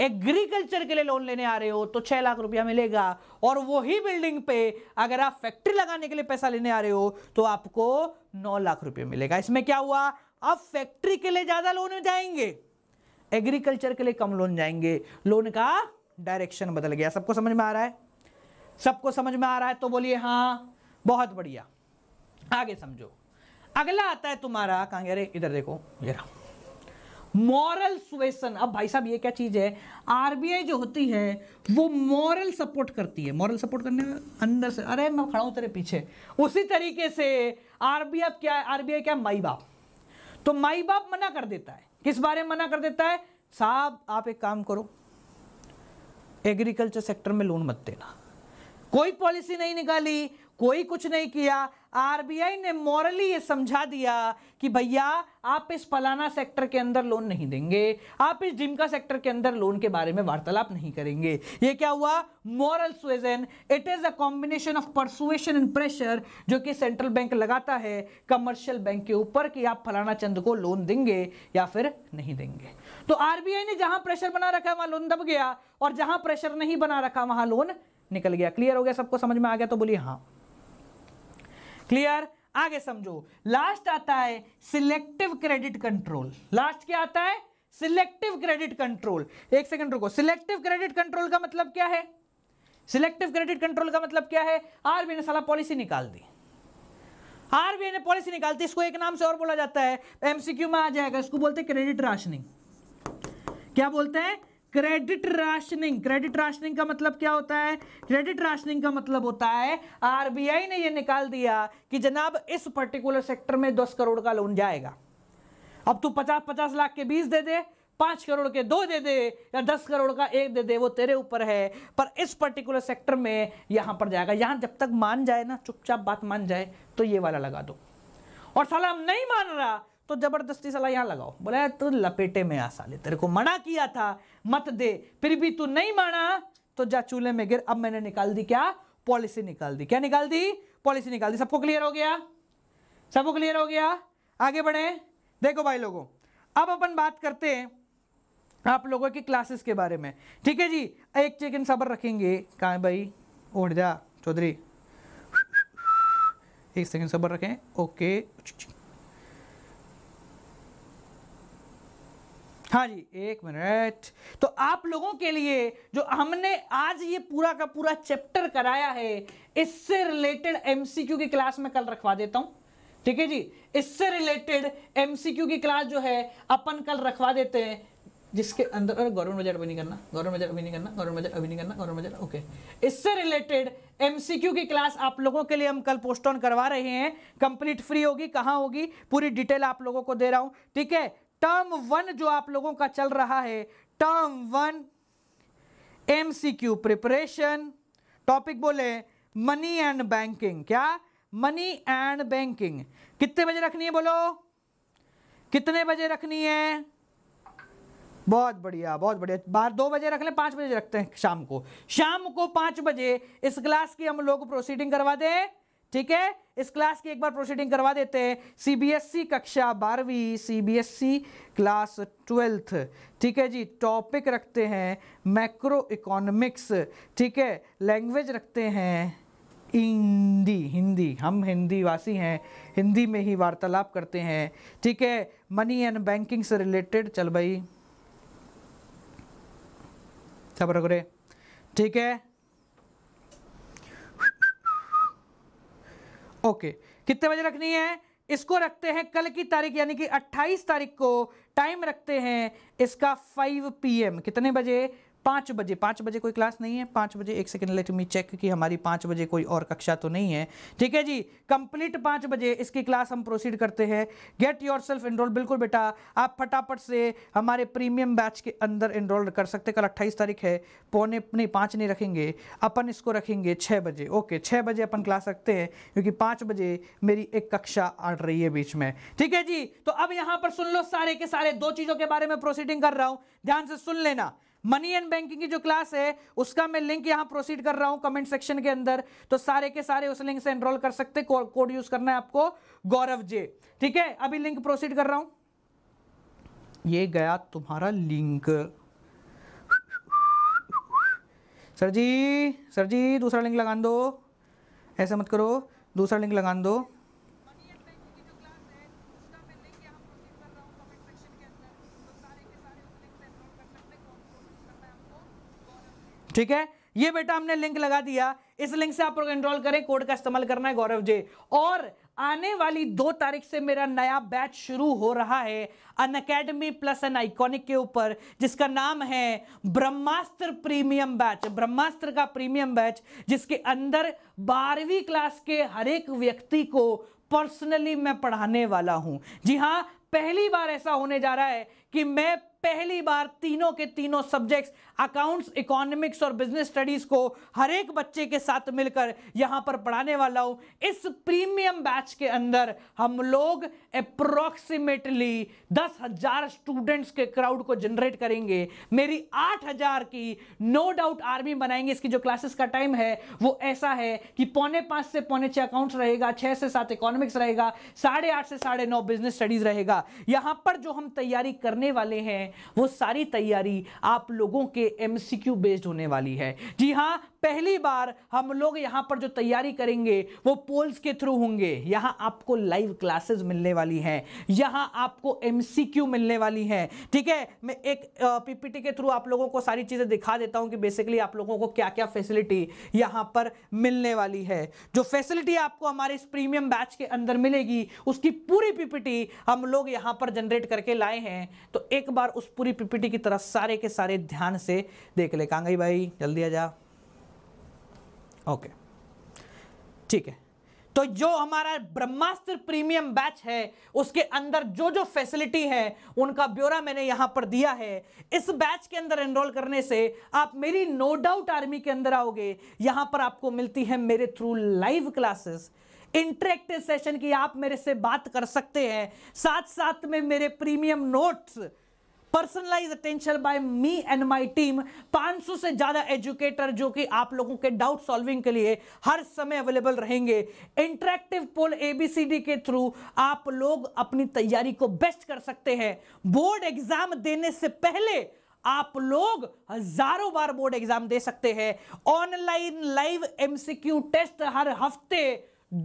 एग्रीकल्चर के लिए लोन लेने आ रहे हो तो छह लाख रुपया मिलेगा और वही बिल्डिंग पे अगर आप फैक्ट्री लगाने के लिए पैसा लेने आ रहे हो तो आपको नौ लाख रुपये मिलेगा इसमें क्या हुआ आप फैक्ट्री के लिए ज्यादा लोन जाएंगे एग्रीकल्चर के लिए कम लोन जाएंगे लोन का डायरेक्शन बदल गया सबको समझ में आ रहा है सबको समझ में आ रहा है तो बोलिए हाँ बहुत बढ़िया आगे समझो अगला आता है तुम्हारा कहा अरे इधर देखो मॉरल सुवेशन अब भाई साहब ये क्या चीज़ है आरबीआई जो होती है वो मॉरल सपोर्ट करती है मॉरल सपोर्ट करने में अंदर से अरे मैं खड़ा हूं तेरे पीछे उसी तरीके से आरबीआई क्या है आरबीआई क्या माई बाप तो माई बाप मना कर देता है किस बारे में मना कर देता है साहब आप एक काम करो एग्रीकल्चर सेक्टर में लोन मत देना कोई पॉलिसी नहीं निकाली कोई कुछ नहीं किया आरबीआई ने मॉरली ये समझा दिया कि भैया आप इस फलाना सेक्टर के अंदर लोन नहीं देंगे आप इस जिमका सेक्टर के अंदर लोन के बारे में वार्तालाप नहीं करेंगे ये क्या हुआ moral suasion it is a combination of persuasion and pressure जो कि सेंट्रल बैंक लगाता है कमर्शियल बैंक के ऊपर कि आप फलाना चंद को लोन देंगे या फिर नहीं देंगे तो आरबीआई ने जहां प्रेशर बना रखा है वहां लोन दब गया और जहां प्रेशर नहीं बना रखा वहां लोन निकल गया क्लियर हो गया सबको समझ में आ गया तो बोलिए हाँ क्लियर आगे समझो लास्ट आता है सिलेक्टिव क्रेडिट कंट्रोल लास्ट क्या आता है सिलेक्टिव क्रेडिट कंट्रोल एक सेकंड रुको सिलेक्टिव क्रेडिट कंट्रोल का मतलब क्या है सिलेक्टिव क्रेडिट कंट्रोल का मतलब क्या है आरबीआई ने साला पॉलिसी निकाल दी आरबीआई ने पॉलिसी निकाल दी इसको एक नाम से और बोला जाता है एमसीक्यू में आ जाएगा इसको बोलते हैं क्रेडिट राशनिंग क्या बोलते हैं क्रेडिट राशनिंग क्रेडिट राशनिंग का मतलब क्या होता है क्रेडिट राशनिंग का मतलब होता है आरबीआई ने यह निकाल दिया कि जनाब इस पर्टिकुलर सेक्टर में दस करोड़ का लोन जाएगा अब तू पचास पचास लाख के बीस दे दे पांच करोड़ के दो दे दे या दस करोड़ का एक दे दे वो तेरे ऊपर है पर इस पर्टिकुलर सेक्टर में यहां पर जाएगा यहां जब तक मान जाए ना चुपचाप बात मान जाए तो ये वाला लगा दो और साला हम नहीं मान रहा तो जबरदस्ती सलाह यहाँ लगाओ बोला तू लपेटे में आ साले तेरे को मना किया था मत दे फिर भी तू नहीं माना तो जा चूल्हे में गिर अब मैंने निकाल दी क्या पॉलिसी निकाल दी क्या निकाल दी पॉलिसी निकाल दी सबको क्लियर हो गया सबको क्लियर हो गया आगे बढ़े देखो भाई लोगों अब अपन बात करते हैं आप लोगों की क्लासेस के बारे में ठीक है जी एक चिकन सबर रखेंगे कहा भाई उठ जा चौधरी एक सेकंड सबर रखें ओके चुछ चुछ। हाँ जी एक मिनट तो आप लोगों के लिए जो हमने आज ये पूरा का पूरा चैप्टर कराया है इससे रिलेटेड एमसीक्यू की क्लास में कल रखवा देता हूं ठीक है जी इससे रिलेटेड एमसीक्यू की क्लास जो है अपन कल रखवा देते हैं जिसके अंदर अरे गवर्नमेंट बजट अभी नहीं करना गवर्नमेंट बजट अभी नहीं करना गवर्नमेंट बजट अभी नहीं करना गवर्नमेंट बजट ओके इससे रिलेटेड एमसीक्यू की क्लास आप लोगों के लिए हम कल पोस्ट ऑन करवा रहे हैं कंप्लीट फ्री होगी कहाँ होगी पूरी डिटेल आप लोगों को दे रहा हूँ ठीक है टर्म वन जो आप लोगों का चल रहा है term one MCQ preparation topic बोले मनी एंड बैंकिंग क्या मनी एंड बैंकिंग कितने बजे रखनी है बोलो कितने बजे रखनी है बहुत बढ़िया बहुत बढ़िया बाहर दो बजे रख लें पांच बजे रखते हैं शाम को शाम को पांच बजे इस क्लास की हम लोग प्रोसीडिंग करवा दें ठीक है इस क्लास की एक बार प्रोसीडिंग करवा देते हैं सीबीएसई e कक्षा बारहवीं सीबीएसई क्लास ट्वेल्थ ठीक है जी टॉपिक रखते हैं मैक्रो इकोनॉमिक्स ठीक है लैंग्वेज रखते हैं हिंदी हिंदी हम हिंदी वासी हैं हिंदी में ही वार्तालाप करते हैं ठीक है मनी एंड बैंकिंग से रिलेटेड चल भाई सब रगरे ठीक है ओके कितने बजे रखनी है इसको रखते हैं कल की तारीख यानी कि 28 तारीख को टाइम रखते हैं इसका 5 पीएम कितने बजे पाँच बजे पाँच बजे कोई क्लास नहीं है पाँच बजे एक सेकेंड लेट मी चेक कि हमारी पाँच बजे कोई और कक्षा तो नहीं है ठीक है जी कंप्लीट पाँच बजे इसकी क्लास हम प्रोसीड करते हैं गेट योर सेल्फ इनरोल बिल्कुल बेटा आप फटाफट से हमारे प्रीमियम बैच के अंदर इनरोल कर सकते कल अट्ठाईस तारीख है पौने नहीं पाँच नहीं रखेंगे अपन इसको रखेंगे छः बजे ओके छः बजे अपन क्लास रखते हैं क्योंकि पाँच बजे मेरी एक कक्षा आ रही है बीच में ठीक है जी तो अब यहाँ पर सुन लो सारे के सारे दो चीज़ों के बारे में प्रोसीडिंग कर रहा हूँ ध्यान से सुन लेना मनी एंड बैंकिंग की जो क्लास है उसका मैं लिंक यहाँ प्रोसीड कर रहा हूँ कमेंट सेक्शन के अंदर तो सारे के सारे उस लिंक से एनरोल कर सकते कोड यूज करना है आपको गौरव जे ठीक है अभी लिंक प्रोसीड कर रहा हूँ ये गया तुम्हारा link sir ji sir ji दूसरा लिंक लगा दो ऐसा मत करो दूसरा लिंक लगा दो ठीक है ये बेटा हमने लिंक लगा दिया इस लिंक से आप लोग एनरोल करें कोड का इस्तेमाल करना है गौरव जी और आने वाली दो तारीख से मेरा नया बैच शुरू हो रहा है Unacademy Plus and Iconic के ऊपर जिसका नाम है ब्रह्मास्त्र प्रीमियम बैच ब्रह्मास्त्र का प्रीमियम बैच जिसके अंदर बारहवीं क्लास के हर एक व्यक्ति को पर्सनली मैं पढ़ाने वाला हूं जी हाँ पहली बार ऐसा होने जा रहा है कि मैं पहली बार तीनों के तीनों सब्जेक्ट्स अकाउंट्स इकोनॉमिक्स और बिजनेस स्टडीज को हर एक बच्चे के साथ मिलकर यहां पर पढ़ाने वाला हूं इस प्रीमियम बैच के अंदर हम लोग अप्रोक्सीमेटली दस हजार स्टूडेंट्स के क्राउड को जनरेट करेंगे मेरी आठ हजार की नो डाउट आर्मी बनाएंगे इसकी जो क्लासेस का टाइम है वो ऐसा है कि पौने पांच से पौने छह अकाउंट्स रहेगा छह से सात इकोनॉमिक्स रहेगा साढ़े आठ से साढ़े नौ बिजनेस स्टडीज रहेगा यहां पर जो हम तैयारी करने वाले हैं वो सारी तैयारी आप लोगों के एमसीक्यू बेस्ड होने वाली है जी हाँ पहली बार हम लोग यहाँ पर जो तैयारी करेंगे वो पोल्स के थ्रू होंगे यहाँ आपको लाइव क्लासेस मिलने वाली हैं यहाँ आपको एमसीक्यू मिलने वाली हैं ठीक है मैं एक पीपीटी के थ्रू आप लोगों को सारी चीज़ें दिखा देता हूँ कि बेसिकली आप लोगों को क्या क्या फैसिलिटी यहाँ पर मिलने वाली है जो फैसिलिटी आपको हमारे इस प्रीमियम बैच के अंदर मिलेगी उसकी पूरी पीपीटी हम लोग यहाँ पर जनरेट करके लाए हैं तो एक बार उस उस पूरी पीपीटी की तरह सारे के सारे ध्यान से देख ले कांगई भाई जल्दी आ जा ओके ठीक है तो जो हमारा ब्रह्मास्त्र प्रीमियम बैच है उसके अंदर जो जो फैसिलिटी है उनका ब्यौरा मैंने यहां पर दिया है इस बैच के अंदर एनरोल करने से आप मेरी नो डाउट आर्मी के अंदर आओगे यहां पर आपको मिलती है मेरे through live classes interactive session की आप मेरे से बात कर सकते हैं साथ साथ में मेरे premium notes personalize attention by me and my team 500 से ज्यादा एजुकेटर जो कि आप लोगों के डाउट सॉल्विंग के लिए हर समय अवेलेबल रहेंगे इंटरेक्टिव पोल एबीसीडी के थ्रू आप लोग अपनी तैयारी को बेस्ट कर सकते हैं बोर्ड एग्जाम देने से पहले आप लोग हजारों बार बोर्ड एग्जाम दे सकते हैं ऑनलाइन लाइव एमसीक्यू टेस्ट हर हफ्ते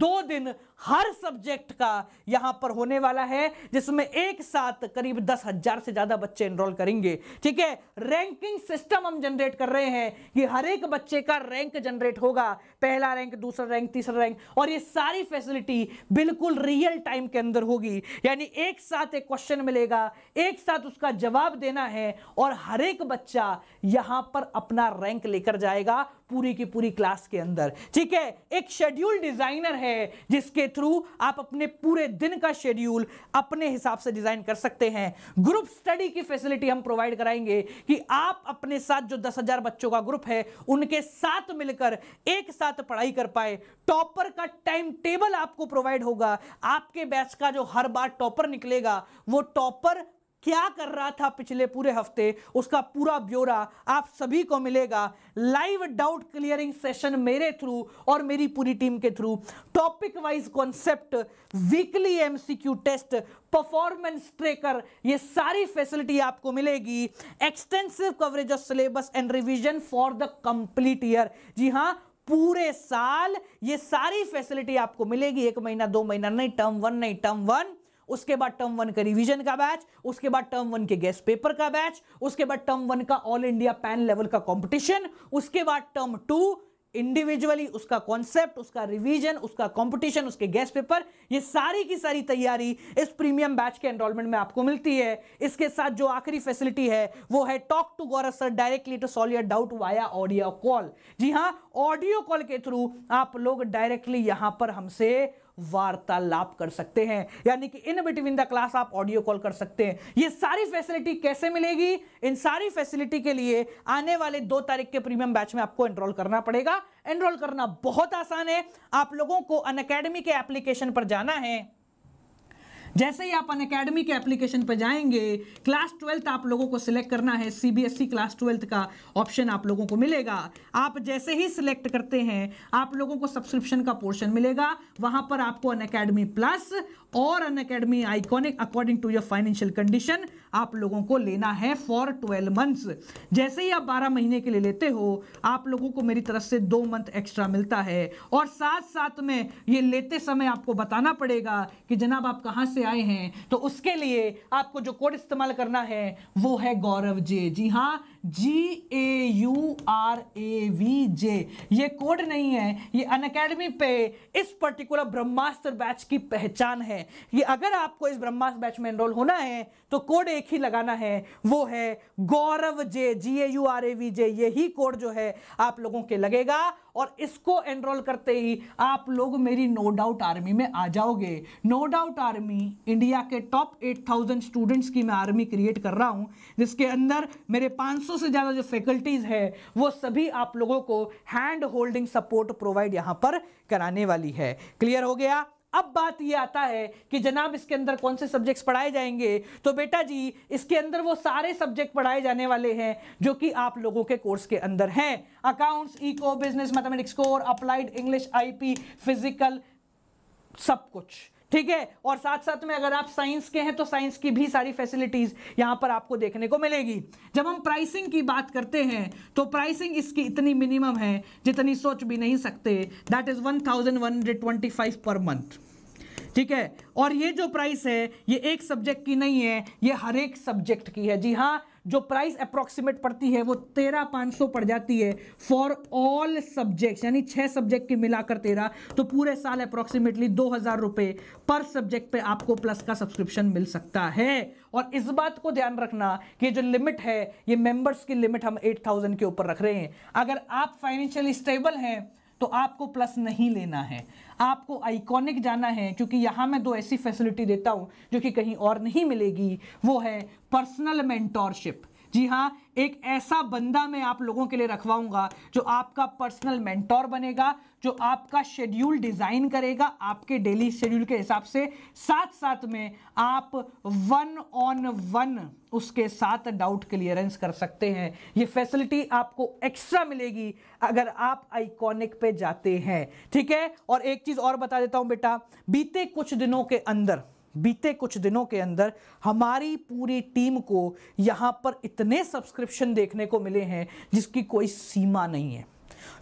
दो दिन हर सब्जेक्ट का यहां पर होने वाला है जिसमें एक साथ करीब दस हजार से ज्यादा बच्चे एनरोल करेंगे ठीक है रैंकिंग सिस्टम हम जनरेट कर रहे हैं कि हर एक बच्चे का रैंक जनरेट होगा पहला रैंक दूसरा रैंक तीसरा रैंक और ये सारी फैसिलिटी बिल्कुल रियल टाइम के अंदर होगी यानी एक साथ एक क्वेश्चन मिलेगा एक साथ उसका जवाब देना है और हर एक बच्चा यहां पर अपना रैंक लेकर जाएगा पूरी की पूरी क्लास के अंदर ठीक है एक शेड्यूल डिजाइनर है जिसके थ्रू आप अपने पूरे दिन का शेड्यूल अपने हिसाब से डिजाइन कर सकते हैं ग्रुप स्टडी की फैसिलिटी हम प्रोवाइड कराएंगे कि आप अपने साथ जो दस हजार बच्चों का ग्रुप है उनके साथ मिलकर एक साथ पढ़ाई कर पाए टॉपर का टाइम टेबल आपको प्रोवाइड होगा आपके बैच का जो हर बार टॉपर निकलेगा वो टॉपर क्या कर रहा था पिछले पूरे हफ्ते उसका पूरा ब्यौरा आप सभी को मिलेगा लाइव डाउट क्लियरिंग सेशन मेरे थ्रू और मेरी पूरी टीम के through topic wise concept weekly MCQ test performance tracker ये सारी फैसिलिटी आपको मिलेगी extensive coverage of syllabus and revision for the complete year जी हाँ पूरे साल ये सारी फैसिलिटी आपको मिलेगी एक महीना दो महीना नहीं टर्म वन नहीं टर्म वन उसके बाद टर्म वन का रिवीजन का बैच उसके बाद टर्म वन के गेस्ट पेपर का बैच उसके बाद टर्म वन का ऑल इंडिया पैन लेवल का कॉम्पिटिशन उसके बाद टर्म टू इंडिविजुअली उसका कॉन्सेप्ट उसका रिवीजन उसका कंपटीशन उसके गेस्ट पेपर ये सारी की सारी तैयारी इस प्रीमियम बैच के एनरोलमेंट में आपको मिलती है इसके साथ जो आखिरी फैसिलिटी है वो है talk to Gaurav sir directly to solve your doubt via audio call जी हाँ ऑडियो कॉल के थ्रू आप लोग डायरेक्टली यहां पर हमसे वार्तालाप कर सकते हैं यानी कि इन बिटवीन द क्लास आप ऑडियो कॉल कर सकते हैं ये सारी फैसिलिटी कैसे मिलेगी इन सारी फैसिलिटी के लिए आने वाले दो तारीख के प्रीमियम बैच में आपको एनरोल करना पड़ेगा एनरोल करना बहुत आसान है आप लोगों को अन के एप्लीकेशन पर जाना है जैसे ही आप अन अकेडमी के एप्लीकेशन पर जाएंगे क्लास ट्वेल्थ आप लोगों को सिलेक्ट करना है सीबीएसई क्लास ट्वेल्थ का ऑप्शन आप लोगों को मिलेगा आप जैसे ही सिलेक्ट करते हैं आप लोगों को सब्सक्रिप्शन का पोर्शन मिलेगा वहां पर आपको अन अकेडमी प्लस और Unacademy Iconic according to your financial condition आप लोगों को लेना है फॉर ट्वेल्व मंथ्स जैसे ही आप बारह महीने के लिए लेते हो आप लोगों को मेरी तरफ से दो मंथ एक्स्ट्रा मिलता है और साथ साथ में ये लेते समय आपको बताना पड़ेगा कि जनाब आप कहाँ से आए हैं तो उसके लिए आपको जो कोड इस्तेमाल करना है वो है गौरव जे जी हाँ G A U R A V J ये कोड नहीं है ये अन अकेडमी पे इस पर्टिकुलर ब्रह्मास्त्र बैच की पहचान है ये अगर आपको इस ब्रह्मास्त्र बैच में एनरोल होना है तो कोड एक ही लगाना है वो है Gaurav J G A U R A V J यही कोड जो है आप लोगों के लगेगा और इसको एनरोल करते ही आप लोग मेरी नो डाउट आर्मी में आ जाओगे नो डाउट आर्मी इंडिया के टॉप 8000 स्टूडेंट्स की मैं आर्मी क्रिएट कर रहा हूं जिसके अंदर मेरे 500 से ज़्यादा जो फैकल्टीज़ है वो सभी आप लोगों को हैंड होल्डिंग सपोर्ट प्रोवाइड यहां पर कराने वाली है क्लियर हो गया अब बात ये आता है कि जनाब इसके अंदर कौन से सब्जेक्ट्स पढ़ाए जाएंगे तो बेटा जी इसके अंदर वो सारे सब्जेक्ट पढ़ाए जाने वाले हैं जो कि आप लोगों के कोर्स के अंदर हैं accounts eco business mathematics core applied English IP physical सब कुछ ठीक है और साथ साथ में अगर आप साइंस के हैं तो साइंस की भी सारी फैसिलिटीज़ यहाँ पर आपको देखने को मिलेगी जब हम प्राइसिंग की बात करते हैं तो प्राइसिंग इसकी इतनी मिनिमम है जितनी सोच भी नहीं सकते that is one thousand one hundred twenty five per month ठीक है और ये जो प्राइस है ये एक सब्जेक्ट की नहीं है ये हर एक सब्जेक्ट की है जी हाँ जो प्राइस अप्रोक्सीमेट पड़ती है वो तेरह पाँच सौ पड़ जाती है फॉर ऑल सब्जेक्ट्स यानी छः सब्जेक्ट की मिलाकर तेरह तो पूरे साल अप्रोक्सीमेटली दो हज़ार रुपये पर सब्जेक्ट पे आपको प्लस का सब्सक्रिप्शन मिल सकता है और इस बात को ध्यान रखना कि जो लिमिट है ये मेंबर्स की लिमिट हम एट थाउजेंड के ऊपर रख रहे हैं अगर आप फाइनेंशियली स्टेबल हैं तो आपको प्लस नहीं लेना है आपको आइकॉनिक जाना है क्योंकि यहाँ मैं दो ऐसी फैसिलिटी देता हूँ जो कि कहीं और नहीं मिलेगी वो है पर्सनल मेंटोरशिप जी हाँ एक ऐसा बंदा मैं आप लोगों के लिए रखवाऊंगा जो आपका पर्सनल मेंटोर बनेगा जो आपका शेड्यूल डिज़ाइन करेगा आपके डेली शेड्यूल के हिसाब से साथ साथ में आप वन ऑन वन उसके साथ डाउट क्लियरेंस कर सकते हैं ये फैसिलिटी आपको एक्स्ट्रा मिलेगी अगर आप आइकॉनिक पे जाते हैं ठीक है और एक चीज़ और बता देता हूँ बेटा बीते कुछ दिनों के अंदर बीते कुछ दिनों के अंदर हमारी पूरी टीम को यहाँ पर इतने सब्सक्रिप्शन देखने को मिले हैं जिसकी कोई सीमा नहीं है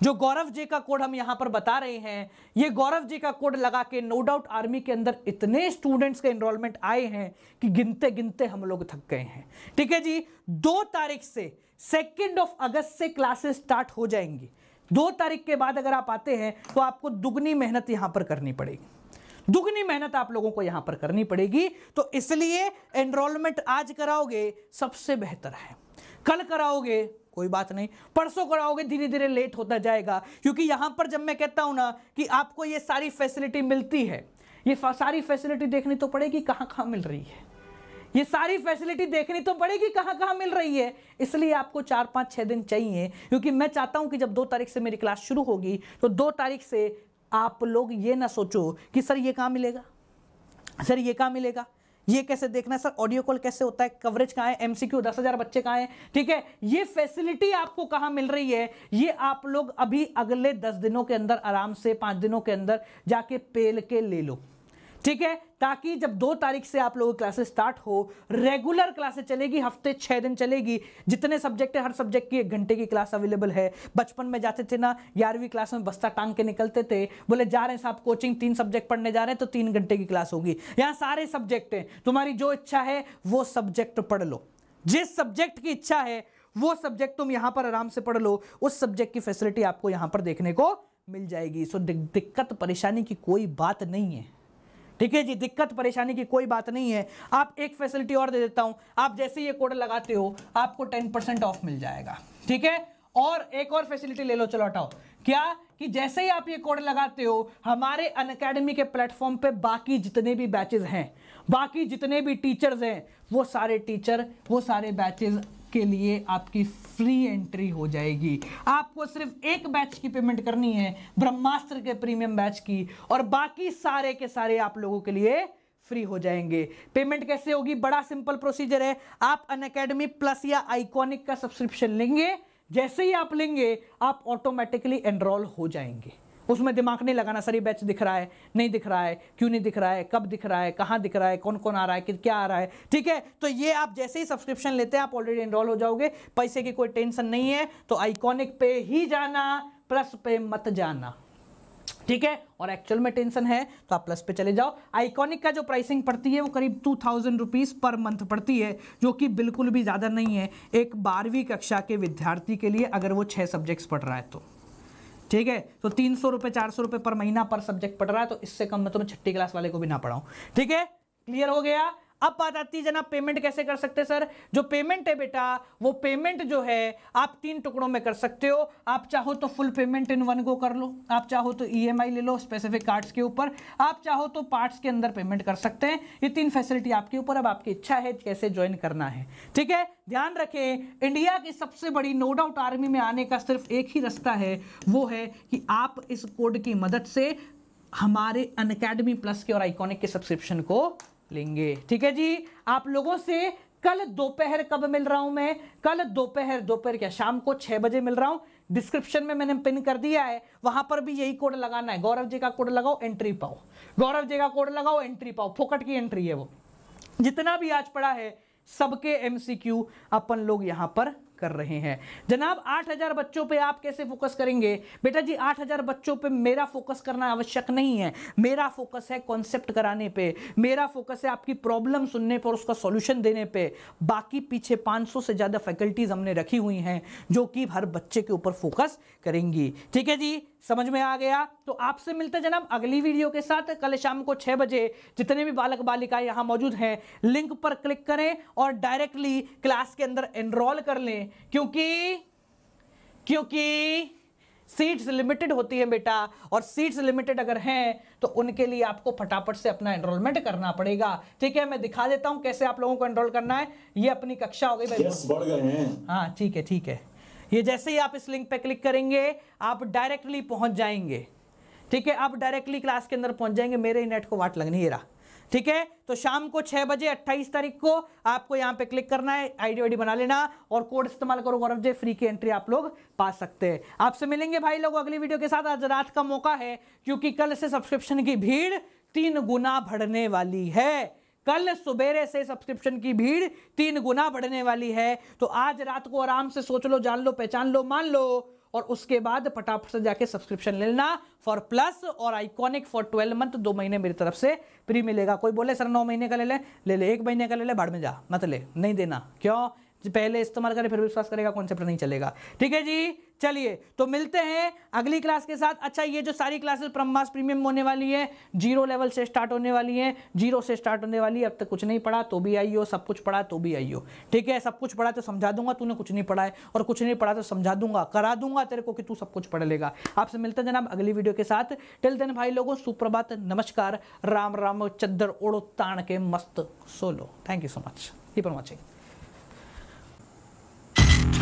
जो गौरव जी का कोड हम यहां पर बता रहे हैं ये गौरव जी का कोड लगा के नो डाउट आर्मी के अंदर इतने स्टूडेंट्स के एनरोलमेंट आए हैं कि गिनते गिनते हम लोग थक गए हैं ठीक है जी दो तारीख से सेकेंड ऑफ अगस्त से क्लासेस स्टार्ट हो जाएंगी दो तारीख के बाद अगर आप आते हैं तो आपको दुगनी मेहनत यहां पर करनी पड़ेगी दुगनी मेहनत आप लोगों को यहां पर करनी पड़ेगी तो इसलिए एनरोलमेंट आज कराओगे सबसे बेहतर है कल कराओगे कोई बात नहीं परसों कराओगे धीरे धीरे लेट होता जाएगा क्योंकि यहां पर जब मैं कहता हूं ना कि आपको ये सारी फैसिलिटी मिलती है ये सारी फैसिलिटी देखनी तो पड़ेगी कहाँ कहाँ मिल रही है ये सारी फैसिलिटी देखनी तो पड़ेगी कहाँ कहाँ मिल रही है इसलिए आपको चार पाँच छः दिन चाहिए क्योंकि मैं चाहता हूँ कि जब दो तारीख से मेरी क्लास शुरू होगी तो दो तारीख से आप लोग ये ना सोचो कि सर ये कहाँ मिलेगा सर ये कहाँ मिलेगा ये कैसे देखना सर ऑडियो कॉल कैसे होता है कवरेज कहाँ है एमसीक्यू दस हज़ार बच्चे कहाँ हैं ठीक है ये फैसिलिटी आपको कहाँ मिल रही है ये आप लोग अभी अगले दस दिनों के अंदर आराम से पाँच दिनों के अंदर जाके पेल के ले लो ठीक है ताकि जब दो तारीख से आप लोगों की क्लासेस स्टार्ट हो रेगुलर क्लासेस चलेगी हफ्ते छः दिन चलेगी जितने सब्जेक्ट है हर सब्जेक्ट की एक घंटे की क्लास अवेलेबल है बचपन में जाते थे ना ग्यारहवीं क्लास में बस्ता टांग के निकलते थे बोले जा रहे हैं साहब कोचिंग तीन सब्जेक्ट पढ़ने जा रहे हैं तो तीन घंटे की क्लास होगी यहाँ सारे सब्जेक्ट हैं तुम्हारी जो इच्छा है वो सब्जेक्ट पढ़ लो जिस सब्जेक्ट की इच्छा है वो सब्जेक्ट तुम यहाँ पर आराम से पढ़ लो उस सब्जेक्ट की फैसिलिटी आपको यहाँ पर देखने को मिल जाएगी सो दिक्कत परेशानी की कोई बात नहीं है ठीक है जी दिक्कत परेशानी की कोई बात नहीं है आप एक फैसिलिटी और दे देता हूं आप जैसे ये कोड लगाते हो आपको टेन परसेंट ऑफ मिल जाएगा ठीक है और एक और फैसिलिटी ले लो चलो हटाओ क्या कि जैसे ही आप ये कोड लगाते हो हमारे अन अकेडमी के प्लेटफॉर्म पे बाकी जितने भी बैचेज हैं बाकी जितने भी टीचर्स हैं वो सारे टीचर वो सारे बैचेज के लिए आपकी फ्री एंट्री हो जाएगी आपको सिर्फ एक बैच की पेमेंट करनी है ब्रह्मास्त्र के प्रीमियम बैच की और बाकी सारे के सारे आप लोगों के लिए फ्री हो जाएंगे पेमेंट कैसे होगी बड़ा सिंपल प्रोसीजर है आप अन प्लस या आइकॉनिक का सब्सक्रिप्शन लेंगे जैसे ही आप लेंगे आप ऑटोमेटिकली एनरोल हो जाएंगे उसमें दिमाग नहीं लगाना सर ये बैच दिख रहा है नहीं दिख रहा है क्यों नहीं दिख रहा है कब दिख रहा है कहाँ दिख रहा है कौन कौन आ रहा है क्या आ रहा है ठीक है तो ये आप जैसे ही सब्सक्रिप्शन लेते हैं आप ऑलरेडी इनरोल हो जाओगे पैसे की कोई टेंशन नहीं है तो आइकॉनिक पे ही जाना प्लस पे मत जाना ठीक है और एक्चुअल में टेंशन है तो आप प्लस पे चले जाओ आइकॉनिक का जो प्राइसिंग पड़ती है वो करीब two thousand rupees per month पड़ती है जो कि बिल्कुल भी ज़्यादा नहीं है एक बारहवीं कक्षा के विद्यार्थी के लिए अगर वो छः सब्जेक्ट्स पढ़ रहा है तो ठीक है तो तीन सौ रुपये चार सौ रुपये पर महीना पर सब्जेक्ट पढ़ रहा है तो इससे कम मैं तुम्हें छठी क्लास वाले को भी ना पढ़ाऊँ ठीक है क्लियर हो गया अब बात आती है जना पेमेंट कैसे कर सकते सर जो पेमेंट है बेटा वो पेमेंट जो है आप तीन टुकड़ों में कर सकते हो आप चाहो तो full payment in one go कर लो आप चाहो तो ई e ले लो स्पेसिफिक कार्ड्स के ऊपर आप चाहो तो पार्ट्स के अंदर पेमेंट कर सकते हैं ये तीन फैसिलिटी आपके ऊपर अब आपकी इच्छा है कैसे ज्वाइन करना है ठीक है ध्यान रखें इंडिया की सबसे बड़ी नो डाउट आर्मी में आने का सिर्फ एक ही रास्ता है वो है कि आप इस कोड की मदद से हमारे अनकेडमी प्लस के और आइकॉनिक के सब्सक्रिप्शन को लेंगे ठीक है जी आप लोगों से कल दोपहर कब मिल रहा हूं मैं कल दोपहर दोपहर क्या शाम को छह बजे मिल रहा हूं डिस्क्रिप्शन में मैंने पिन कर दिया है वहां पर भी यही कोड लगाना है गौरव जी का कोड लगाओ एंट्री पाओ गौरव जी का कोड लगाओ एंट्री पाओ फोकट की एंट्री है वो जितना भी आज पड़ा है सबके एमसीक्यू अपन लोग यहां पर कर रहे हैं जनाब 8000 बच्चों पे आप कैसे फोकस करेंगे बेटा जी 8000 बच्चों पे मेरा फोकस करना आवश्यक नहीं है मेरा फोकस है कॉन्सेप्ट कराने पे मेरा फोकस है आपकी प्रॉब्लम सुनने पर उसका सॉल्यूशन देने पे बाकी पीछे 500 से ज़्यादा फैकल्टीज़ हमने रखी हुई हैं जो कि हर बच्चे के ऊपर फोकस करेंगी ठीक है जी समझ में आ गया तो आपसे मिलते जनाब अगली वीडियो के साथ कल शाम को छः बजे जितने भी बालक बालिका यहाँ मौजूद हैं लिंक पर क्लिक करें और डायरेक्टली क्लास के अंदर एनरोल कर लें क्योंकि क्योंकि सीट्स लिमिटेड होती है बेटा और सीट्स लिमिटेड अगर हैं तो उनके लिए आपको फटाफट से अपना एनरोलमेंट करना पड़ेगा ठीक है मैं दिखा देता हूं कैसे आप लोगों को एनरोल करना है ये अपनी कक्षा हो गई बढ़ गए हैं हाँ ठीक है ठीक है ये जैसे ही आप इस लिंक पे क्लिक करेंगे आप डायरेक्टली पहुंच जाएंगे ठीक है आप डायरेक्टली क्लास के अंदर पहुंच जाएंगे मेरे नेट को वाट लगनी है ठीक है तो शाम को छः बजे 28 तारीख को आपको यहाँ पे क्लिक करना है आईडी वाईडी बना लेना और कोड इस्तेमाल करो गौरव जय फ्री की एंट्री आप लोग पा सकते हैं आपसे मिलेंगे भाई लोग अगली वीडियो के साथ आज रात का मौका है क्योंकि कल से सब्सक्रिप्शन की भीड़ तीन गुना बढ़ने वाली है कल सुबेरे से सब्सक्रिप्शन की भीड़ तीन गुना बढ़ने वाली है तो आज रात को आराम से सोच लो जान लो पहचान लो मान लो और उसके बाद फटाफट से जाके सब्सक्रिप्शन ले लेना फॉर प्लस और आइकॉनिक फॉर ट्वेल्व मंथ दो महीने मेरी तरफ से फ्री मिलेगा कोई बोले सर नौ महीने का ले ले ले एक महीने का ले ले बाढ़ में जा मत ले नहीं देना क्यों पहले इस्तेमाल करें फिर विश्वास करेगा कॉन्सेप्ट नहीं चलेगा ठीक है जी चलिए तो मिलते हैं अगली क्लास के साथ अच्छा ये जो सारी क्लासेस ब्रह्मास प्रीमियम होने वाली है जीरो लेवल से स्टार्ट होने वाली है जीरो से स्टार्ट होने वाली है अब तक कुछ नहीं पढ़ा तो भी आई हो सब कुछ पढ़ा तो भी आई हो ठीक है सब कुछ पढ़ा तो समझा दूंगा तूने कुछ नहीं पढ़ा है और कुछ नहीं पढ़ा तो समझा दूंगा करा दूंगा तेरे को कि तू सब कुछ पढ़ लेगा आपसे मिलते जनाब अगली वीडियो के साथ टिल देन भाई लोगों सुप्रभात नमस्कार राम राम चद्दर ओड़ो ताण के मस्त सोलो thank you so much keep on watching